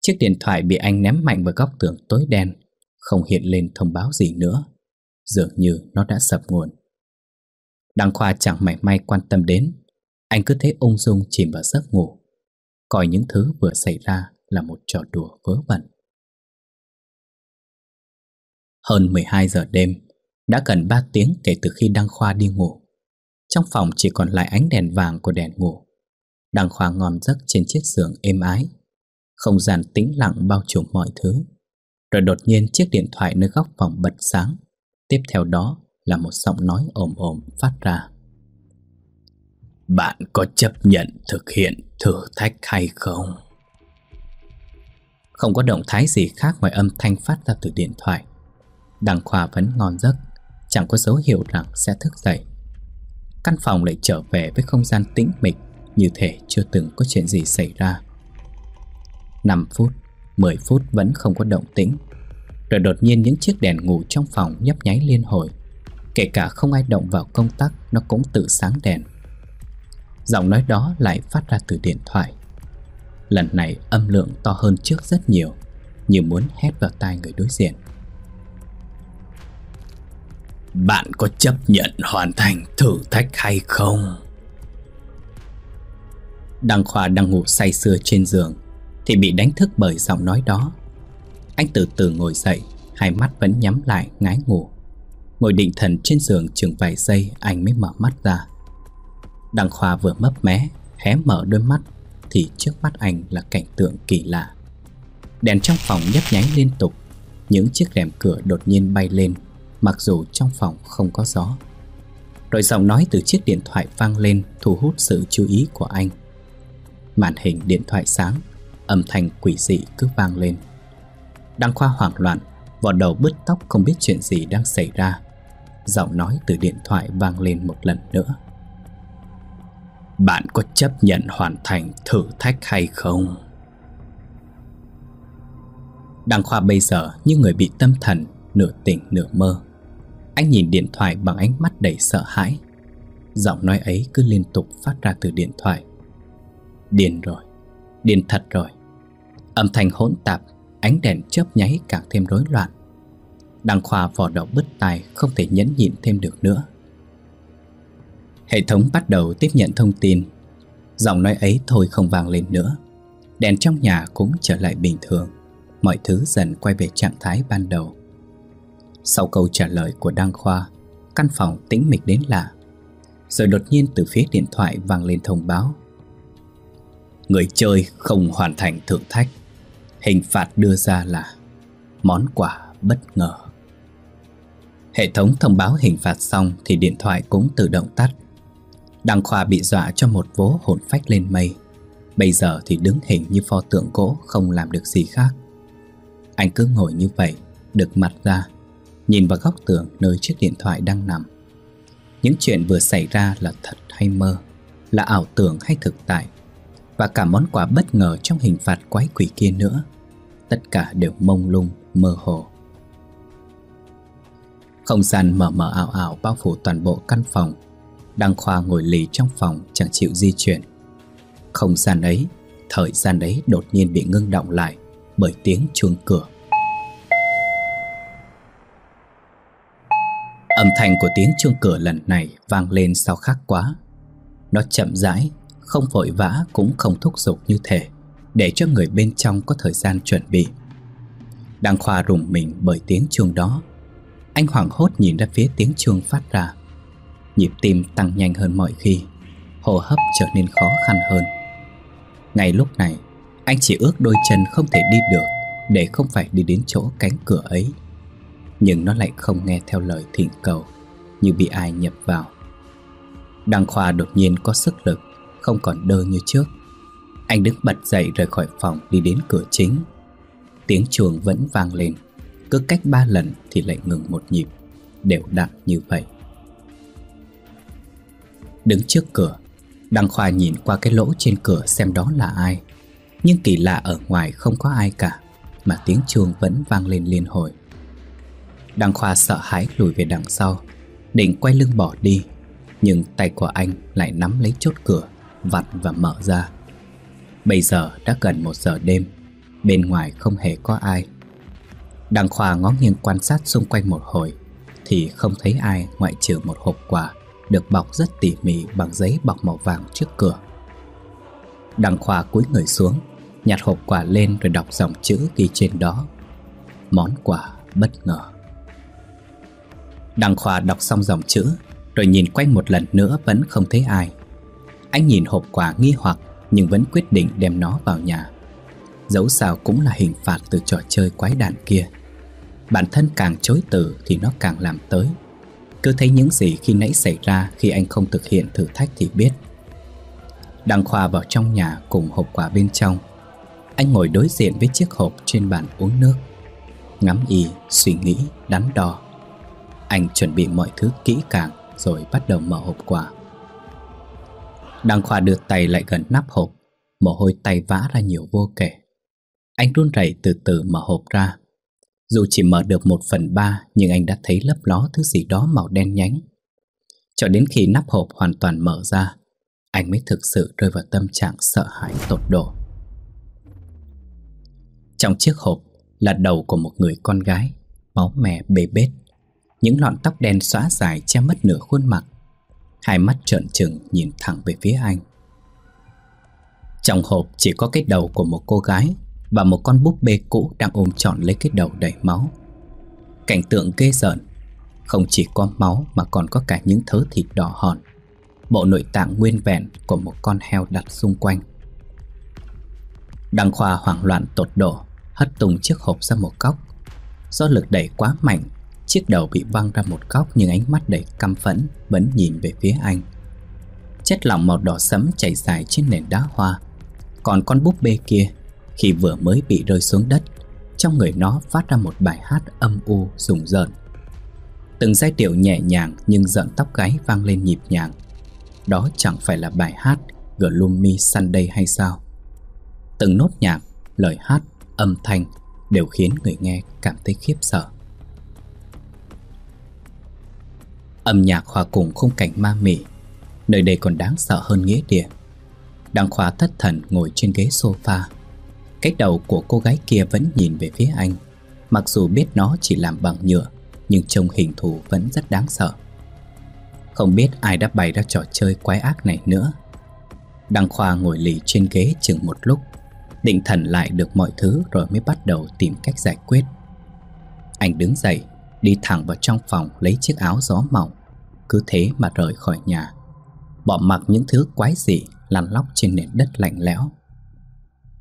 Chiếc điện thoại bị anh ném mạnh vào góc tường tối đen Không hiện lên thông báo gì nữa Dường như nó đã sập nguồn Đăng Khoa chẳng mảy may quan tâm đến Anh cứ thế ung dung chìm vào giấc ngủ Coi những thứ vừa xảy ra là một trò đùa vớ vẩn Hơn 12 giờ đêm Đã gần 3 tiếng kể từ khi Đăng Khoa đi ngủ Trong phòng chỉ còn lại ánh đèn vàng của đèn ngủ đang khoa ngon giấc trên chiếc giường êm ái. Không gian tĩnh lặng bao trùm mọi thứ. Rồi đột nhiên chiếc điện thoại nơi góc phòng bật sáng. Tiếp theo đó là một giọng nói ồm ồm phát ra. Bạn có chấp nhận thực hiện thử thách hay không? Không có động thái gì khác ngoài âm thanh phát ra từ điện thoại. Đằng Khoa vẫn ngon giấc, chẳng có dấu hiệu rằng sẽ thức dậy. Căn phòng lại trở về với không gian tĩnh mịch như thể chưa từng có chuyện gì xảy ra. 5 phút, 10 phút vẫn không có động tĩnh. Rồi đột nhiên những chiếc đèn ngủ trong phòng nhấp nháy liên hồi. Kể cả không ai động vào công tắc, nó cũng tự sáng đèn. Giọng nói đó lại phát ra từ điện thoại. Lần này âm lượng to hơn trước rất nhiều, như muốn hét vào tai người đối diện. Bạn có chấp nhận hoàn thành thử thách hay không? Đăng Khoa đang ngủ say sưa trên giường Thì bị đánh thức bởi giọng nói đó Anh từ từ ngồi dậy Hai mắt vẫn nhắm lại ngái ngủ Ngồi định thần trên giường chừng vài giây Anh mới mở mắt ra Đăng Khoa vừa mấp mé Hé mở đôi mắt Thì trước mắt anh là cảnh tượng kỳ lạ Đèn trong phòng nhấp nháy liên tục Những chiếc rèm cửa đột nhiên bay lên Mặc dù trong phòng không có gió Rồi giọng nói từ chiếc điện thoại vang lên Thu hút sự chú ý của anh màn hình điện thoại sáng, âm thanh quỷ dị cứ vang lên. Đăng Khoa hoảng loạn, vò đầu bứt tóc không biết chuyện gì đang xảy ra. Giọng nói từ điện thoại vang lên một lần nữa. Bạn có chấp nhận hoàn thành thử thách hay không? Đăng Khoa bây giờ như người bị tâm thần, nửa tỉnh nửa mơ. Anh nhìn điện thoại bằng ánh mắt đầy sợ hãi. Giọng nói ấy cứ liên tục phát ra từ điện thoại Điên rồi Điên thật rồi Âm thanh hỗn tạp Ánh đèn chớp nháy càng thêm rối loạn Đăng Khoa vò đầu bứt tai Không thể nhẫn nhịn thêm được nữa Hệ thống bắt đầu tiếp nhận thông tin Giọng nói ấy thôi không vang lên nữa Đèn trong nhà cũng trở lại bình thường Mọi thứ dần quay về trạng thái ban đầu Sau câu trả lời của Đăng Khoa Căn phòng tĩnh mịch đến lạ Rồi đột nhiên từ phía điện thoại vang lên thông báo người chơi không hoàn thành thử thách. Hình phạt đưa ra là món quà bất ngờ. Hệ thống thông báo hình phạt xong thì điện thoại cũng tự động tắt. Đăng Khoa bị dọa cho một vố hồn phách lên mây. Bây giờ thì đứng hình như pho tượng gỗ không làm được gì khác. Anh cứ ngồi như vậy, được mặt ra, nhìn vào góc tường nơi chiếc điện thoại đang nằm. Những chuyện vừa xảy ra là thật hay mơ, là ảo tưởng hay thực tại, và cả món quà bất ngờ trong hình phạt quái quỷ kia nữa. Tất cả đều mông lung, mơ hồ. Không gian mờ mờ ảo ảo bao phủ toàn bộ căn phòng. Đăng Khoa ngồi lì trong phòng chẳng chịu di chuyển. Không gian ấy, thời gian ấy đột nhiên bị ngưng động lại bởi tiếng chuông cửa. Âm thanh của tiếng chuông cửa lần này vang lên sao khác quá. Nó chậm rãi không vội vã cũng không thúc giục như thể để cho người bên trong có thời gian chuẩn bị. Đăng Khoa rùng mình bởi tiếng chuông đó. Anh hoảng hốt nhìn ra phía tiếng chuông phát ra. Nhịp tim tăng nhanh hơn mọi khi, hô hấp trở nên khó khăn hơn. Ngay lúc này, anh chỉ ước đôi chân không thể đi được để không phải đi đến chỗ cánh cửa ấy. Nhưng nó lại không nghe theo lời thỉnh cầu, như bị ai nhập vào. Đăng Khoa đột nhiên có sức lực không còn đơ như trước Anh đứng bật dậy rời khỏi phòng đi đến cửa chính Tiếng chuồng vẫn vang lên Cứ cách ba lần thì lại ngừng một nhịp Đều đặn như vậy Đứng trước cửa Đăng Khoa nhìn qua cái lỗ trên cửa xem đó là ai Nhưng kỳ lạ ở ngoài không có ai cả Mà tiếng chuông vẫn vang lên liên hồi Đăng Khoa sợ hãi lùi về đằng sau Định quay lưng bỏ đi Nhưng tay của anh lại nắm lấy chốt cửa vặn và mở ra. Bây giờ đã gần một giờ đêm, bên ngoài không hề có ai. Đặng Khoa ngó nghiêng quan sát xung quanh một hồi, thì không thấy ai ngoại trừ một hộp quà được bọc rất tỉ mỉ bằng giấy bọc màu vàng trước cửa. Đặng Khoa cúi người xuống, nhặt hộp quà lên rồi đọc dòng chữ ghi trên đó. Món quà bất ngờ. Đặng Khoa đọc xong dòng chữ rồi nhìn quanh một lần nữa vẫn không thấy ai. Anh nhìn hộp quà nghi hoặc nhưng vẫn quyết định đem nó vào nhà. Dẫu sao cũng là hình phạt từ trò chơi quái đàn kia. Bản thân càng chối từ thì nó càng làm tới. Cứ thấy những gì khi nãy xảy ra khi anh không thực hiện thử thách thì biết. Đăng Khoa vào trong nhà cùng hộp quà bên trong. Anh ngồi đối diện với chiếc hộp trên bàn uống nước. Ngắm y, suy nghĩ, đắn đo. Anh chuẩn bị mọi thứ kỹ càng rồi bắt đầu mở hộp quà. Đăng Khoa đưa tay lại gần nắp hộp Mồ hôi tay vã ra nhiều vô kể Anh run rẩy từ từ mở hộp ra Dù chỉ mở được một phần ba Nhưng anh đã thấy lấp ló thứ gì đó màu đen nhánh Cho đến khi nắp hộp hoàn toàn mở ra Anh mới thực sự rơi vào tâm trạng sợ hãi tột độ Trong chiếc hộp là đầu của một người con gái Máu mè bê bết Những lọn tóc đen xóa dài che mất nửa khuôn mặt Hai mắt trợn trừng nhìn thẳng về phía anh Trong hộp chỉ có cái đầu của một cô gái Và một con búp bê cũ đang ôm trọn lấy cái đầu đầy máu Cảnh tượng ghê rợn Không chỉ có máu mà còn có cả những thớ thịt đỏ hòn Bộ nội tạng nguyên vẹn của một con heo đặt xung quanh Đăng Khoa hoảng loạn tột độ Hất tung chiếc hộp ra một góc Do lực đẩy quá mạnh Chiếc đầu bị văng ra một góc nhưng ánh mắt đầy căm phẫn vẫn nhìn về phía anh. Chất lỏng màu đỏ sẫm chảy dài trên nền đá hoa. Còn con búp bê kia, khi vừa mới bị rơi xuống đất, trong người nó phát ra một bài hát âm u rùng rợn. Từng giai điệu nhẹ nhàng nhưng giận tóc gáy vang lên nhịp nhàng. Đó chẳng phải là bài hát Gloomy Sunday hay sao? Từng nốt nhạc, lời hát, âm thanh đều khiến người nghe cảm thấy khiếp sợ. Âm nhạc hòa cùng khung cảnh ma mị Nơi đây còn đáng sợ hơn nghĩa địa Đăng Khoa thất thần ngồi trên ghế sofa Cái đầu của cô gái kia vẫn nhìn về phía anh Mặc dù biết nó chỉ làm bằng nhựa Nhưng trông hình thù vẫn rất đáng sợ Không biết ai đã bày ra trò chơi quái ác này nữa Đăng Khoa ngồi lì trên ghế chừng một lúc Định thần lại được mọi thứ rồi mới bắt đầu tìm cách giải quyết Anh đứng dậy Đi thẳng vào trong phòng lấy chiếc áo gió mỏng Cứ thế mà rời khỏi nhà Bỏ mặc những thứ quái dị lăn lóc trên nền đất lạnh lẽo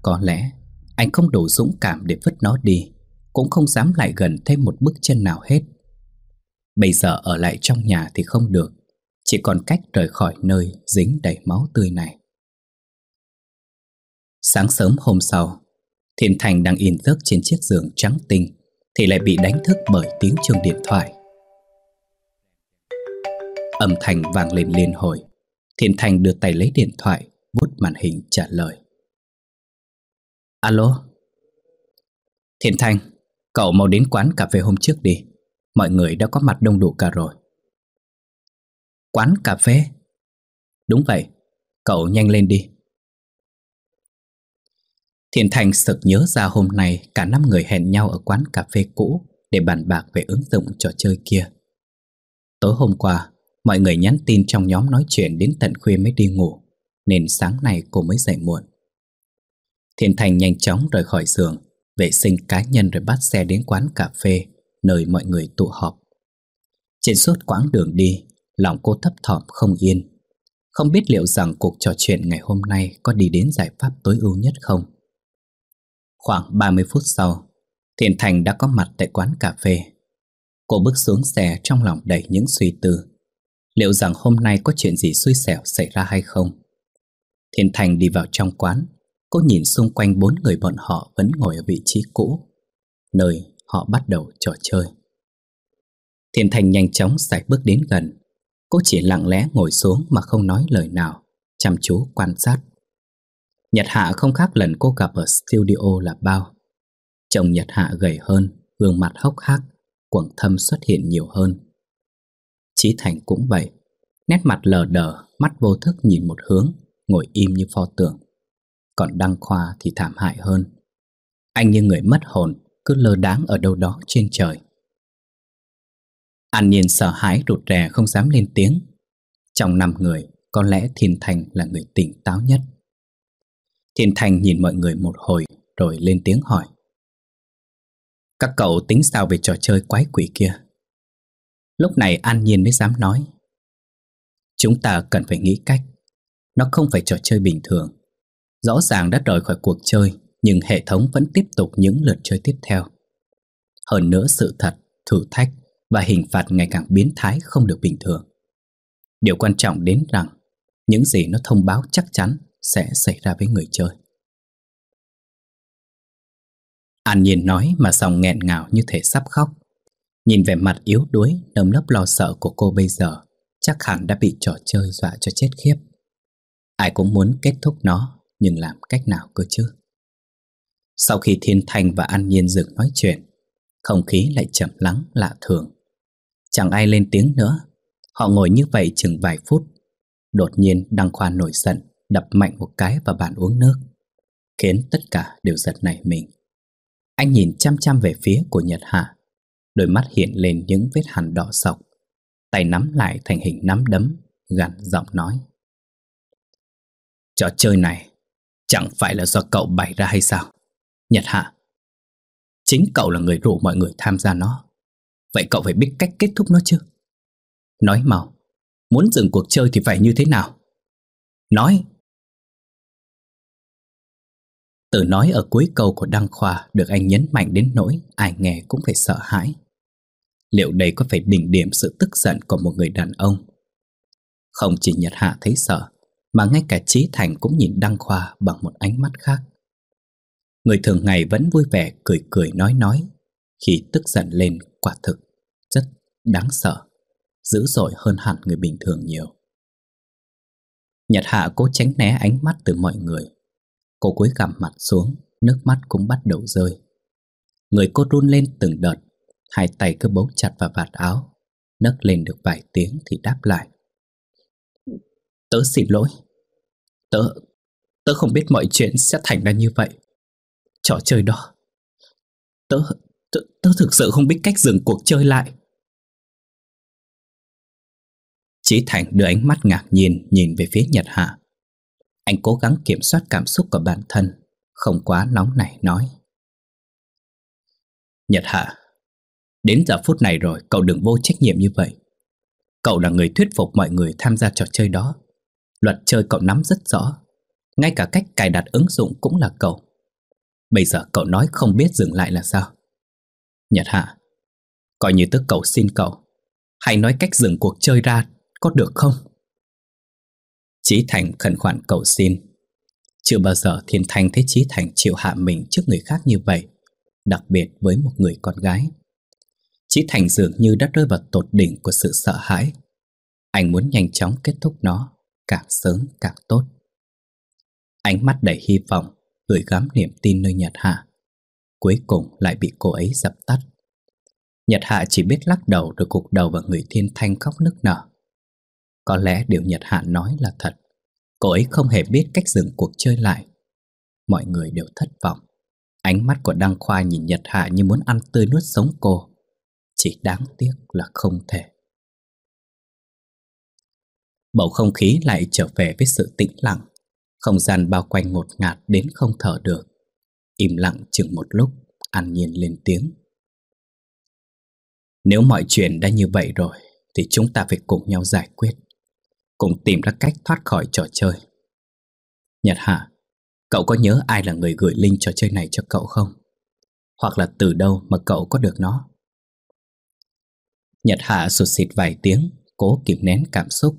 Có lẽ anh không đủ dũng cảm để vứt nó đi Cũng không dám lại gần thêm một bước chân nào hết Bây giờ ở lại trong nhà thì không được Chỉ còn cách rời khỏi nơi dính đầy máu tươi này Sáng sớm hôm sau thiên Thành đang in giấc trên chiếc giường trắng tinh thì lại bị đánh thức bởi tiếng chuông điện thoại. Âm thanh vang lên liên hồi, Thiên Thành đưa tay lấy điện thoại, vuốt màn hình trả lời. Alo? Thiên Thành, cậu mau đến quán cà phê hôm trước đi, mọi người đã có mặt đông đủ cả rồi. Quán cà phê? Đúng vậy, cậu nhanh lên đi, Thiện Thành sực nhớ ra hôm nay cả năm người hẹn nhau ở quán cà phê cũ để bàn bạc về ứng dụng trò chơi kia. Tối hôm qua, mọi người nhắn tin trong nhóm nói chuyện đến tận khuya mới đi ngủ, nên sáng nay cô mới dậy muộn. Thiện Thành nhanh chóng rời khỏi giường, vệ sinh cá nhân rồi bắt xe đến quán cà phê nơi mọi người tụ họp. Trên suốt quãng đường đi, lòng cô thấp thỏm không yên. Không biết liệu rằng cuộc trò chuyện ngày hôm nay có đi đến giải pháp tối ưu nhất không? Khoảng 30 phút sau, Thiện Thành đã có mặt tại quán cà phê. Cô bước xuống xe trong lòng đầy những suy tư. Liệu rằng hôm nay có chuyện gì xui xẻo xảy ra hay không? Thiên Thành đi vào trong quán Cô nhìn xung quanh bốn người bọn họ vẫn ngồi ở vị trí cũ Nơi họ bắt đầu trò chơi Thiên Thành nhanh chóng sải bước đến gần Cô chỉ lặng lẽ ngồi xuống mà không nói lời nào Chăm chú quan sát Nhật Hạ không khác lần cô gặp ở studio là bao Chồng Nhật Hạ gầy hơn, gương mặt hốc hác, quầng thâm xuất hiện nhiều hơn Chí Thành cũng vậy Nét mặt lờ đờ, mắt vô thức nhìn một hướng, ngồi im như pho tượng Còn Đăng Khoa thì thảm hại hơn Anh như người mất hồn, cứ lơ đáng ở đâu đó trên trời An Nhiên sợ hãi rụt rè không dám lên tiếng Trong năm người, có lẽ Thiên Thành là người tỉnh táo nhất Thiên Thành nhìn mọi người một hồi rồi lên tiếng hỏi. Các cậu tính sao về trò chơi quái quỷ kia? Lúc này An Nhiên mới dám nói. Chúng ta cần phải nghĩ cách. Nó không phải trò chơi bình thường. Rõ ràng đã rời khỏi cuộc chơi nhưng hệ thống vẫn tiếp tục những lượt chơi tiếp theo. Hơn nữa sự thật, thử thách và hình phạt ngày càng biến thái không được bình thường. Điều quan trọng đến rằng những gì nó thông báo chắc chắn sẽ xảy ra với người chơi. An Nhiên nói mà giọng nghẹn ngào như thể sắp khóc. Nhìn vẻ mặt yếu đuối, nấm lấp lo sợ của cô bây giờ, chắc hẳn đã bị trò chơi dọa cho chết khiếp. Ai cũng muốn kết thúc nó, nhưng làm cách nào cơ chứ? Sau khi Thiên Thành và An Nhiên dừng nói chuyện, không khí lại chậm lắng lạ thường. Chẳng ai lên tiếng nữa, họ ngồi như vậy chừng vài phút. Đột nhiên Đăng Khoa nổi giận, đập mạnh một cái vào bàn uống nước, khiến tất cả đều giật nảy mình. Anh nhìn chăm chăm về phía của Nhật Hạ, đôi mắt hiện lên những vết hằn đỏ sọc, tay nắm lại thành hình nắm đấm, gằn giọng nói. Trò chơi này chẳng phải là do cậu bày ra hay sao? Nhật Hạ, chính cậu là người rủ mọi người tham gia nó. Vậy cậu phải biết cách kết thúc nó chứ? Nói mau, muốn dừng cuộc chơi thì phải như thế nào? Nói! Từ nói ở cuối câu của Đăng Khoa được anh nhấn mạnh đến nỗi ai nghe cũng phải sợ hãi. Liệu đây có phải đỉnh điểm sự tức giận của một người đàn ông? Không chỉ Nhật Hạ thấy sợ, mà ngay cả Trí Thành cũng nhìn Đăng Khoa bằng một ánh mắt khác. Người thường ngày vẫn vui vẻ cười cười nói nói, khi tức giận lên quả thực, rất đáng sợ, dữ dội hơn hẳn người bình thường nhiều. Nhật Hạ cố tránh né ánh mắt từ mọi người Cô cúi gằm mặt xuống Nước mắt cũng bắt đầu rơi Người cô run lên từng đợt Hai tay cứ bấu chặt vào vạt áo Nấc lên được vài tiếng thì đáp lại Tớ xin lỗi Tớ, tớ không biết mọi chuyện sẽ thành ra như vậy Trò chơi đó Tớ, tớ, tớ thực sự không biết cách dừng cuộc chơi lại Chí Thành đưa ánh mắt ngạc nhiên nhìn về phía Nhật Hạ anh cố gắng kiểm soát cảm xúc của bản thân Không quá nóng nảy nói Nhật Hạ Đến giờ phút này rồi cậu đừng vô trách nhiệm như vậy Cậu là người thuyết phục mọi người tham gia trò chơi đó Luật chơi cậu nắm rất rõ Ngay cả cách cài đặt ứng dụng cũng là cậu Bây giờ cậu nói không biết dừng lại là sao Nhật Hạ Coi như tức cậu xin cậu Hãy nói cách dừng cuộc chơi ra Có được không Chí Thành khẩn khoản cầu xin Chưa bao giờ Thiên Thanh thấy Chí Thành chịu hạ mình trước người khác như vậy Đặc biệt với một người con gái Chí Thành dường như đã rơi vào tột đỉnh của sự sợ hãi Anh muốn nhanh chóng kết thúc nó Càng sớm càng tốt Ánh mắt đầy hy vọng Gửi gắm niềm tin nơi Nhật Hạ Cuối cùng lại bị cô ấy dập tắt Nhật Hạ chỉ biết lắc đầu rồi cục đầu vào người Thiên Thanh khóc nức nở có lẽ điều Nhật Hạ nói là thật Cô ấy không hề biết cách dừng cuộc chơi lại Mọi người đều thất vọng Ánh mắt của Đăng Khoa nhìn Nhật Hạ như muốn ăn tươi nuốt sống cô Chỉ đáng tiếc là không thể Bầu không khí lại trở về với sự tĩnh lặng Không gian bao quanh ngột ngạt đến không thở được Im lặng chừng một lúc An nhiên lên tiếng Nếu mọi chuyện đã như vậy rồi Thì chúng ta phải cùng nhau giải quyết cùng tìm ra cách thoát khỏi trò chơi. Nhật Hạ, cậu có nhớ ai là người gửi link trò chơi này cho cậu không? Hoặc là từ đâu mà cậu có được nó? Nhật Hạ sụt xịt vài tiếng, cố kìm nén cảm xúc.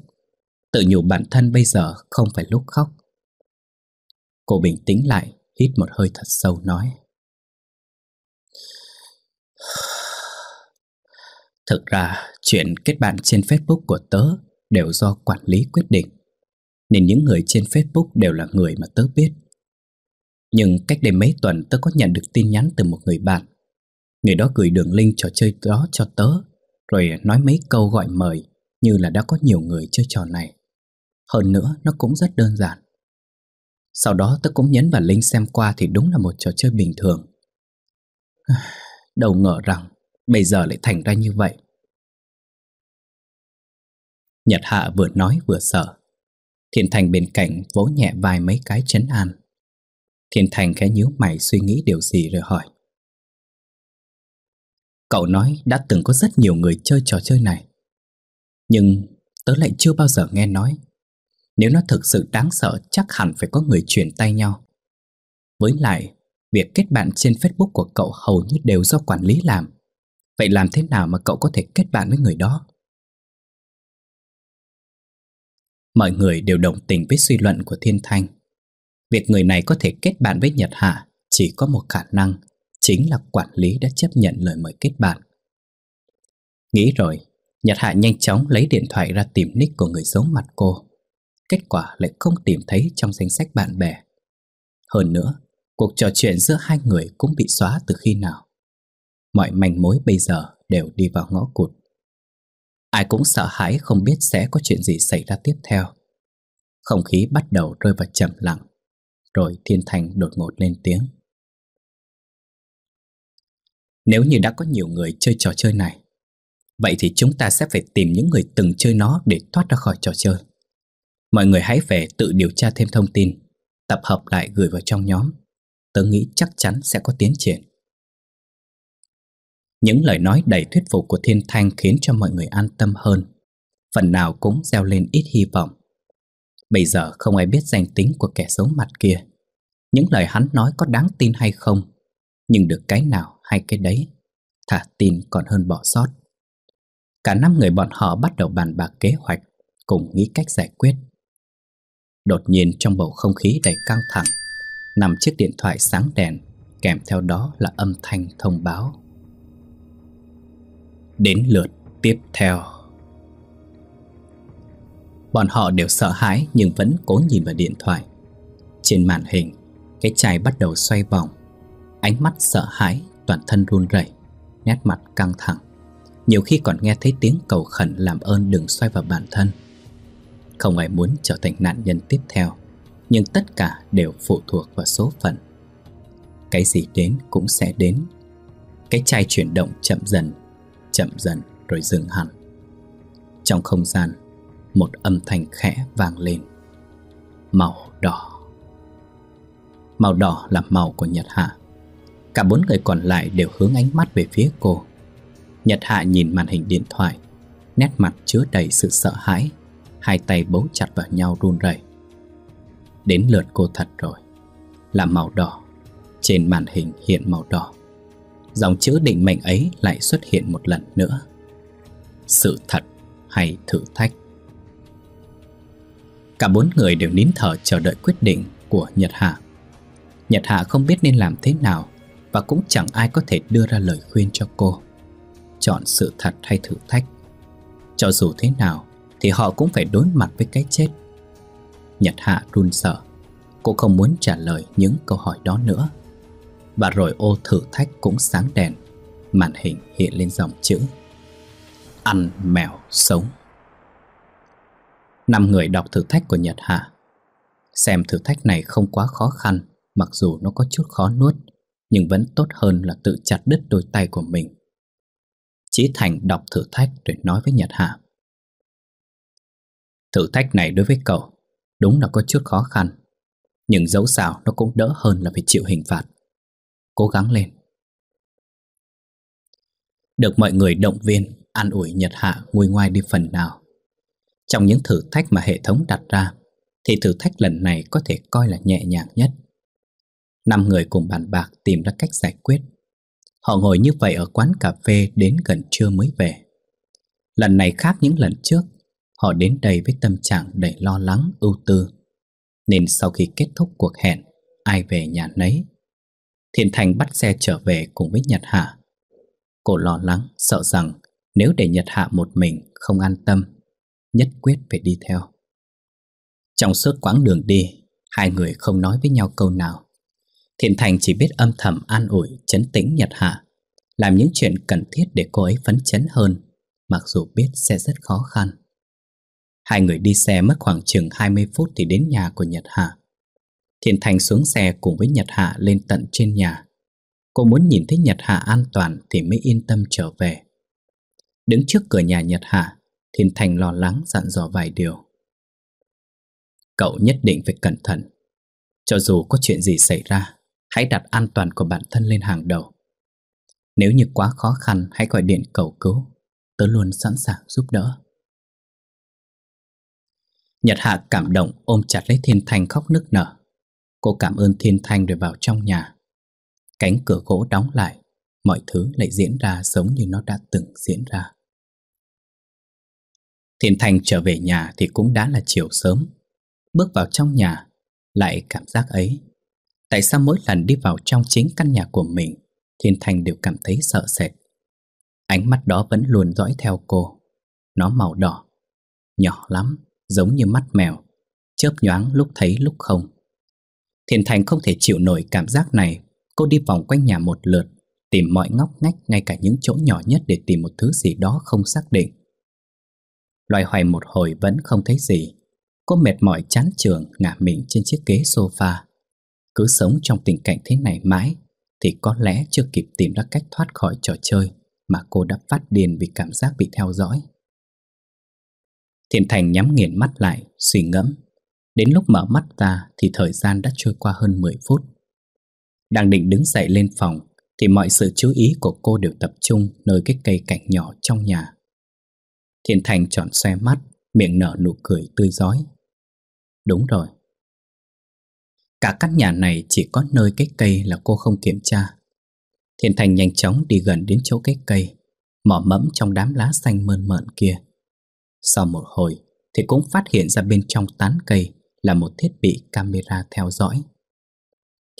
Tự nhủ bản thân bây giờ không phải lúc khóc. Cô bình tĩnh lại, hít một hơi thật sâu nói. Thực ra, chuyện kết bạn trên Facebook của tớ đều do quản lý quyết định Nên những người trên Facebook đều là người mà tớ biết Nhưng cách đây mấy tuần tớ có nhận được tin nhắn từ một người bạn Người đó gửi đường link trò chơi đó cho tớ Rồi nói mấy câu gọi mời Như là đã có nhiều người chơi trò này Hơn nữa nó cũng rất đơn giản Sau đó tớ cũng nhấn vào link xem qua Thì đúng là một trò chơi bình thường Đâu ngờ rằng Bây giờ lại thành ra như vậy Nhật Hạ vừa nói vừa sợ. Thiên Thành bên cạnh vỗ nhẹ vai mấy cái chấn an. Thiên Thành khẽ nhíu mày suy nghĩ điều gì rồi hỏi. Cậu nói đã từng có rất nhiều người chơi trò chơi này. Nhưng tớ lại chưa bao giờ nghe nói. Nếu nó thực sự đáng sợ chắc hẳn phải có người chuyển tay nhau. Với lại, việc kết bạn trên Facebook của cậu hầu như đều do quản lý làm. Vậy làm thế nào mà cậu có thể kết bạn với người đó? mọi người đều đồng tình với suy luận của Thiên Thanh. Việc người này có thể kết bạn với Nhật Hạ chỉ có một khả năng, chính là quản lý đã chấp nhận lời mời kết bạn. Nghĩ rồi, Nhật Hạ nhanh chóng lấy điện thoại ra tìm nick của người giấu mặt cô. Kết quả lại không tìm thấy trong danh sách bạn bè. Hơn nữa, cuộc trò chuyện giữa hai người cũng bị xóa từ khi nào. Mọi manh mối bây giờ đều đi vào ngõ cụt. Ai cũng sợ hãi không biết sẽ có chuyện gì xảy ra tiếp theo Không khí bắt đầu rơi vào trầm lặng Rồi Thiên Thành đột ngột lên tiếng Nếu như đã có nhiều người chơi trò chơi này Vậy thì chúng ta sẽ phải tìm những người từng chơi nó để thoát ra khỏi trò chơi Mọi người hãy về tự điều tra thêm thông tin Tập hợp lại gửi vào trong nhóm Tớ nghĩ chắc chắn sẽ có tiến triển những lời nói đầy thuyết phục của Thiên Thanh khiến cho mọi người an tâm hơn, phần nào cũng gieo lên ít hy vọng. Bây giờ không ai biết danh tính của kẻ xấu mặt kia. Những lời hắn nói có đáng tin hay không, nhưng được cái nào hay cái đấy, thả tin còn hơn bỏ sót. Cả năm người bọn họ bắt đầu bàn bạc kế hoạch, cùng nghĩ cách giải quyết. Đột nhiên trong bầu không khí đầy căng thẳng, nằm chiếc điện thoại sáng đèn, kèm theo đó là âm thanh thông báo đến lượt tiếp theo. Bọn họ đều sợ hãi nhưng vẫn cố nhìn vào điện thoại. Trên màn hình, cái chai bắt đầu xoay vòng. Ánh mắt sợ hãi, toàn thân run rẩy, nét mặt căng thẳng. Nhiều khi còn nghe thấy tiếng cầu khẩn làm ơn đừng xoay vào bản thân. Không ai muốn trở thành nạn nhân tiếp theo, nhưng tất cả đều phụ thuộc vào số phận. Cái gì đến cũng sẽ đến. Cái chai chuyển động chậm dần chậm dần rồi dừng hẳn. Trong không gian, một âm thanh khẽ vang lên. Màu đỏ. Màu đỏ là màu của Nhật Hạ. Cả bốn người còn lại đều hướng ánh mắt về phía cô. Nhật Hạ nhìn màn hình điện thoại, nét mặt chứa đầy sự sợ hãi, hai tay bấu chặt vào nhau run rẩy. Đến lượt cô thật rồi, là màu đỏ. Trên màn hình hiện màu đỏ dòng chữ định mệnh ấy lại xuất hiện một lần nữa. Sự thật hay thử thách Cả bốn người đều nín thở chờ đợi quyết định của Nhật Hạ. Nhật Hạ không biết nên làm thế nào và cũng chẳng ai có thể đưa ra lời khuyên cho cô. Chọn sự thật hay thử thách. Cho dù thế nào thì họ cũng phải đối mặt với cái chết. Nhật Hạ run sợ. Cô không muốn trả lời những câu hỏi đó nữa và rồi ô thử thách cũng sáng đèn. Màn hình hiện lên dòng chữ Ăn mèo sống. Năm người đọc thử thách của Nhật Hạ. Xem thử thách này không quá khó khăn, mặc dù nó có chút khó nuốt, nhưng vẫn tốt hơn là tự chặt đứt đôi tay của mình. Chí Thành đọc thử thách rồi nói với Nhật Hạ. Thử thách này đối với cậu đúng là có chút khó khăn, nhưng dẫu sao nó cũng đỡ hơn là phải chịu hình phạt cố gắng lên. Được mọi người động viên, an ủi Nhật Hạ nguôi ngoai đi phần nào. Trong những thử thách mà hệ thống đặt ra, thì thử thách lần này có thể coi là nhẹ nhàng nhất. Năm người cùng bàn bạc tìm ra cách giải quyết. Họ ngồi như vậy ở quán cà phê đến gần trưa mới về. Lần này khác những lần trước, họ đến đây với tâm trạng đầy lo lắng, ưu tư. Nên sau khi kết thúc cuộc hẹn, ai về nhà nấy Thiên Thành bắt xe trở về cùng với Nhật Hạ. Cô lo lắng, sợ rằng nếu để Nhật Hạ một mình không an tâm, nhất quyết phải đi theo. Trong suốt quãng đường đi, hai người không nói với nhau câu nào. Thiên Thành chỉ biết âm thầm an ủi, chấn tĩnh Nhật Hạ, làm những chuyện cần thiết để cô ấy phấn chấn hơn, mặc dù biết sẽ rất khó khăn. Hai người đi xe mất khoảng chừng 20 phút thì đến nhà của Nhật Hạ. Thiền Thành xuống xe cùng với Nhật Hạ lên tận trên nhà. Cô muốn nhìn thấy Nhật Hạ an toàn thì mới yên tâm trở về. Đứng trước cửa nhà Nhật Hạ, Thiền Thành lo lắng dặn dò vài điều. Cậu nhất định phải cẩn thận. Cho dù có chuyện gì xảy ra, hãy đặt an toàn của bản thân lên hàng đầu. Nếu như quá khó khăn, hãy gọi điện cầu cứu. Tớ luôn sẵn sàng giúp đỡ. Nhật Hạ cảm động ôm chặt lấy Thiên Thành khóc nức nở. Cô cảm ơn Thiên Thanh rồi vào trong nhà. Cánh cửa gỗ đóng lại, mọi thứ lại diễn ra giống như nó đã từng diễn ra. Thiên Thanh trở về nhà thì cũng đã là chiều sớm. Bước vào trong nhà, lại cảm giác ấy. Tại sao mỗi lần đi vào trong chính căn nhà của mình, Thiên Thanh đều cảm thấy sợ sệt. Ánh mắt đó vẫn luôn dõi theo cô. Nó màu đỏ, nhỏ lắm, giống như mắt mèo, chớp nhoáng lúc thấy lúc không. Thiền Thành không thể chịu nổi cảm giác này Cô đi vòng quanh nhà một lượt Tìm mọi ngóc ngách ngay cả những chỗ nhỏ nhất Để tìm một thứ gì đó không xác định Loài hoài một hồi vẫn không thấy gì Cô mệt mỏi chán trường ngả mình trên chiếc ghế sofa Cứ sống trong tình cảnh thế này mãi Thì có lẽ chưa kịp tìm ra cách thoát khỏi trò chơi Mà cô đã phát điền vì cảm giác bị theo dõi Thiền Thành nhắm nghiền mắt lại, suy ngẫm Đến lúc mở mắt ra thì thời gian đã trôi qua hơn 10 phút. Đang định đứng dậy lên phòng thì mọi sự chú ý của cô đều tập trung nơi cái cây cạnh nhỏ trong nhà. Thiên Thành chọn xoe mắt, miệng nở nụ cười tươi rói. Đúng rồi. Cả căn nhà này chỉ có nơi cái cây là cô không kiểm tra. Thiên Thành nhanh chóng đi gần đến chỗ cái cây, mỏ mẫm trong đám lá xanh mơn mởn kia. Sau một hồi thì cũng phát hiện ra bên trong tán cây là một thiết bị camera theo dõi.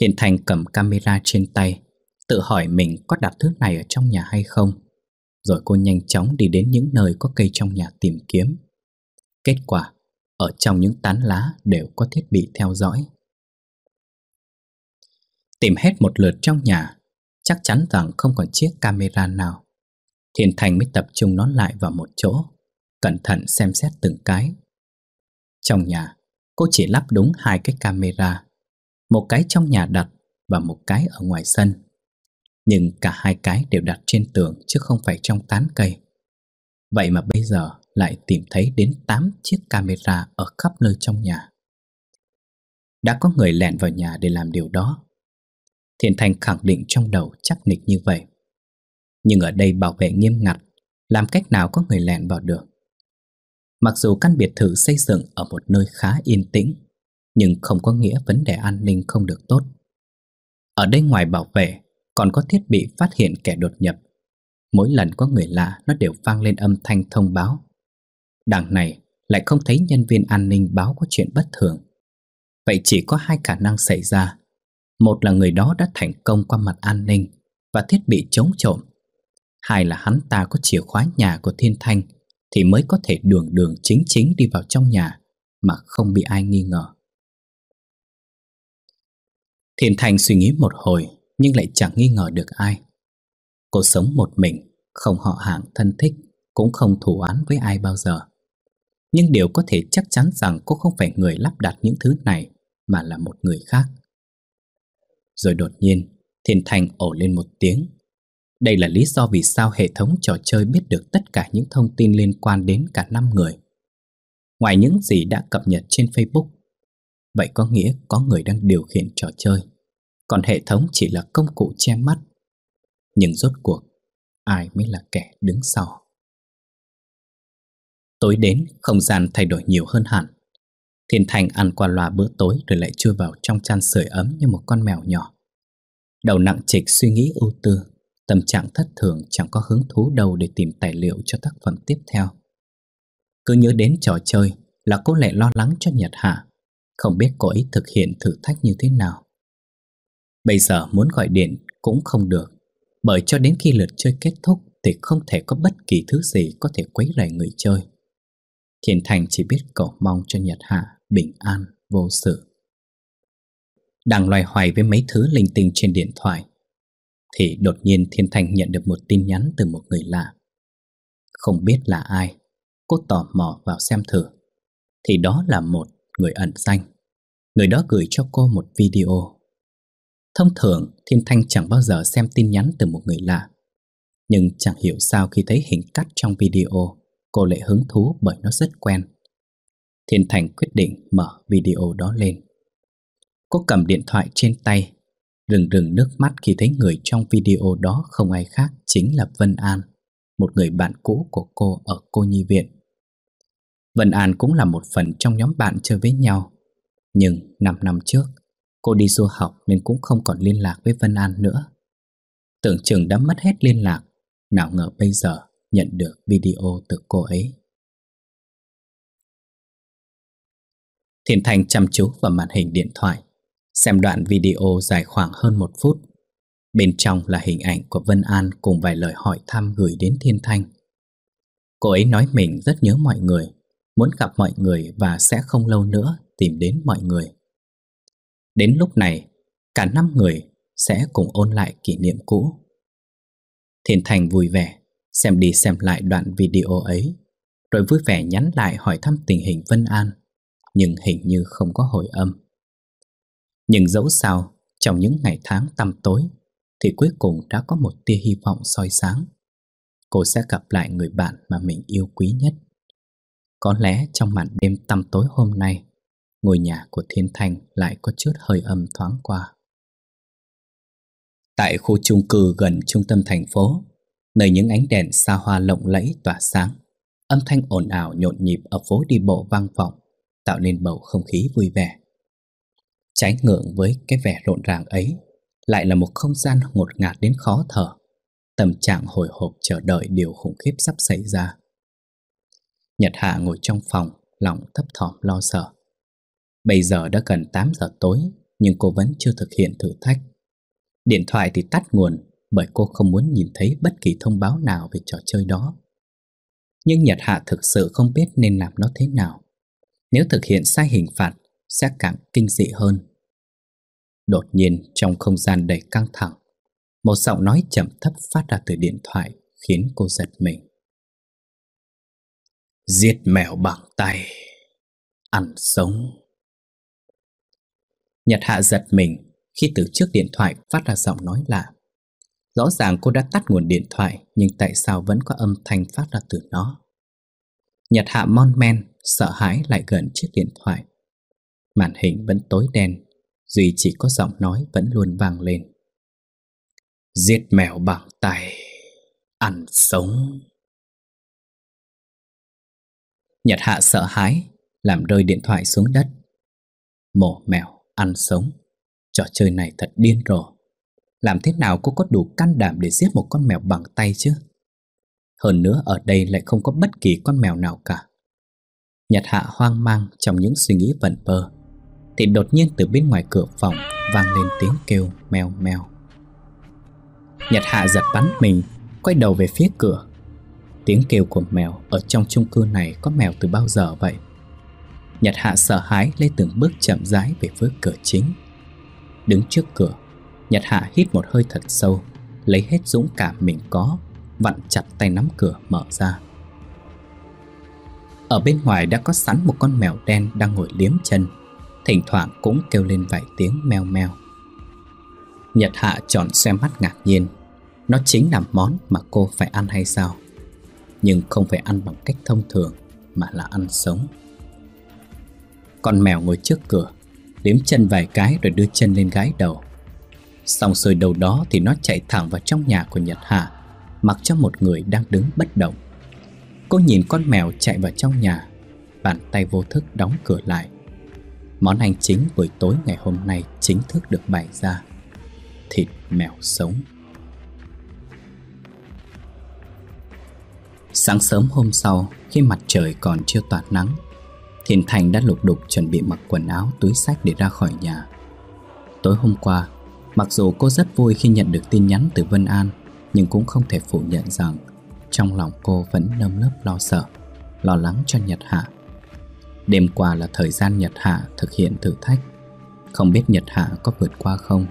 Hiền Thành cầm camera trên tay, tự hỏi mình có đặt thứ này ở trong nhà hay không. Rồi cô nhanh chóng đi đến những nơi có cây trong nhà tìm kiếm. Kết quả, ở trong những tán lá đều có thiết bị theo dõi. Tìm hết một lượt trong nhà, chắc chắn rằng không còn chiếc camera nào. Thiên Thành mới tập trung nó lại vào một chỗ, cẩn thận xem xét từng cái. Trong nhà Cô chỉ lắp đúng hai cái camera Một cái trong nhà đặt Và một cái ở ngoài sân Nhưng cả hai cái đều đặt trên tường Chứ không phải trong tán cây Vậy mà bây giờ lại tìm thấy đến 8 chiếc camera ở khắp nơi trong nhà. Đã có người lẻn vào nhà để làm điều đó. Thiện Thành khẳng định trong đầu chắc nịch như vậy. Nhưng ở đây bảo vệ nghiêm ngặt, làm cách nào có người lẻn vào được. Mặc dù căn biệt thự xây dựng ở một nơi khá yên tĩnh, nhưng không có nghĩa vấn đề an ninh không được tốt. Ở đây ngoài bảo vệ, còn có thiết bị phát hiện kẻ đột nhập. Mỗi lần có người lạ nó đều vang lên âm thanh thông báo. Đằng này lại không thấy nhân viên an ninh báo có chuyện bất thường. Vậy chỉ có hai khả năng xảy ra. Một là người đó đã thành công qua mặt an ninh và thiết bị chống trộm. Hai là hắn ta có chìa khóa nhà của Thiên Thanh thì mới có thể đường đường chính chính đi vào trong nhà mà không bị ai nghi ngờ. Thiền Thành suy nghĩ một hồi nhưng lại chẳng nghi ngờ được ai. Cô sống một mình, không họ hàng thân thích, cũng không thù án với ai bao giờ. Nhưng điều có thể chắc chắn rằng cô không phải người lắp đặt những thứ này mà là một người khác. Rồi đột nhiên, Thiền Thành ổ lên một tiếng đây là lý do vì sao hệ thống trò chơi biết được tất cả những thông tin liên quan đến cả 5 người. Ngoài những gì đã cập nhật trên Facebook, vậy có nghĩa có người đang điều khiển trò chơi, còn hệ thống chỉ là công cụ che mắt. Nhưng rốt cuộc, ai mới là kẻ đứng sau? Tối đến, không gian thay đổi nhiều hơn hẳn. Thiên Thành ăn qua loa bữa tối rồi lại chui vào trong chăn sưởi ấm như một con mèo nhỏ. Đầu nặng trịch suy nghĩ ưu tư Tâm trạng thất thường chẳng có hứng thú đâu để tìm tài liệu cho tác phẩm tiếp theo. Cứ nhớ đến trò chơi là cô lại lo lắng cho Nhật Hạ, không biết cô ấy thực hiện thử thách như thế nào. Bây giờ muốn gọi điện cũng không được, bởi cho đến khi lượt chơi kết thúc thì không thể có bất kỳ thứ gì có thể quấy rầy người chơi. Thiền Thành chỉ biết cầu mong cho Nhật Hạ bình an, vô sự. Đang loài hoài với mấy thứ linh tinh trên điện thoại thì đột nhiên Thiên Thanh nhận được một tin nhắn từ một người lạ. Không biết là ai, cô tò mò vào xem thử. Thì đó là một người ẩn danh. Người đó gửi cho cô một video. Thông thường, Thiên Thanh chẳng bao giờ xem tin nhắn từ một người lạ. Nhưng chẳng hiểu sao khi thấy hình cắt trong video, cô lại hứng thú bởi nó rất quen. Thiên Thanh quyết định mở video đó lên. Cô cầm điện thoại trên tay Rừng rừng nước mắt khi thấy người trong video đó không ai khác chính là Vân An, một người bạn cũ của cô ở cô nhi viện. Vân An cũng là một phần trong nhóm bạn chơi với nhau. Nhưng 5 năm trước, cô đi du học nên cũng không còn liên lạc với Vân An nữa. Tưởng chừng đã mất hết liên lạc, nào ngờ bây giờ nhận được video từ cô ấy. Thiền Thành chăm chú vào màn hình điện thoại Xem đoạn video dài khoảng hơn một phút. Bên trong là hình ảnh của Vân An cùng vài lời hỏi thăm gửi đến Thiên Thanh. Cô ấy nói mình rất nhớ mọi người, muốn gặp mọi người và sẽ không lâu nữa tìm đến mọi người. Đến lúc này, cả năm người sẽ cùng ôn lại kỷ niệm cũ. Thiên Thành vui vẻ, xem đi xem lại đoạn video ấy, rồi vui vẻ nhắn lại hỏi thăm tình hình Vân An, nhưng hình như không có hồi âm. Nhưng dẫu sao, trong những ngày tháng tăm tối, thì cuối cùng đã có một tia hy vọng soi sáng. Cô sẽ gặp lại người bạn mà mình yêu quý nhất. Có lẽ trong màn đêm tăm tối hôm nay, ngôi nhà của Thiên Thành lại có chút hơi âm thoáng qua. Tại khu chung cư gần trung tâm thành phố, nơi những ánh đèn xa hoa lộng lẫy tỏa sáng, âm thanh ồn ào nhộn nhịp ở phố đi bộ vang vọng, tạo nên bầu không khí vui vẻ. Trái ngượng với cái vẻ rộn ràng ấy Lại là một không gian ngột ngạt đến khó thở Tâm trạng hồi hộp chờ đợi điều khủng khiếp sắp xảy ra Nhật Hạ ngồi trong phòng Lòng thấp thỏm lo sợ Bây giờ đã gần 8 giờ tối Nhưng cô vẫn chưa thực hiện thử thách Điện thoại thì tắt nguồn Bởi cô không muốn nhìn thấy bất kỳ thông báo nào về trò chơi đó Nhưng Nhật Hạ thực sự không biết nên làm nó thế nào Nếu thực hiện sai hình phạt sẽ càng kinh dị hơn. Đột nhiên trong không gian đầy căng thẳng, một giọng nói chậm thấp phát ra từ điện thoại khiến cô giật mình. Giết mèo bằng tay, ăn sống. Nhật Hạ giật mình khi từ trước điện thoại phát ra giọng nói lạ. Rõ ràng cô đã tắt nguồn điện thoại nhưng tại sao vẫn có âm thanh phát ra từ nó. Nhật Hạ mon men, sợ hãi lại gần chiếc điện thoại Màn hình vẫn tối đen, duy chỉ có giọng nói vẫn luôn vang lên. Giết mèo bằng tay, ăn sống. Nhật hạ sợ hãi, làm rơi điện thoại xuống đất. Mổ mèo, ăn sống. Trò chơi này thật điên rồ. Làm thế nào cô có đủ can đảm để giết một con mèo bằng tay chứ? Hơn nữa ở đây lại không có bất kỳ con mèo nào cả. Nhật hạ hoang mang trong những suy nghĩ vẩn vơ. Thì đột nhiên từ bên ngoài cửa phòng Vang lên tiếng kêu mèo mèo Nhật Hạ giật bắn mình Quay đầu về phía cửa Tiếng kêu của mèo ở trong chung cư này Có mèo từ bao giờ vậy Nhật Hạ sợ hãi lên từng bước chậm rãi Về phía cửa chính Đứng trước cửa Nhật Hạ hít một hơi thật sâu Lấy hết dũng cảm mình có Vặn chặt tay nắm cửa mở ra Ở bên ngoài đã có sẵn một con mèo đen đang ngồi liếm chân Thỉnh thoảng cũng kêu lên vài tiếng meo meo Nhật Hạ chọn xem mắt ngạc nhiên Nó chính là món mà cô phải ăn hay sao Nhưng không phải ăn bằng cách thông thường Mà là ăn sống Con mèo ngồi trước cửa Đếm chân vài cái rồi đưa chân lên gái đầu Xong rồi đầu đó thì nó chạy thẳng vào trong nhà của Nhật Hạ Mặc cho một người đang đứng bất động Cô nhìn con mèo chạy vào trong nhà Bàn tay vô thức đóng cửa lại Món ăn chính buổi tối ngày hôm nay chính thức được bày ra Thịt mèo sống Sáng sớm hôm sau, khi mặt trời còn chưa tỏa nắng Thiền Thành đã lục đục chuẩn bị mặc quần áo, túi sách để ra khỏi nhà Tối hôm qua, mặc dù cô rất vui khi nhận được tin nhắn từ Vân An Nhưng cũng không thể phủ nhận rằng Trong lòng cô vẫn nâm nớp lo sợ Lo lắng cho Nhật Hạ Đêm qua là thời gian Nhật Hạ thực hiện thử thách Không biết Nhật Hạ có vượt qua không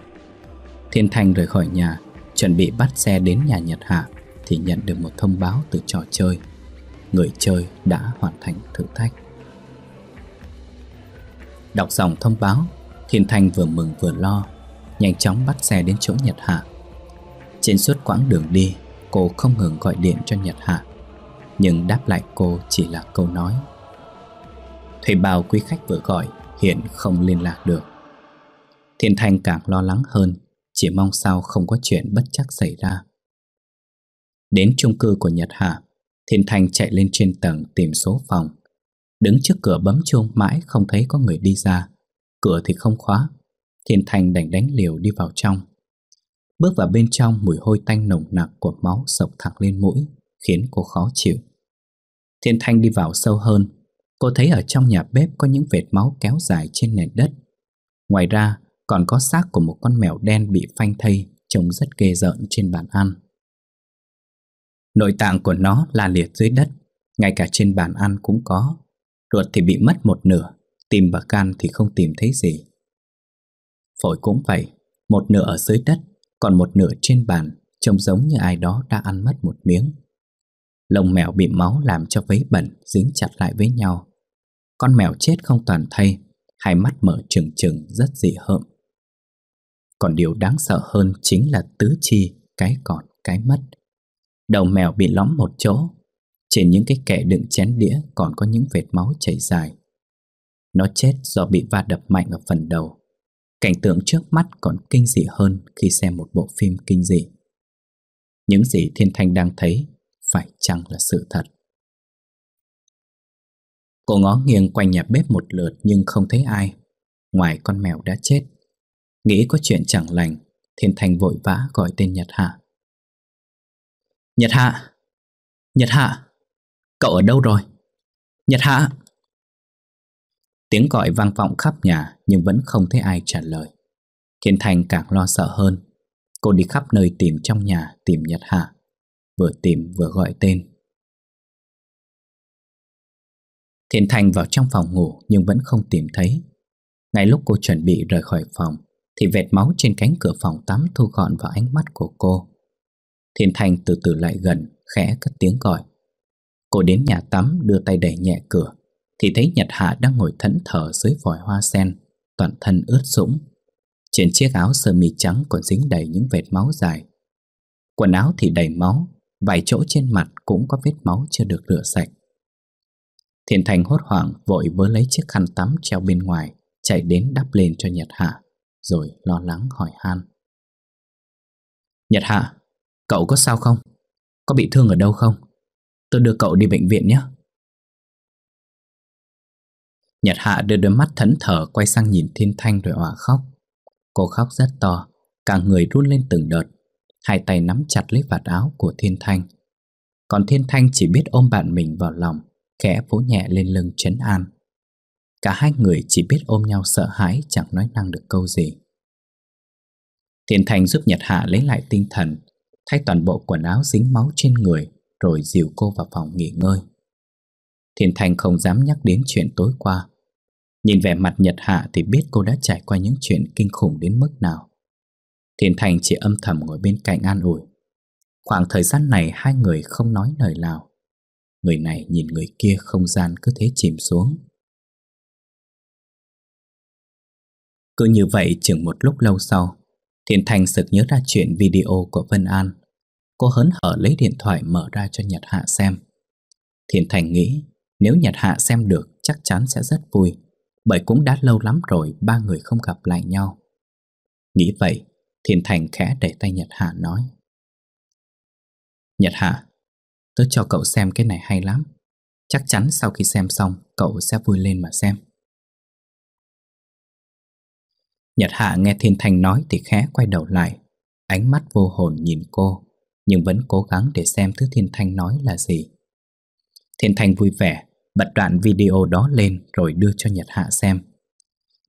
Thiên Thanh rời khỏi nhà Chuẩn bị bắt xe đến nhà Nhật Hạ Thì nhận được một thông báo từ trò chơi Người chơi đã hoàn thành thử thách Đọc dòng thông báo Thiên Thanh vừa mừng vừa lo Nhanh chóng bắt xe đến chỗ Nhật Hạ Trên suốt quãng đường đi Cô không ngừng gọi điện cho Nhật Hạ Nhưng đáp lại cô chỉ là câu nói Thầy bảo quý khách vừa gọi hiện không liên lạc được Thiên Thanh càng lo lắng hơn Chỉ mong sao không có chuyện bất chắc xảy ra Đến chung cư của Nhật Hạ Thiên Thanh chạy lên trên tầng tìm số phòng Đứng trước cửa bấm chuông mãi không thấy có người đi ra Cửa thì không khóa Thiên Thanh đành đánh liều đi vào trong Bước vào bên trong mùi hôi tanh nồng nặc của máu sộc thẳng lên mũi Khiến cô khó chịu Thiên Thanh đi vào sâu hơn Cô thấy ở trong nhà bếp có những vệt máu kéo dài trên nền đất. Ngoài ra, còn có xác của một con mèo đen bị phanh thây trông rất ghê rợn trên bàn ăn. Nội tạng của nó là liệt dưới đất, ngay cả trên bàn ăn cũng có. Ruột thì bị mất một nửa, tìm và can thì không tìm thấy gì. Phổi cũng vậy, một nửa ở dưới đất, còn một nửa trên bàn, trông giống như ai đó đã ăn mất một miếng. Lông mèo bị máu làm cho vấy bẩn dính chặt lại với nhau, con mèo chết không toàn thay Hai mắt mở trừng trừng rất dị hợm Còn điều đáng sợ hơn chính là tứ chi Cái còn cái mất Đầu mèo bị lõm một chỗ Trên những cái kẻ đựng chén đĩa Còn có những vệt máu chảy dài Nó chết do bị va đập mạnh ở phần đầu Cảnh tượng trước mắt còn kinh dị hơn Khi xem một bộ phim kinh dị Những gì Thiên Thanh đang thấy Phải chăng là sự thật Cô ngó nghiêng quanh nhà bếp một lượt nhưng không thấy ai Ngoài con mèo đã chết Nghĩ có chuyện chẳng lành Thiên Thành vội vã gọi tên Nhật Hạ Nhật Hạ Nhật Hạ Cậu ở đâu rồi Nhật Hạ Tiếng gọi vang vọng khắp nhà Nhưng vẫn không thấy ai trả lời Thiên Thành càng lo sợ hơn Cô đi khắp nơi tìm trong nhà Tìm Nhật Hạ Vừa tìm vừa gọi tên Thiện Thành vào trong phòng ngủ nhưng vẫn không tìm thấy. Ngay lúc cô chuẩn bị rời khỏi phòng, thì vệt máu trên cánh cửa phòng tắm thu gọn vào ánh mắt của cô. Thiên Thành từ từ lại gần, khẽ cất tiếng gọi. Cô đến nhà tắm đưa tay đẩy nhẹ cửa, thì thấy Nhật Hạ đang ngồi thẫn thờ dưới vòi hoa sen, toàn thân ướt sũng. Trên chiếc áo sơ mi trắng còn dính đầy những vệt máu dài. Quần áo thì đầy máu, vài chỗ trên mặt cũng có vết máu chưa được rửa sạch. Thiền Thành hốt hoảng vội vớ lấy chiếc khăn tắm treo bên ngoài, chạy đến đắp lên cho Nhật Hạ, rồi lo lắng hỏi han. Nhật Hạ, cậu có sao không? Có bị thương ở đâu không? Tôi đưa cậu đi bệnh viện nhé. Nhật Hạ đưa đôi mắt thẫn thờ quay sang nhìn Thiên Thanh rồi òa khóc. Cô khóc rất to, cả người run lên từng đợt, hai tay nắm chặt lấy vạt áo của Thiên Thanh. Còn Thiên Thanh chỉ biết ôm bạn mình vào lòng khẽ vỗ nhẹ lên lưng Trấn An. Cả hai người chỉ biết ôm nhau sợ hãi chẳng nói năng được câu gì. Thiên Thành giúp Nhật Hạ lấy lại tinh thần, thay toàn bộ quần áo dính máu trên người rồi dìu cô vào phòng nghỉ ngơi. Thiên Thành không dám nhắc đến chuyện tối qua. Nhìn vẻ mặt Nhật Hạ thì biết cô đã trải qua những chuyện kinh khủng đến mức nào. Thiên Thành chỉ âm thầm ngồi bên cạnh an ủi. Khoảng thời gian này hai người không nói lời nào. Người này nhìn người kia không gian cứ thế chìm xuống Cứ như vậy chừng một lúc lâu sau Thiện Thành sực nhớ ra chuyện video của Vân An Cô hớn hở lấy điện thoại mở ra cho Nhật Hạ xem Thiện Thành nghĩ Nếu Nhật Hạ xem được chắc chắn sẽ rất vui Bởi cũng đã lâu lắm rồi ba người không gặp lại nhau Nghĩ vậy Thiện Thành khẽ để tay Nhật Hạ nói Nhật Hạ tôi cho cậu xem cái này hay lắm Chắc chắn sau khi xem xong Cậu sẽ vui lên mà xem Nhật Hạ nghe Thiên thanh nói Thì khẽ quay đầu lại Ánh mắt vô hồn nhìn cô Nhưng vẫn cố gắng để xem thứ Thiên thanh nói là gì Thiên thanh vui vẻ Bật đoạn video đó lên Rồi đưa cho Nhật Hạ xem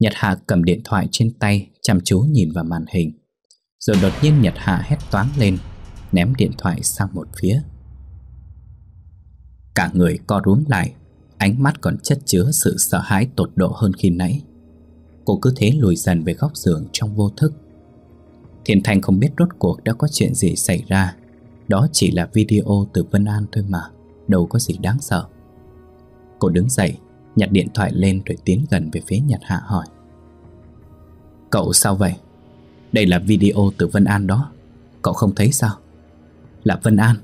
Nhật Hạ cầm điện thoại trên tay Chăm chú nhìn vào màn hình Rồi đột nhiên Nhật Hạ hét toáng lên Ném điện thoại sang một phía Cả người co rúm lại Ánh mắt còn chất chứa sự sợ hãi tột độ hơn khi nãy Cô cứ thế lùi dần về góc giường trong vô thức Thiền Thành không biết rốt cuộc đã có chuyện gì xảy ra Đó chỉ là video từ Vân An thôi mà Đâu có gì đáng sợ Cô đứng dậy Nhặt điện thoại lên rồi tiến gần về phía Nhật Hạ hỏi Cậu sao vậy? Đây là video từ Vân An đó Cậu không thấy sao? Là Vân An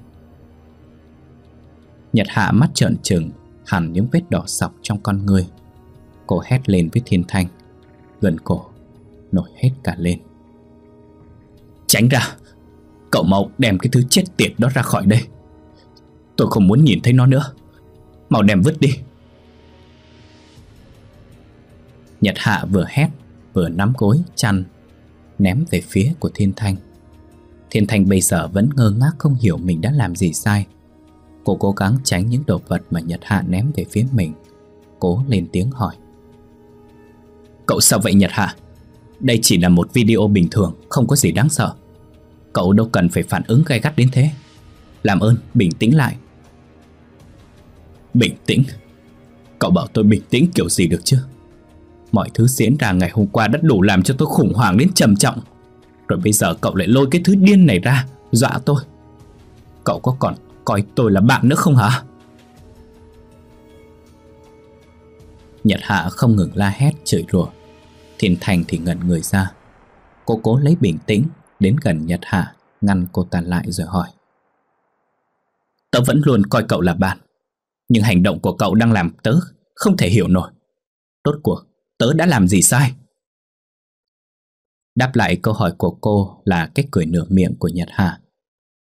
Nhật Hạ mắt trợn trừng Hẳn những vết đỏ sọc trong con người Cô hét lên với thiên thanh Gần cổ Nổi hết cả lên Tránh ra Cậu mau đem cái thứ chết tiệt đó ra khỏi đây Tôi không muốn nhìn thấy nó nữa Mau đem vứt đi Nhật Hạ vừa hét Vừa nắm gối chăn Ném về phía của Thiên Thanh Thiên Thanh bây giờ vẫn ngơ ngác không hiểu mình đã làm gì sai Cô cố gắng tránh những đồ vật mà Nhật Hạ ném về phía mình Cố lên tiếng hỏi Cậu sao vậy Nhật Hạ? Đây chỉ là một video bình thường Không có gì đáng sợ Cậu đâu cần phải phản ứng gay gắt đến thế Làm ơn bình tĩnh lại Bình tĩnh Cậu bảo tôi bình tĩnh kiểu gì được chứ Mọi thứ diễn ra ngày hôm qua đã đủ làm cho tôi khủng hoảng đến trầm trọng Rồi bây giờ cậu lại lôi cái thứ điên này ra Dọa tôi Cậu có còn Coi tôi là bạn nữa không hả Nhật Hạ không ngừng la hét chửi rủa Thiền Thành thì ngẩn người ra Cô cố lấy bình tĩnh Đến gần Nhật Hạ Ngăn cô ta lại rồi hỏi Tớ vẫn luôn coi cậu là bạn Nhưng hành động của cậu đang làm tớ Không thể hiểu nổi Tốt cuộc tớ đã làm gì sai Đáp lại câu hỏi của cô Là cái cười nửa miệng của Nhật Hạ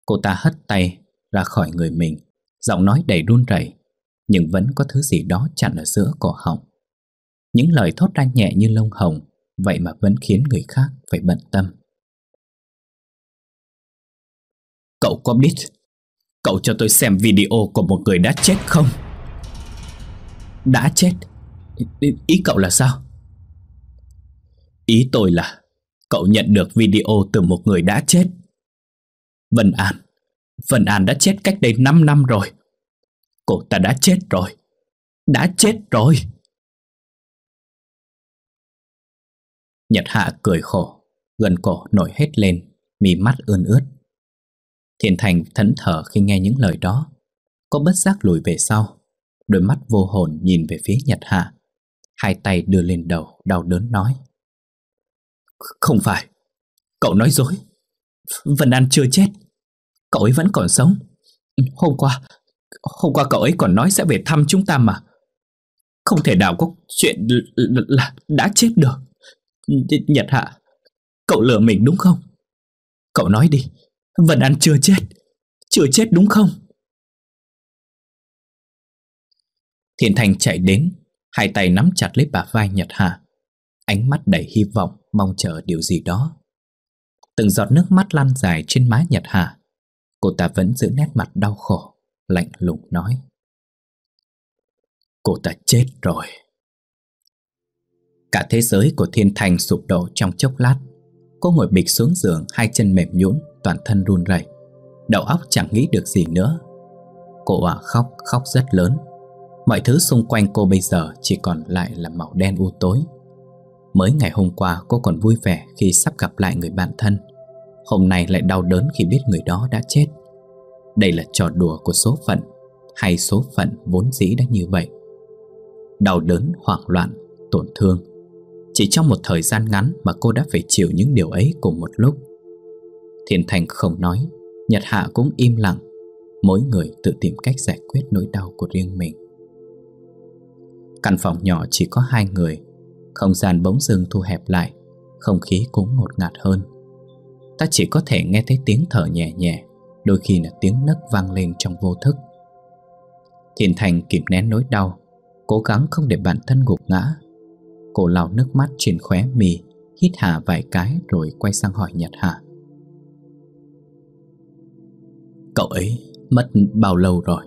Cô ta hất tay ra khỏi người mình Giọng nói đầy run rẩy Nhưng vẫn có thứ gì đó chặn ở giữa cổ họng Những lời thốt ra nhẹ như lông hồng Vậy mà vẫn khiến người khác phải bận tâm Cậu có biết Cậu cho tôi xem video của một người đã chết không? Đã chết? Ý, ý cậu là sao? Ý tôi là Cậu nhận được video từ một người đã chết Vân An Vân An đã chết cách đây 5 năm rồi Cô ta đã chết rồi Đã chết rồi Nhật Hạ cười khổ Gần cổ nổi hết lên Mì mắt ươn ướt Thiên Thành thẫn thở khi nghe những lời đó Cô bất giác lùi về sau Đôi mắt vô hồn nhìn về phía Nhật Hạ Hai tay đưa lên đầu Đau đớn nói Không phải Cậu nói dối Vân An chưa chết Cậu ấy vẫn còn sống ừ, Hôm qua Hôm qua cậu ấy còn nói sẽ về thăm chúng ta mà Không thể nào có chuyện là đã chết được Nhật Hạ Cậu lừa mình đúng không Cậu nói đi Vân An chưa chết Chưa chết đúng không Thiện Thành chạy đến Hai tay nắm chặt lấy bà vai Nhật Hạ Ánh mắt đầy hy vọng Mong chờ điều gì đó Từng giọt nước mắt lan dài trên má Nhật Hạ Cô ta vẫn giữ nét mặt đau khổ Lạnh lùng nói Cô ta chết rồi Cả thế giới của Thiên Thành sụp đổ trong chốc lát Cô ngồi bịch xuống giường Hai chân mềm nhũn Toàn thân run rẩy Đầu óc chẳng nghĩ được gì nữa Cô ả khóc khóc rất lớn Mọi thứ xung quanh cô bây giờ Chỉ còn lại là màu đen u tối Mới ngày hôm qua cô còn vui vẻ Khi sắp gặp lại người bạn thân Hôm nay lại đau đớn khi biết người đó đã chết Đây là trò đùa của số phận Hay số phận vốn dĩ đã như vậy Đau đớn, hoảng loạn, tổn thương Chỉ trong một thời gian ngắn mà cô đã phải chịu những điều ấy cùng một lúc Thiên Thành không nói Nhật Hạ cũng im lặng Mỗi người tự tìm cách giải quyết nỗi đau của riêng mình Căn phòng nhỏ chỉ có hai người Không gian bỗng dưng thu hẹp lại Không khí cũng ngột ngạt hơn Ta chỉ có thể nghe thấy tiếng thở nhẹ nhẹ Đôi khi là tiếng nấc vang lên trong vô thức Thiền Thành kịp nén nỗi đau Cố gắng không để bản thân gục ngã Cô lau nước mắt trên khóe mì Hít hà vài cái rồi quay sang hỏi Nhật Hà Cậu ấy mất bao lâu rồi?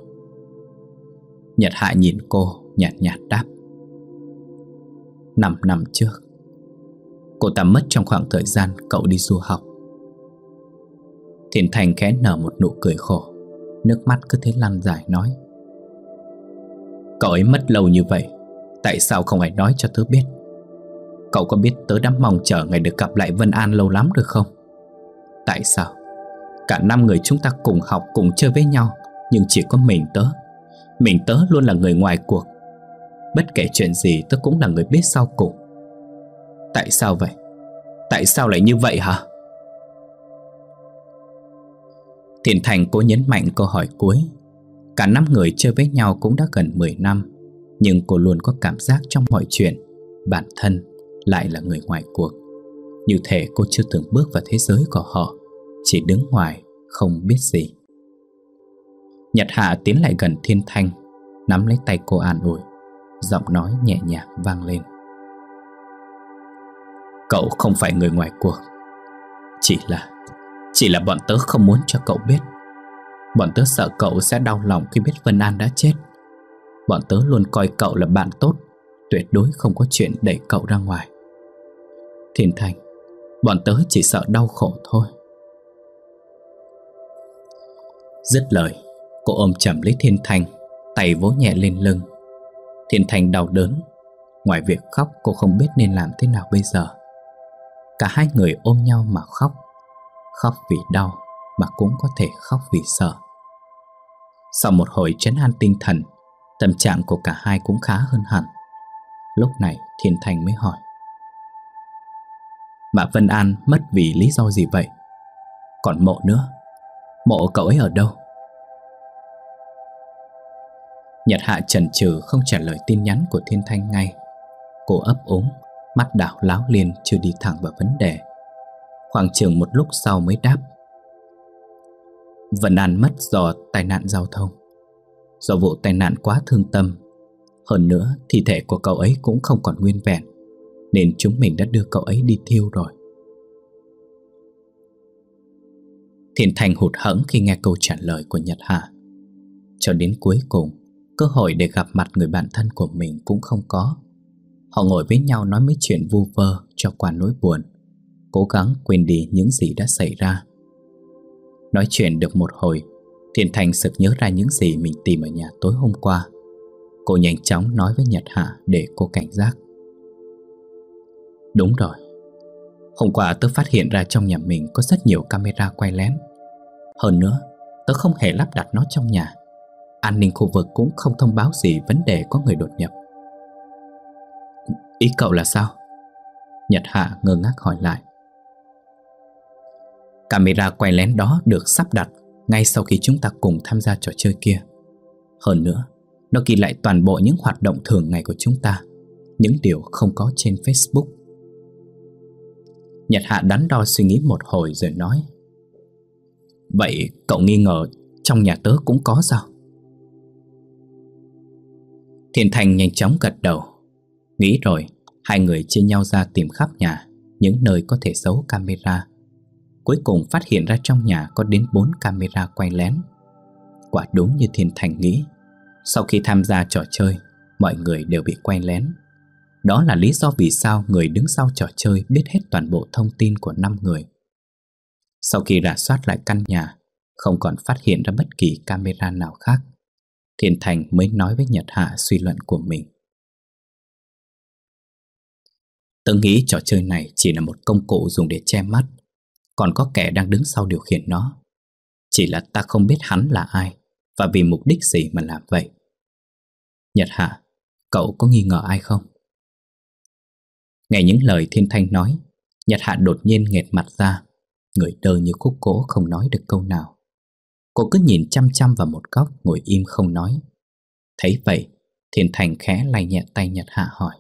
Nhật Hạ nhìn cô nhạt nhạt đáp Năm năm trước Cô ta mất trong khoảng thời gian cậu đi du học Thiền Thành khẽ nở một nụ cười khổ Nước mắt cứ thế lăn dài nói Cậu ấy mất lâu như vậy Tại sao không ai nói cho tớ biết Cậu có biết tớ đã mong chờ ngày được gặp lại Vân An lâu lắm được không Tại sao Cả năm người chúng ta cùng học cùng chơi với nhau Nhưng chỉ có mình tớ Mình tớ luôn là người ngoài cuộc Bất kể chuyện gì tớ cũng là người biết sau cùng Tại sao vậy Tại sao lại như vậy hả Thiện Thành cố nhấn mạnh câu hỏi cuối Cả năm người chơi với nhau cũng đã gần 10 năm Nhưng cô luôn có cảm giác trong mọi chuyện Bản thân lại là người ngoài cuộc Như thể cô chưa từng bước vào thế giới của họ Chỉ đứng ngoài không biết gì Nhật Hạ tiến lại gần Thiên Thanh Nắm lấy tay cô an ủi Giọng nói nhẹ nhàng vang lên Cậu không phải người ngoài cuộc Chỉ là chỉ là bọn tớ không muốn cho cậu biết Bọn tớ sợ cậu sẽ đau lòng khi biết Vân An đã chết Bọn tớ luôn coi cậu là bạn tốt Tuyệt đối không có chuyện đẩy cậu ra ngoài Thiên Thành Bọn tớ chỉ sợ đau khổ thôi Dứt lời Cô ôm chầm lấy Thiên Thành Tay vỗ nhẹ lên lưng Thiên Thành đau đớn Ngoài việc khóc cô không biết nên làm thế nào bây giờ Cả hai người ôm nhau mà khóc khóc vì đau mà cũng có thể khóc vì sợ. Sau một hồi chấn an tinh thần, tâm trạng của cả hai cũng khá hơn hẳn. Lúc này Thiên Thành mới hỏi. Mà Vân An mất vì lý do gì vậy? Còn mộ nữa, mộ cậu ấy ở đâu? Nhật Hạ chần chừ không trả lời tin nhắn của Thiên Thanh ngay. Cô ấp úng, mắt đảo láo liền chưa đi thẳng vào vấn đề. Khoảng chừng một lúc sau mới đáp Vân An mất do tai nạn giao thông Do vụ tai nạn quá thương tâm Hơn nữa thi thể của cậu ấy cũng không còn nguyên vẹn Nên chúng mình đã đưa cậu ấy đi thiêu rồi Thiền Thành hụt hẫng khi nghe câu trả lời của Nhật Hà Cho đến cuối cùng Cơ hội để gặp mặt người bạn thân của mình cũng không có Họ ngồi với nhau nói mấy chuyện vu vơ cho qua nỗi buồn cố gắng quên đi những gì đã xảy ra. Nói chuyện được một hồi, Thiên Thành sực nhớ ra những gì mình tìm ở nhà tối hôm qua. Cô nhanh chóng nói với Nhật Hạ để cô cảnh giác. Đúng rồi, hôm qua tớ phát hiện ra trong nhà mình có rất nhiều camera quay lén. Hơn nữa, tớ không hề lắp đặt nó trong nhà. An ninh khu vực cũng không thông báo gì vấn đề có người đột nhập. Ý cậu là sao? Nhật Hạ ngơ ngác hỏi lại Camera quay lén đó được sắp đặt ngay sau khi chúng ta cùng tham gia trò chơi kia. Hơn nữa, nó ghi lại toàn bộ những hoạt động thường ngày của chúng ta, những điều không có trên Facebook. Nhật Hạ đắn đo suy nghĩ một hồi rồi nói Vậy cậu nghi ngờ trong nhà tớ cũng có sao? Thiên Thành nhanh chóng gật đầu Nghĩ rồi, hai người chia nhau ra tìm khắp nhà Những nơi có thể giấu camera cuối cùng phát hiện ra trong nhà có đến 4 camera quay lén. Quả đúng như Thiên Thành nghĩ, sau khi tham gia trò chơi, mọi người đều bị quay lén. Đó là lý do vì sao người đứng sau trò chơi biết hết toàn bộ thông tin của 5 người. Sau khi rà soát lại căn nhà, không còn phát hiện ra bất kỳ camera nào khác. Thiên Thành mới nói với Nhật Hạ suy luận của mình. Tớ nghĩ trò chơi này chỉ là một công cụ dùng để che mắt còn có kẻ đang đứng sau điều khiển nó. Chỉ là ta không biết hắn là ai và vì mục đích gì mà làm vậy. Nhật Hạ, cậu có nghi ngờ ai không? Nghe những lời Thiên Thanh nói, Nhật Hạ đột nhiên nghẹt mặt ra, người đơ như khúc cố không nói được câu nào. Cô cứ nhìn chăm chăm vào một góc ngồi im không nói. Thấy vậy, Thiên Thanh khẽ lay nhẹ tay Nhật Hạ hỏi.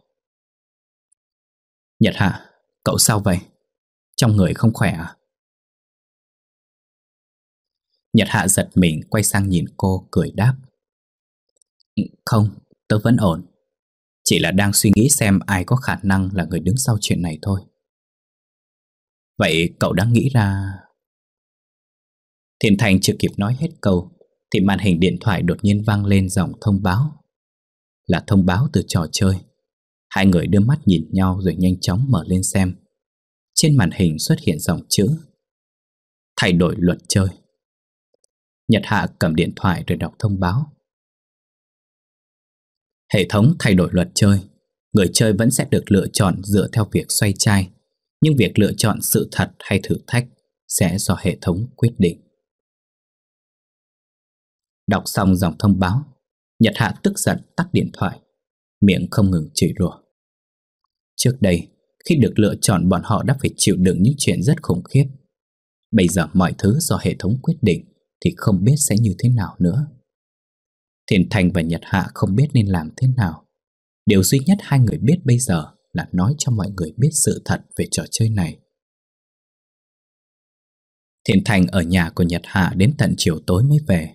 Nhật Hạ, cậu sao vậy? Trong người không khỏe à? Nhật Hạ giật mình quay sang nhìn cô cười đáp ừ, Không, tớ vẫn ổn Chỉ là đang suy nghĩ xem ai có khả năng là người đứng sau chuyện này thôi Vậy cậu đã nghĩ ra... Thiên Thành chưa kịp nói hết câu Thì màn hình điện thoại đột nhiên vang lên dòng thông báo Là thông báo từ trò chơi Hai người đưa mắt nhìn nhau rồi nhanh chóng mở lên xem Trên màn hình xuất hiện dòng chữ Thay đổi luật chơi Nhật Hạ cầm điện thoại rồi đọc thông báo. Hệ thống thay đổi luật chơi. Người chơi vẫn sẽ được lựa chọn dựa theo việc xoay chai, nhưng việc lựa chọn sự thật hay thử thách sẽ do hệ thống quyết định. Đọc xong dòng thông báo, Nhật Hạ tức giận tắt điện thoại, miệng không ngừng chửi rủa. Trước đây, khi được lựa chọn bọn họ đã phải chịu đựng những chuyện rất khủng khiếp. Bây giờ mọi thứ do hệ thống quyết định thì không biết sẽ như thế nào nữa. Thiền Thành và Nhật Hạ không biết nên làm thế nào. Điều duy nhất hai người biết bây giờ là nói cho mọi người biết sự thật về trò chơi này. Thiền Thành ở nhà của Nhật Hạ đến tận chiều tối mới về.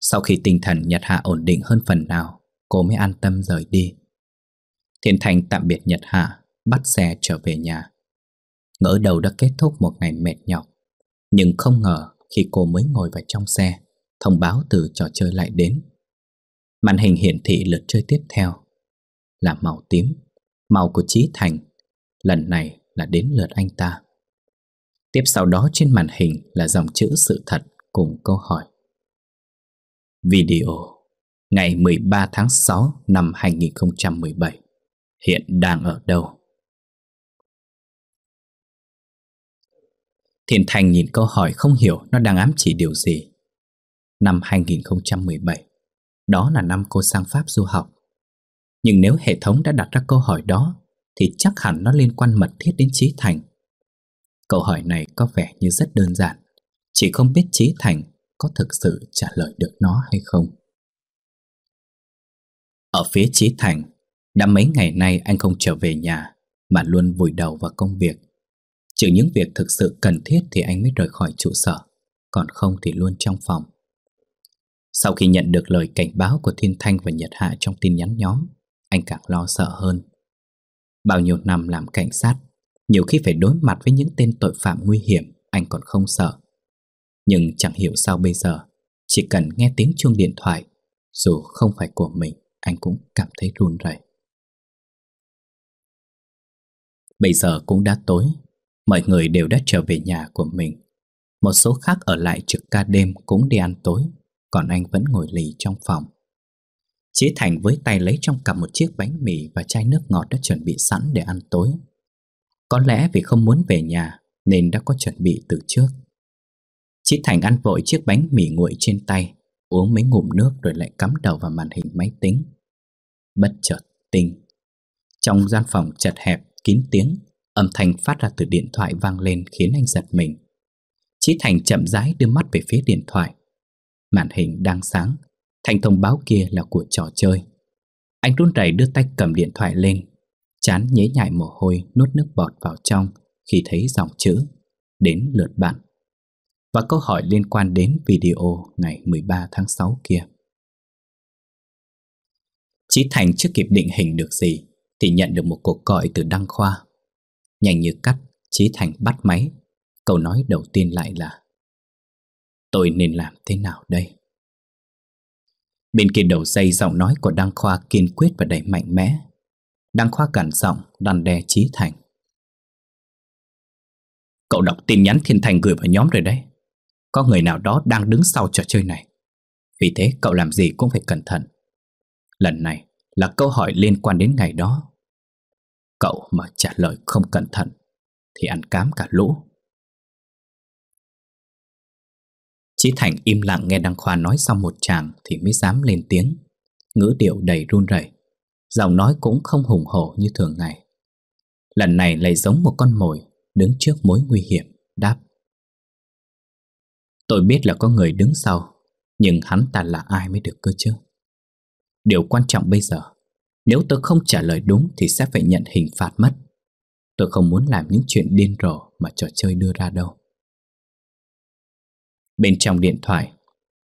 Sau khi tinh thần Nhật Hạ ổn định hơn phần nào, cô mới an tâm rời đi. Thiền Thành tạm biệt Nhật Hạ, bắt xe trở về nhà. Ngỡ đầu đã kết thúc một ngày mệt nhọc, nhưng không ngờ khi cô mới ngồi vào trong xe, thông báo từ trò chơi lại đến. Màn hình hiển thị lượt chơi tiếp theo là màu tím, màu của Chí Thành. Lần này là đến lượt anh ta. Tiếp sau đó trên màn hình là dòng chữ sự thật cùng câu hỏi. Video ngày 13 tháng 6 năm 2017 hiện đang ở đâu? Thiện Thành nhìn câu hỏi không hiểu nó đang ám chỉ điều gì. Năm 2017, đó là năm cô sang Pháp du học. Nhưng nếu hệ thống đã đặt ra câu hỏi đó, thì chắc hẳn nó liên quan mật thiết đến Trí Thành. Câu hỏi này có vẻ như rất đơn giản, chỉ không biết Trí Thành có thực sự trả lời được nó hay không. Ở phía Trí Thành, đã mấy ngày nay anh không trở về nhà mà luôn vùi đầu vào công việc Trừ những việc thực sự cần thiết thì anh mới rời khỏi trụ sở, còn không thì luôn trong phòng. Sau khi nhận được lời cảnh báo của Thiên Thanh và Nhật Hạ trong tin nhắn nhóm, anh càng lo sợ hơn. Bao nhiêu năm làm cảnh sát, nhiều khi phải đối mặt với những tên tội phạm nguy hiểm, anh còn không sợ. Nhưng chẳng hiểu sao bây giờ, chỉ cần nghe tiếng chuông điện thoại, dù không phải của mình, anh cũng cảm thấy run rẩy. Bây giờ cũng đã tối, Mọi người đều đã trở về nhà của mình Một số khác ở lại trực ca đêm cũng đi ăn tối Còn anh vẫn ngồi lì trong phòng Chí Thành với tay lấy trong cặp một chiếc bánh mì và chai nước ngọt đã chuẩn bị sẵn để ăn tối Có lẽ vì không muốn về nhà nên đã có chuẩn bị từ trước Chí Thành ăn vội chiếc bánh mì nguội trên tay Uống mấy ngụm nước rồi lại cắm đầu vào màn hình máy tính Bất chợt tinh Trong gian phòng chật hẹp, kín tiếng Âm thanh phát ra từ điện thoại vang lên khiến anh giật mình. Chí Thành chậm rãi đưa mắt về phía điện thoại. Màn hình đang sáng, thành thông báo kia là của trò chơi. Anh run rẩy đưa tay cầm điện thoại lên, chán nhế nhại mồ hôi nuốt nước bọt vào trong khi thấy dòng chữ đến lượt bạn và câu hỏi liên quan đến video ngày 13 tháng 6 kia. Chí Thành chưa kịp định hình được gì thì nhận được một cuộc gọi từ Đăng Khoa. Nhanh như cắt, Chí Thành bắt máy. Câu nói đầu tiên lại là Tôi nên làm thế nào đây? Bên kia đầu dây giọng nói của Đăng Khoa kiên quyết và đầy mạnh mẽ. Đăng Khoa cản giọng, đàn đe Chí Thành. Cậu đọc tin nhắn Thiên Thành gửi vào nhóm rồi đấy. Có người nào đó đang đứng sau trò chơi này. Vì thế cậu làm gì cũng phải cẩn thận. Lần này là câu hỏi liên quan đến ngày đó Cậu mà trả lời không cẩn thận Thì ăn cám cả lũ Chí Thành im lặng nghe Đăng Khoa nói xong một chàng Thì mới dám lên tiếng Ngữ điệu đầy run rẩy Giọng nói cũng không hùng hổ như thường ngày Lần này lại giống một con mồi Đứng trước mối nguy hiểm Đáp Tôi biết là có người đứng sau Nhưng hắn ta là ai mới được cơ chứ Điều quan trọng bây giờ nếu tôi không trả lời đúng thì sẽ phải nhận hình phạt mất Tôi không muốn làm những chuyện điên rồ mà trò chơi đưa ra đâu Bên trong điện thoại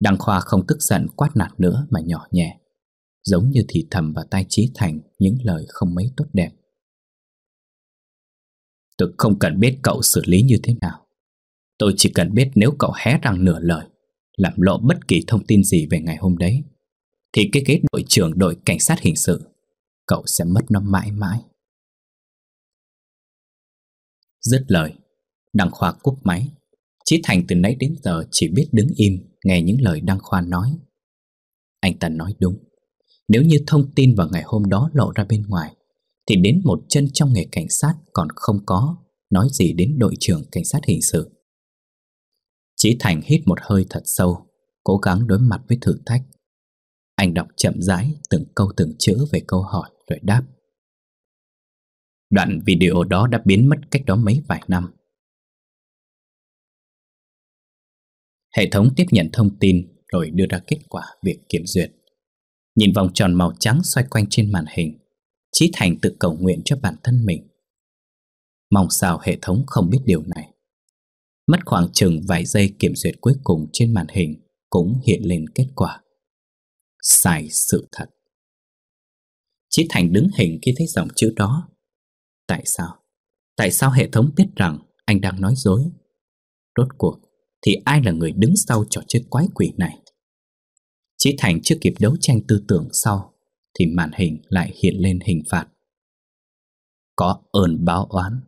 Đăng Khoa không tức giận quát nạt nữa mà nhỏ nhẹ Giống như thì thầm vào tai Trí Thành những lời không mấy tốt đẹp Tôi không cần biết cậu xử lý như thế nào Tôi chỉ cần biết nếu cậu hé răng nửa lời Làm lộ bất kỳ thông tin gì về ngày hôm đấy Thì cái ghế đội trưởng đội cảnh sát hình sự cậu sẽ mất nó mãi mãi. Dứt lời, Đăng Khoa cúp máy. Chí Thành từ nãy đến giờ chỉ biết đứng im nghe những lời Đăng Khoa nói. Anh ta nói đúng. Nếu như thông tin vào ngày hôm đó lộ ra bên ngoài, thì đến một chân trong nghề cảnh sát còn không có, nói gì đến đội trưởng cảnh sát hình sự. Chí Thành hít một hơi thật sâu, cố gắng đối mặt với thử thách. Anh đọc chậm rãi từng câu từng chữ về câu hỏi rồi đáp. Đoạn video đó đã biến mất cách đó mấy vài năm. Hệ thống tiếp nhận thông tin rồi đưa ra kết quả việc kiểm duyệt. Nhìn vòng tròn màu trắng xoay quanh trên màn hình, Chí Thành tự cầu nguyện cho bản thân mình. Mong sao hệ thống không biết điều này. Mất khoảng chừng vài giây kiểm duyệt cuối cùng trên màn hình cũng hiện lên kết quả sai sự thật. Chí Thành đứng hình khi thấy dòng chữ đó. Tại sao? Tại sao hệ thống biết rằng anh đang nói dối? Rốt cuộc thì ai là người đứng sau trò chơi quái quỷ này? Chí Thành chưa kịp đấu tranh tư tưởng sau thì màn hình lại hiện lên hình phạt. Có ơn báo oán,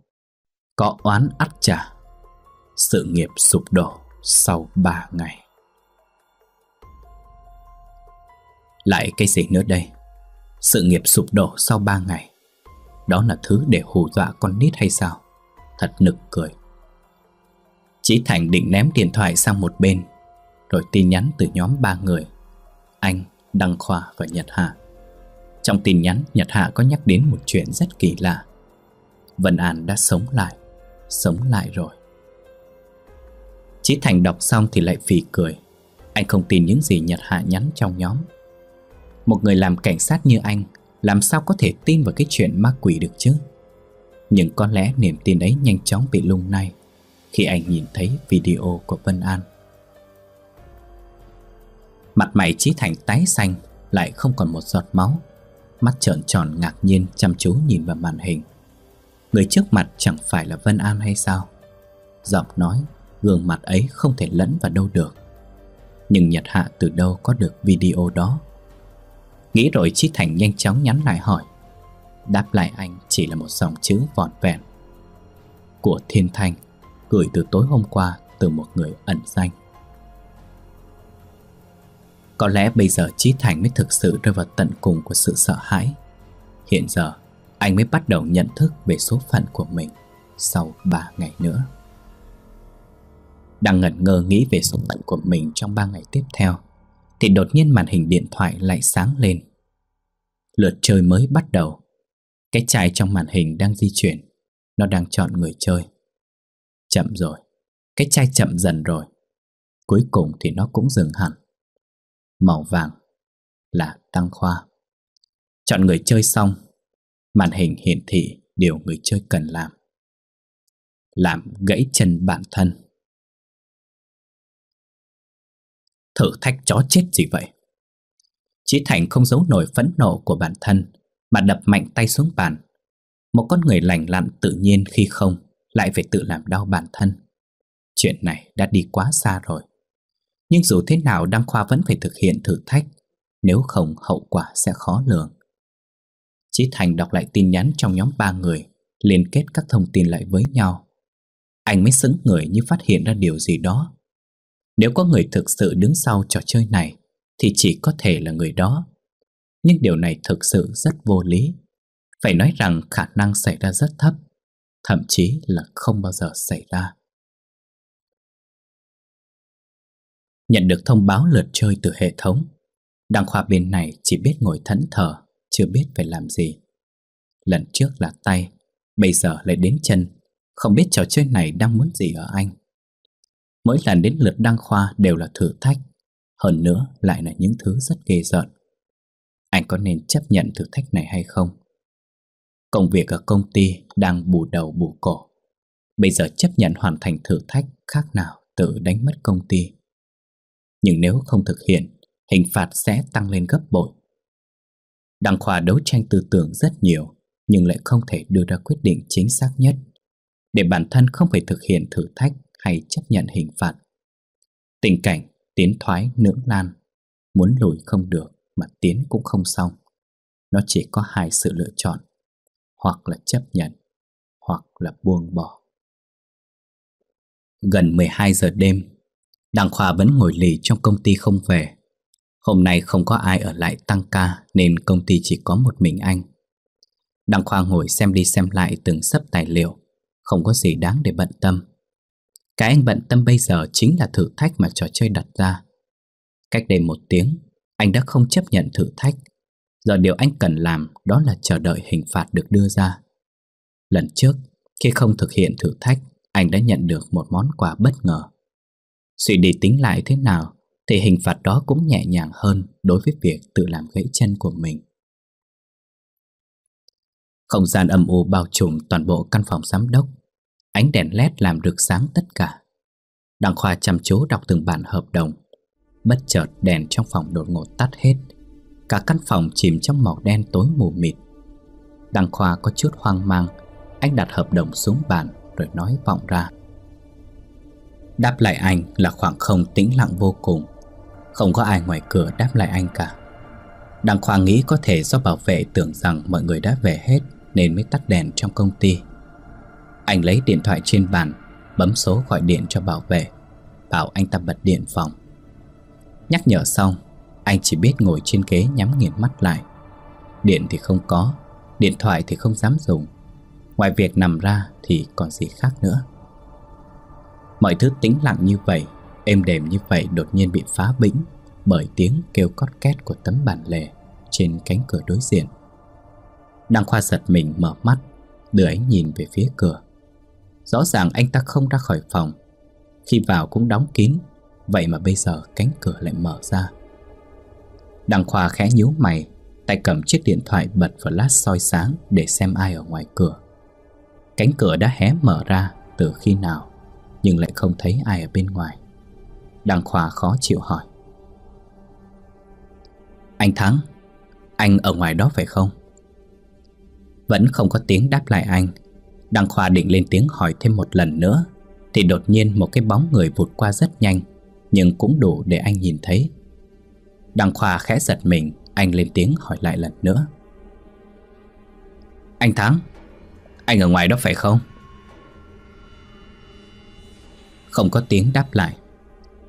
có oán ắt trả, sự nghiệp sụp đổ sau 3 ngày. Lại cái gì nữa đây Sự nghiệp sụp đổ sau 3 ngày Đó là thứ để hù dọa con nít hay sao Thật nực cười Chí Thành định ném điện thoại sang một bên Rồi tin nhắn từ nhóm ba người Anh, Đăng Khoa và Nhật Hạ Trong tin nhắn Nhật Hạ có nhắc đến một chuyện rất kỳ lạ Vân An đã sống lại Sống lại rồi Chí Thành đọc xong thì lại phì cười Anh không tin những gì Nhật Hạ nhắn trong nhóm một người làm cảnh sát như anh làm sao có thể tin vào cái chuyện ma quỷ được chứ? Nhưng có lẽ niềm tin ấy nhanh chóng bị lung lay khi anh nhìn thấy video của Vân An. Mặt mày trí Thành tái xanh, lại không còn một giọt máu. Mắt trợn tròn ngạc nhiên chăm chú nhìn vào màn hình. Người trước mặt chẳng phải là Vân An hay sao? Giọng nói, gương mặt ấy không thể lẫn vào đâu được. Nhưng Nhật Hạ từ đâu có được video đó? Nghĩ rồi Chí Thành nhanh chóng nhắn lại hỏi Đáp lại anh chỉ là một dòng chữ vòn vẹn Của Thiên Thanh Gửi từ tối hôm qua từ một người ẩn danh Có lẽ bây giờ Chí Thành mới thực sự rơi vào tận cùng của sự sợ hãi Hiện giờ anh mới bắt đầu nhận thức về số phận của mình Sau 3 ngày nữa Đang ngẩn ngơ nghĩ về số phận của mình trong 3 ngày tiếp theo thì đột nhiên màn hình điện thoại lại sáng lên. Lượt chơi mới bắt đầu. Cái chai trong màn hình đang di chuyển. Nó đang chọn người chơi. Chậm rồi. Cái chai chậm dần rồi. Cuối cùng thì nó cũng dừng hẳn. Màu vàng là Tăng Khoa. Chọn người chơi xong, màn hình hiển thị điều người chơi cần làm. Làm gãy chân bản thân. Thử thách chó chết gì vậy Chí Thành không giấu nổi phẫn nộ của bản thân Mà đập mạnh tay xuống bàn Một con người lành lặn tự nhiên khi không Lại phải tự làm đau bản thân Chuyện này đã đi quá xa rồi Nhưng dù thế nào Đăng Khoa vẫn phải thực hiện thử thách Nếu không hậu quả sẽ khó lường Chí Thành đọc lại tin nhắn trong nhóm ba người Liên kết các thông tin lại với nhau Anh mới sững người như phát hiện ra điều gì đó nếu có người thực sự đứng sau trò chơi này thì chỉ có thể là người đó. Nhưng điều này thực sự rất vô lý. Phải nói rằng khả năng xảy ra rất thấp, thậm chí là không bao giờ xảy ra. Nhận được thông báo lượt chơi từ hệ thống, Đăng Khoa bên này chỉ biết ngồi thẫn thờ, chưa biết phải làm gì. Lần trước là tay, bây giờ lại đến chân, không biết trò chơi này đang muốn gì ở anh. Mỗi lần đến lượt đăng khoa đều là thử thách Hơn nữa lại là những thứ rất ghê rợn Anh có nên chấp nhận thử thách này hay không? Công việc ở công ty đang bù đầu bù cổ Bây giờ chấp nhận hoàn thành thử thách khác nào tự đánh mất công ty Nhưng nếu không thực hiện Hình phạt sẽ tăng lên gấp bội Đăng khoa đấu tranh tư tưởng rất nhiều Nhưng lại không thể đưa ra quyết định chính xác nhất Để bản thân không phải thực hiện thử thách hay chấp nhận hình phạt. Tình cảnh tiến thoái nưỡng nan, muốn lùi không được mà tiến cũng không xong. Nó chỉ có hai sự lựa chọn, hoặc là chấp nhận, hoặc là buông bỏ. Gần 12 giờ đêm, Đặng Khoa vẫn ngồi lì trong công ty không về. Hôm nay không có ai ở lại tăng ca nên công ty chỉ có một mình anh. Đặng Khoa ngồi xem đi xem lại từng sấp tài liệu, không có gì đáng để bận tâm. Cái anh bận tâm bây giờ chính là thử thách mà trò chơi đặt ra. Cách đây một tiếng, anh đã không chấp nhận thử thách. Giờ điều anh cần làm đó là chờ đợi hình phạt được đưa ra. Lần trước, khi không thực hiện thử thách, anh đã nhận được một món quà bất ngờ. Suy đi tính lại thế nào thì hình phạt đó cũng nhẹ nhàng hơn đối với việc tự làm gãy chân của mình. Không gian âm u bao trùm toàn bộ căn phòng giám đốc Ánh đèn led làm rực sáng tất cả. Đăng Khoa chăm chú đọc từng bản hợp đồng. Bất chợt đèn trong phòng đột ngột tắt hết. Cả căn phòng chìm trong màu đen tối mù mịt. Đăng Khoa có chút hoang mang. Anh đặt hợp đồng xuống bàn rồi nói vọng ra. Đáp lại anh là khoảng không tĩnh lặng vô cùng. Không có ai ngoài cửa đáp lại anh cả. Đăng Khoa nghĩ có thể do bảo vệ tưởng rằng mọi người đã về hết nên mới tắt đèn trong công ty. Anh lấy điện thoại trên bàn Bấm số gọi điện cho bảo vệ Bảo anh ta bật điện phòng Nhắc nhở xong Anh chỉ biết ngồi trên ghế nhắm nghiền mắt lại Điện thì không có Điện thoại thì không dám dùng Ngoài việc nằm ra thì còn gì khác nữa Mọi thứ tĩnh lặng như vậy Êm đềm như vậy đột nhiên bị phá bĩnh Bởi tiếng kêu cót két của tấm bản lề Trên cánh cửa đối diện Đăng Khoa giật mình mở mắt Đưa ánh nhìn về phía cửa Rõ ràng anh ta không ra khỏi phòng Khi vào cũng đóng kín Vậy mà bây giờ cánh cửa lại mở ra đằng Khoa khẽ nhíu mày Tay cầm chiếc điện thoại bật vào lát soi sáng Để xem ai ở ngoài cửa Cánh cửa đã hé mở ra từ khi nào Nhưng lại không thấy ai ở bên ngoài đằng Khoa khó chịu hỏi Anh Thắng Anh ở ngoài đó phải không? Vẫn không có tiếng đáp lại anh Đăng Khoa định lên tiếng hỏi thêm một lần nữa Thì đột nhiên một cái bóng người vụt qua rất nhanh Nhưng cũng đủ để anh nhìn thấy Đăng Khoa khẽ giật mình Anh lên tiếng hỏi lại lần nữa Anh Thắng Anh ở ngoài đó phải không? Không có tiếng đáp lại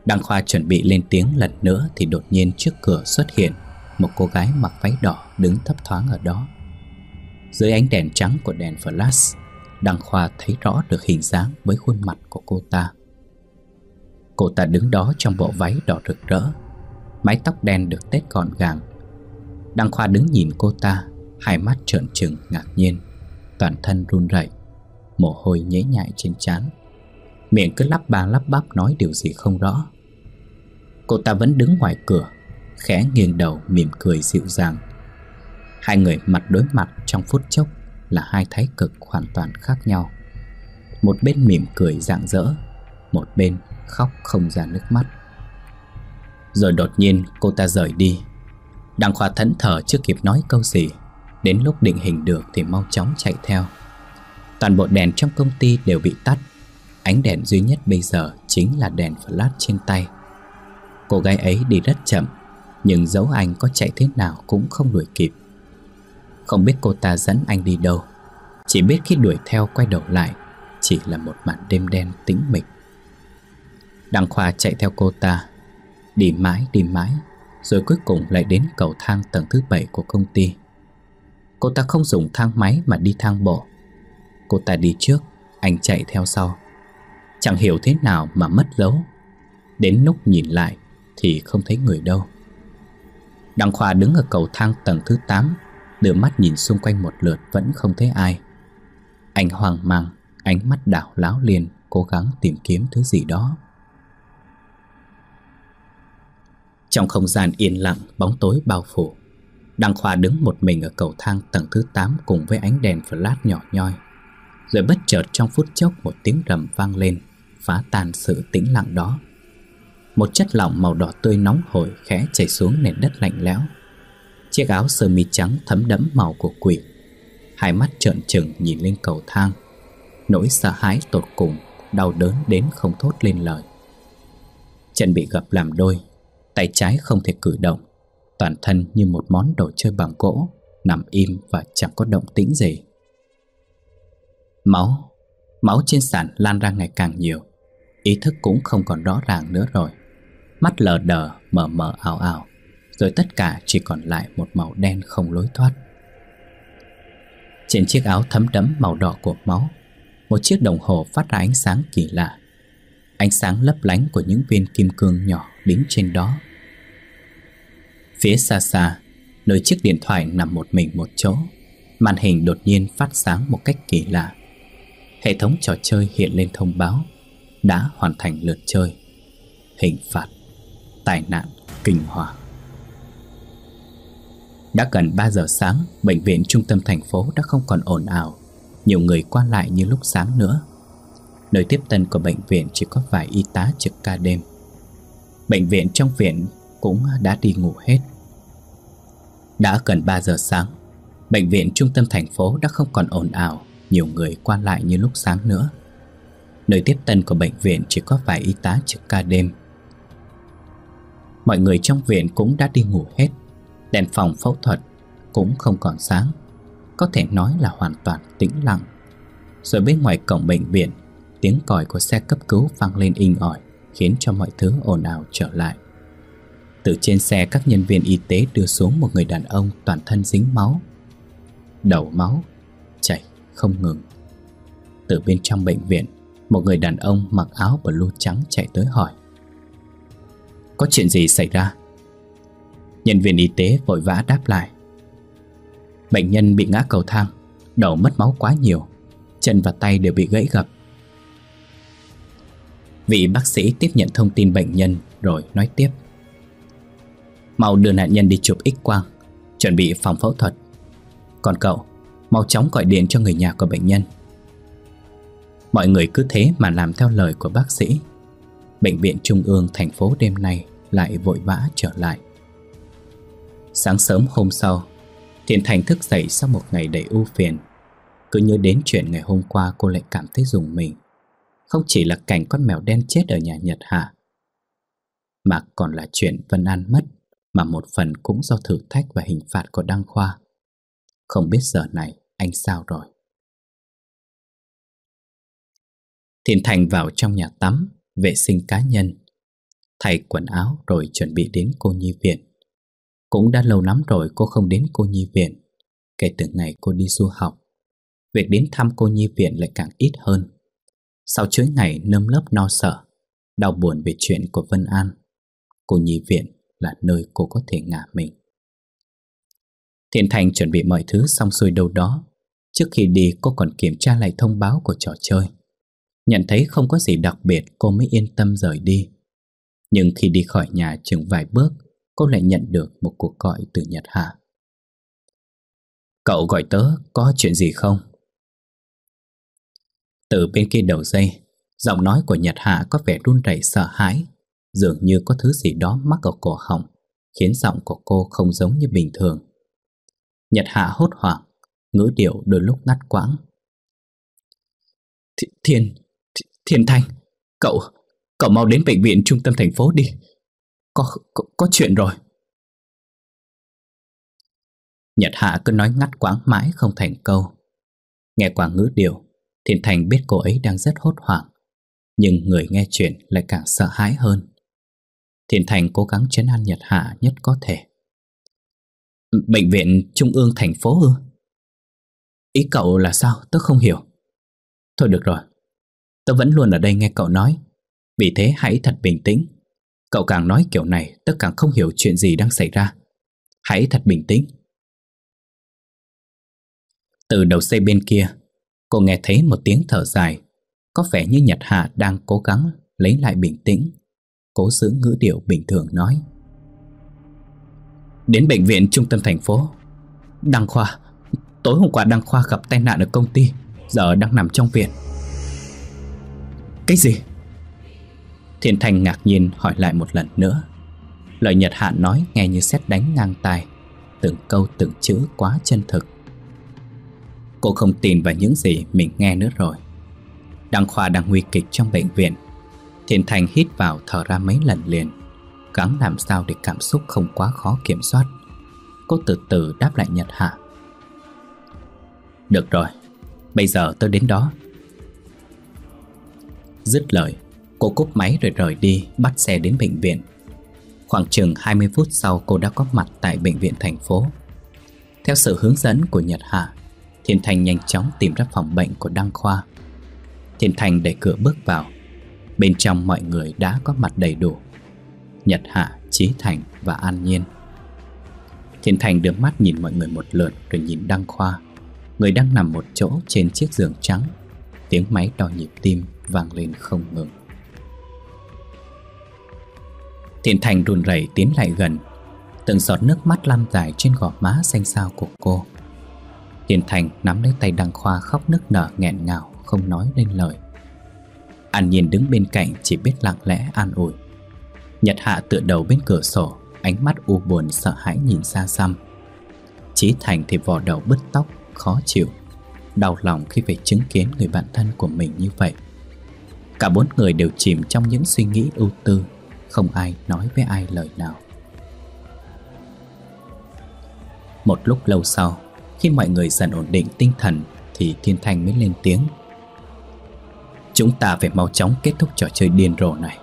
Đăng Khoa chuẩn bị lên tiếng lần nữa Thì đột nhiên trước cửa xuất hiện Một cô gái mặc váy đỏ đứng thấp thoáng ở đó Dưới ánh đèn trắng của đèn flash Đăng Khoa thấy rõ được hình dáng với khuôn mặt của cô ta. Cô ta đứng đó trong bộ váy đỏ rực rỡ, mái tóc đen được tết gọn gàng. Đăng Khoa đứng nhìn cô ta, hai mắt trợn trừng ngạc nhiên, toàn thân run rẩy, mồ hôi nhễ nhại trên trán. Miệng cứ lắp ba lắp bắp nói điều gì không rõ. Cô ta vẫn đứng ngoài cửa, khẽ nghiêng đầu mỉm cười dịu dàng. Hai người mặt đối mặt trong phút chốc là hai thái cực hoàn toàn khác nhau. Một bên mỉm cười rạng rỡ, một bên khóc không ra nước mắt. Rồi đột nhiên cô ta rời đi. Đặng Khoa thẫn thờ chưa kịp nói câu gì, đến lúc định hình được thì mau chóng chạy theo. Toàn bộ đèn trong công ty đều bị tắt, ánh đèn duy nhất bây giờ chính là đèn flash trên tay. Cô gái ấy đi rất chậm, nhưng dấu anh có chạy thế nào cũng không đuổi kịp. Không biết cô ta dẫn anh đi đâu Chỉ biết khi đuổi theo quay đầu lại Chỉ là một màn đêm đen tĩnh mịch Đăng Khoa chạy theo cô ta Đi mãi đi mãi Rồi cuối cùng lại đến cầu thang tầng thứ bảy của công ty Cô ta không dùng thang máy mà đi thang bộ Cô ta đi trước Anh chạy theo sau Chẳng hiểu thế nào mà mất dấu Đến lúc nhìn lại Thì không thấy người đâu Đăng Khoa đứng ở cầu thang tầng thứ 8 Đưa mắt nhìn xung quanh một lượt vẫn không thấy ai Anh hoang mang Ánh mắt đảo láo liền Cố gắng tìm kiếm thứ gì đó Trong không gian yên lặng Bóng tối bao phủ Đăng Khoa đứng một mình ở cầu thang tầng thứ 8 Cùng với ánh đèn flash nhỏ nhoi Rồi bất chợt trong phút chốc Một tiếng rầm vang lên Phá tan sự tĩnh lặng đó Một chất lỏng màu đỏ tươi nóng hổi Khẽ chảy xuống nền đất lạnh lẽo Chiếc áo sơ mi trắng thấm đẫm màu của quỷ Hai mắt trợn trừng nhìn lên cầu thang Nỗi sợ hãi tột cùng Đau đớn đến không thốt lên lời Chân bị gập làm đôi Tay trái không thể cử động Toàn thân như một món đồ chơi bằng gỗ Nằm im và chẳng có động tĩnh gì Máu Máu trên sàn lan ra ngày càng nhiều Ý thức cũng không còn rõ ràng nữa rồi Mắt lờ đờ, mờ mờ ảo ảo rồi tất cả chỉ còn lại một màu đen không lối thoát Trên chiếc áo thấm đẫm màu đỏ của máu Một chiếc đồng hồ phát ra ánh sáng kỳ lạ Ánh sáng lấp lánh của những viên kim cương nhỏ đính trên đó Phía xa xa, nơi chiếc điện thoại nằm một mình một chỗ Màn hình đột nhiên phát sáng một cách kỳ lạ Hệ thống trò chơi hiện lên thông báo Đã hoàn thành lượt chơi Hình phạt Tai nạn kinh hoàng đã gần 3 giờ sáng, bệnh viện trung tâm thành phố đã không còn ồn ào, nhiều người qua lại như lúc sáng nữa. Nơi tiếp tân của bệnh viện chỉ có vài y tá trực ca đêm. Bệnh viện trong viện cũng đã đi ngủ hết. Đã gần 3 giờ sáng, bệnh viện trung tâm thành phố đã không còn ồn ào, nhiều người qua lại như lúc sáng nữa. Nơi tiếp tân của bệnh viện chỉ có vài y tá trực ca đêm. Mọi người trong viện cũng đã đi ngủ hết. Đèn phòng phẫu thuật cũng không còn sáng Có thể nói là hoàn toàn tĩnh lặng Rồi bên ngoài cổng bệnh viện Tiếng còi của xe cấp cứu vang lên inh ỏi Khiến cho mọi thứ ồn ào trở lại Từ trên xe các nhân viên y tế đưa xuống một người đàn ông toàn thân dính máu Đầu máu Chảy không ngừng Từ bên trong bệnh viện Một người đàn ông mặc áo blue trắng chạy tới hỏi Có chuyện gì xảy ra Nhân viên y tế vội vã đáp lại Bệnh nhân bị ngã cầu thang Đầu mất máu quá nhiều Chân và tay đều bị gãy gập Vị bác sĩ tiếp nhận thông tin bệnh nhân Rồi nói tiếp Mau đưa nạn nhân đi chụp x-quang Chuẩn bị phòng phẫu thuật Còn cậu Mau chóng gọi điện cho người nhà của bệnh nhân Mọi người cứ thế mà làm theo lời của bác sĩ Bệnh viện Trung ương thành phố đêm nay lại vội vã trở lại Sáng sớm hôm sau, Thiện Thành thức dậy sau một ngày đầy ưu phiền. Cứ nhớ đến chuyện ngày hôm qua cô lại cảm thấy dùng mình. Không chỉ là cảnh con mèo đen chết ở nhà Nhật Hạ, mà còn là chuyện Vân An mất mà một phần cũng do thử thách và hình phạt của Đăng Khoa. Không biết giờ này anh sao rồi. Thiện Thành vào trong nhà tắm, vệ sinh cá nhân, thay quần áo rồi chuẩn bị đến cô nhi viện. Cũng đã lâu lắm rồi cô không đến cô nhi viện Kể từ ngày cô đi du học Việc đến thăm cô nhi viện lại càng ít hơn Sau chuỗi ngày nâm lớp no sợ Đau buồn về chuyện của Vân An Cô nhi viện là nơi cô có thể ngả mình Thiện Thành chuẩn bị mọi thứ xong xuôi đâu đó Trước khi đi cô còn kiểm tra lại thông báo của trò chơi Nhận thấy không có gì đặc biệt cô mới yên tâm rời đi Nhưng khi đi khỏi nhà chừng vài bước cô lại nhận được một cuộc gọi từ Nhật Hạ. Cậu gọi tớ có chuyện gì không? Từ bên kia đầu dây, giọng nói của Nhật Hạ có vẻ run rẩy sợ hãi, dường như có thứ gì đó mắc ở cổ họng, khiến giọng của cô không giống như bình thường. Nhật Hạ hốt hoảng, ngữ điệu đôi lúc ngắt quãng. thiên, Thiên Thanh, cậu, cậu mau đến bệnh viện trung tâm thành phố đi, có, có, có chuyện rồi Nhật Hạ cứ nói ngắt quãng mãi không thành câu Nghe qua ngữ điệu Thiện Thành biết cô ấy đang rất hốt hoảng Nhưng người nghe chuyện lại càng sợ hãi hơn Thiện Thành cố gắng chấn an Nhật Hạ nhất có thể Bệnh viện Trung ương thành phố ư Ý cậu là sao tớ không hiểu Thôi được rồi Tớ vẫn luôn ở đây nghe cậu nói Vì thế hãy thật bình tĩnh Cậu càng nói kiểu này tất càng không hiểu chuyện gì đang xảy ra Hãy thật bình tĩnh Từ đầu dây bên kia Cô nghe thấy một tiếng thở dài Có vẻ như Nhật Hạ đang cố gắng Lấy lại bình tĩnh Cố giữ ngữ điệu bình thường nói Đến bệnh viện trung tâm thành phố Đăng Khoa Tối hôm qua Đăng Khoa gặp tai nạn ở công ty Giờ đang nằm trong viện Cái gì? Thiên Thanh ngạc nhiên hỏi lại một lần nữa Lời Nhật Hạ nói nghe như xét đánh ngang tai Từng câu từng chữ quá chân thực Cô không tin vào những gì mình nghe nữa rồi Đăng Khoa đang nguy kịch trong bệnh viện Thiên Thành hít vào thở ra mấy lần liền Gắng làm sao để cảm xúc không quá khó kiểm soát Cô từ từ đáp lại Nhật Hạ Được rồi, bây giờ tôi đến đó Dứt lời Cô cúp máy rồi rời đi Bắt xe đến bệnh viện Khoảng chừng 20 phút sau cô đã có mặt Tại bệnh viện thành phố Theo sự hướng dẫn của Nhật Hạ Thiên Thành nhanh chóng tìm ra phòng bệnh của Đăng Khoa Thiên Thành đẩy cửa bước vào Bên trong mọi người đã có mặt đầy đủ Nhật Hạ, Trí Thành và An Nhiên Thiên Thành đưa mắt nhìn mọi người một lượt Rồi nhìn Đăng Khoa Người đang nằm một chỗ trên chiếc giường trắng Tiếng máy đo nhịp tim vang lên không ngừng Thiện Thành đùn rẩy tiến lại gần Từng giọt nước mắt lam dài trên gò má xanh xao của cô Thiện Thành nắm lấy tay Đăng Khoa khóc nức nở nghẹn ngào Không nói nên lời An Nhiên đứng bên cạnh chỉ biết lặng lẽ an ủi Nhật Hạ tựa đầu bên cửa sổ Ánh mắt u buồn sợ hãi nhìn xa xăm Chí Thành thì vò đầu bứt tóc Khó chịu Đau lòng khi phải chứng kiến người bạn thân của mình như vậy Cả bốn người đều chìm trong những suy nghĩ ưu tư không ai nói với ai lời nào Một lúc lâu sau Khi mọi người dần ổn định tinh thần Thì Thiên Thanh mới lên tiếng Chúng ta phải mau chóng kết thúc trò chơi điên rồ này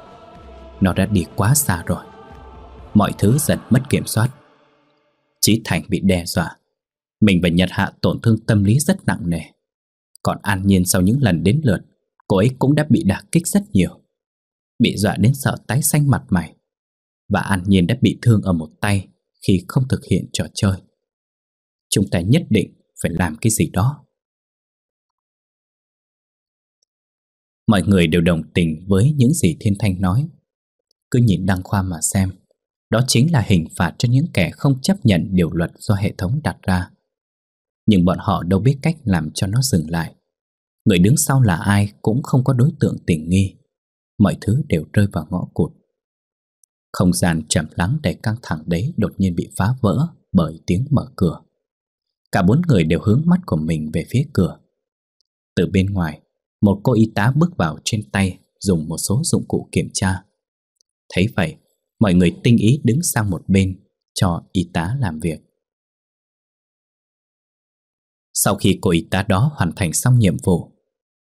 Nó đã đi quá xa rồi Mọi thứ dần mất kiểm soát Chí Thành bị đe dọa Mình và Nhật Hạ tổn thương tâm lý rất nặng nề Còn An Nhiên sau những lần đến lượt Cô ấy cũng đã bị đả kích rất nhiều bị dọa đến sợ tái xanh mặt mày và An Nhiên đã bị thương ở một tay khi không thực hiện trò chơi. Chúng ta nhất định phải làm cái gì đó. Mọi người đều đồng tình với những gì Thiên Thanh nói. Cứ nhìn Đăng Khoa mà xem, đó chính là hình phạt cho những kẻ không chấp nhận điều luật do hệ thống đặt ra. Nhưng bọn họ đâu biết cách làm cho nó dừng lại. Người đứng sau là ai cũng không có đối tượng tình nghi mọi thứ đều rơi vào ngõ cụt. Không gian trầm lắng đầy căng thẳng đấy đột nhiên bị phá vỡ bởi tiếng mở cửa. Cả bốn người đều hướng mắt của mình về phía cửa. Từ bên ngoài, một cô y tá bước vào trên tay dùng một số dụng cụ kiểm tra. Thấy vậy, mọi người tinh ý đứng sang một bên cho y tá làm việc. Sau khi cô y tá đó hoàn thành xong nhiệm vụ,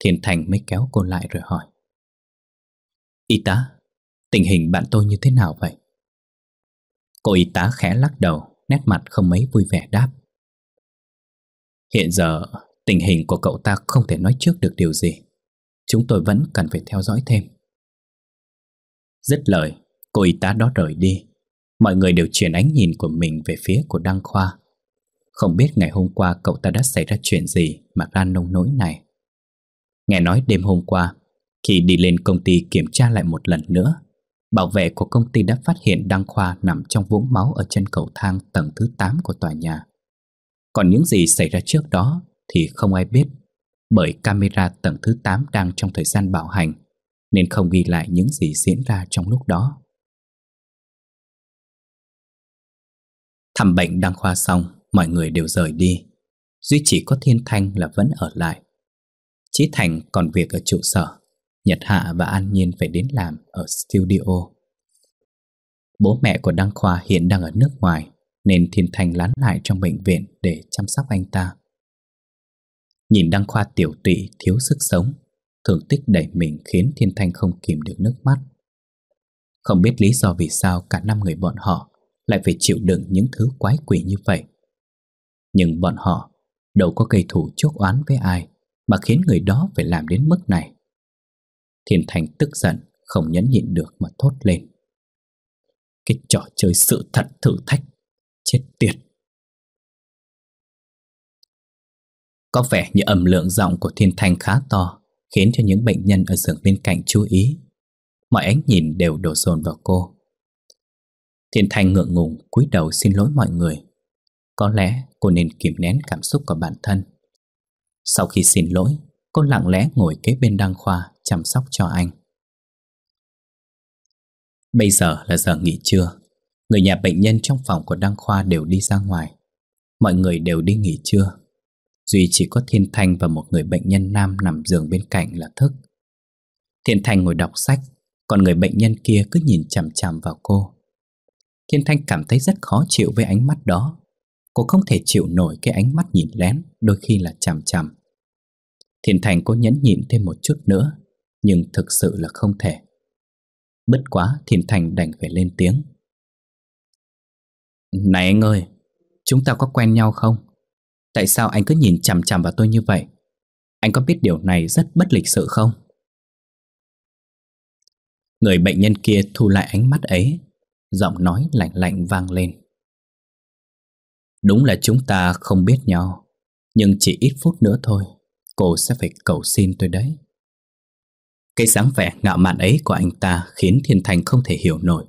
Thiên Thành mới kéo cô lại rồi hỏi. Y tá, tình hình bạn tôi như thế nào vậy? Cô y tá khẽ lắc đầu, nét mặt không mấy vui vẻ đáp. Hiện giờ, tình hình của cậu ta không thể nói trước được điều gì. Chúng tôi vẫn cần phải theo dõi thêm. Dứt lời, cô y tá đó rời đi. Mọi người đều chuyển ánh nhìn của mình về phía của Đăng Khoa. Không biết ngày hôm qua cậu ta đã xảy ra chuyện gì mà ra nông nỗi này. Nghe nói đêm hôm qua, khi đi lên công ty kiểm tra lại một lần nữa, bảo vệ của công ty đã phát hiện Đăng Khoa nằm trong vũng máu ở chân cầu thang tầng thứ 8 của tòa nhà. Còn những gì xảy ra trước đó thì không ai biết, bởi camera tầng thứ 8 đang trong thời gian bảo hành, nên không ghi lại những gì diễn ra trong lúc đó. Thăm bệnh Đăng Khoa xong, mọi người đều rời đi. Duy chỉ có Thiên Thanh là vẫn ở lại. Chí Thành còn việc ở trụ sở Nhật Hạ và An Nhiên phải đến làm ở studio. Bố mẹ của Đăng Khoa hiện đang ở nước ngoài nên Thiên Thành lán lại trong bệnh viện để chăm sóc anh ta. Nhìn Đăng Khoa tiểu tụy thiếu sức sống, thương tích đẩy mình khiến Thiên Thành không kìm được nước mắt. Không biết lý do vì sao cả năm người bọn họ lại phải chịu đựng những thứ quái quỷ như vậy. Nhưng bọn họ đâu có gây thủ chốt oán với ai mà khiến người đó phải làm đến mức này. Thiên Thành tức giận, không nhẫn nhịn được mà thốt lên. Cái trò chơi sự thật thử thách, chết tiệt. Có vẻ như âm lượng giọng của Thiên thành khá to, khiến cho những bệnh nhân ở giường bên cạnh chú ý. Mọi ánh nhìn đều đổ dồn vào cô. Thiên thành ngượng ngùng cúi đầu xin lỗi mọi người. Có lẽ cô nên kìm nén cảm xúc của bản thân. Sau khi xin lỗi, cô lặng lẽ ngồi kế bên Đăng Khoa chăm sóc cho anh. Bây giờ là giờ nghỉ trưa. Người nhà bệnh nhân trong phòng của Đăng Khoa đều đi ra ngoài. Mọi người đều đi nghỉ trưa. Duy chỉ có Thiên Thanh và một người bệnh nhân nam nằm giường bên cạnh là thức. Thiên Thanh ngồi đọc sách, còn người bệnh nhân kia cứ nhìn chằm chằm vào cô. Thiên Thanh cảm thấy rất khó chịu với ánh mắt đó. Cô không thể chịu nổi cái ánh mắt nhìn lén, đôi khi là chằm chằm. Thiên Thanh cô nhẫn nhịn thêm một chút nữa nhưng thực sự là không thể. Bất quá Thiền Thành đành phải lên tiếng. Này anh ơi, chúng ta có quen nhau không? Tại sao anh cứ nhìn chằm chằm vào tôi như vậy? Anh có biết điều này rất bất lịch sự không? Người bệnh nhân kia thu lại ánh mắt ấy, giọng nói lạnh lạnh vang lên. Đúng là chúng ta không biết nhau, nhưng chỉ ít phút nữa thôi, cô sẽ phải cầu xin tôi đấy. Cái dáng vẻ ngạo mạn ấy của anh ta khiến Thiên Thành không thể hiểu nổi.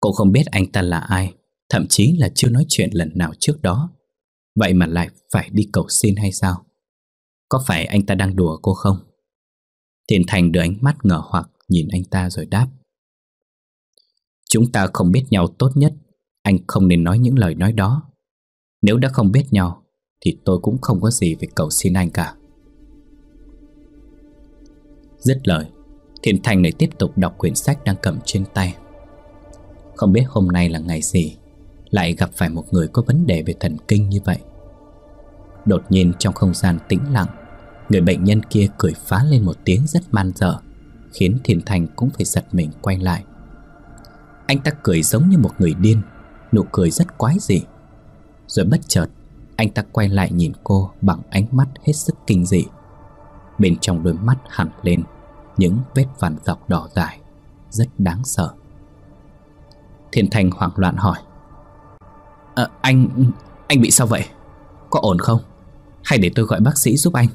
Cô không biết anh ta là ai, thậm chí là chưa nói chuyện lần nào trước đó. Vậy mà lại phải đi cầu xin hay sao? Có phải anh ta đang đùa cô không? Thiên Thành đưa ánh mắt ngờ hoặc nhìn anh ta rồi đáp. Chúng ta không biết nhau tốt nhất, anh không nên nói những lời nói đó. Nếu đã không biết nhau, thì tôi cũng không có gì về cầu xin anh cả. Dứt lời Thiện Thành lại tiếp tục đọc quyển sách đang cầm trên tay Không biết hôm nay là ngày gì Lại gặp phải một người có vấn đề về thần kinh như vậy Đột nhiên trong không gian tĩnh lặng Người bệnh nhân kia cười phá lên một tiếng rất man dở Khiến Thiền Thành cũng phải giật mình quay lại Anh ta cười giống như một người điên Nụ cười rất quái dị Rồi bất chợt Anh ta quay lại nhìn cô bằng ánh mắt hết sức kinh dị Bên trong đôi mắt hẳn lên những vết vằn dọc đỏ dài, rất đáng sợ. Thiên Thành hoảng loạn hỏi. À, anh, anh bị sao vậy? Có ổn không? Hay để tôi gọi bác sĩ giúp anh?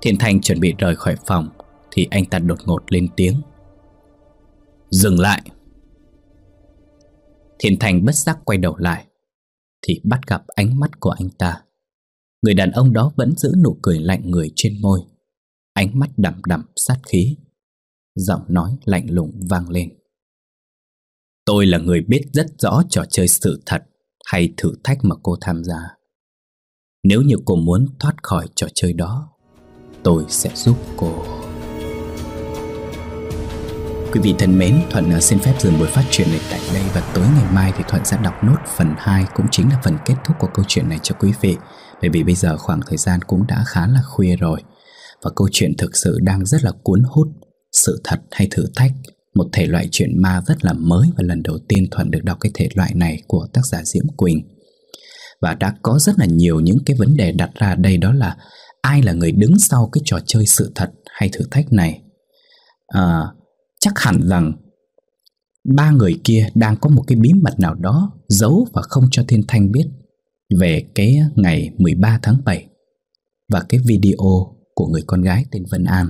Thiên Thành chuẩn bị rời khỏi phòng thì anh ta đột ngột lên tiếng. Dừng lại! Thiên Thành bất giác quay đầu lại thì bắt gặp ánh mắt của anh ta. Người đàn ông đó vẫn giữ nụ cười lạnh người trên môi ánh mắt đậm đậm sát khí. Giọng nói lạnh lùng vang lên. Tôi là người biết rất rõ trò chơi sự thật hay thử thách mà cô tham gia. Nếu như cô muốn thoát khỏi trò chơi đó, tôi sẽ giúp cô. Quý vị thân mến, Thuận à, xin phép dừng buổi phát truyện này tại đây và tối ngày mai thì Thuận sẽ đọc nốt phần 2 cũng chính là phần kết thúc của câu chuyện này cho quý vị. Bởi vì bây giờ khoảng thời gian cũng đã khá là khuya rồi và câu chuyện thực sự đang rất là cuốn hút, sự thật hay thử thách, một thể loại chuyện ma rất là mới và lần đầu tiên Thuận được đọc cái thể loại này của tác giả Diễm Quỳnh. Và đã có rất là nhiều những cái vấn đề đặt ra đây đó là ai là người đứng sau cái trò chơi sự thật hay thử thách này. À, chắc hẳn rằng ba người kia đang có một cái bí mật nào đó giấu và không cho Thiên Thanh biết về cái ngày 13 tháng 7 và cái video của người con gái tên Vân An.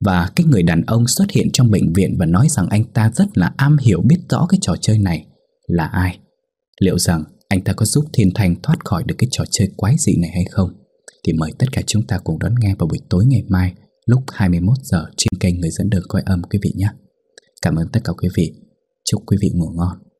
Và cái người đàn ông xuất hiện trong bệnh viện và nói rằng anh ta rất là am hiểu biết rõ cái trò chơi này là ai. Liệu rằng anh ta có giúp Thiên Thanh thoát khỏi được cái trò chơi quái dị này hay không? Thì mời tất cả chúng ta cùng đón nghe vào buổi tối ngày mai lúc 21 giờ trên kênh Người dẫn đường coi âm quý vị nhé. Cảm ơn tất cả quý vị. Chúc quý vị ngủ ngon.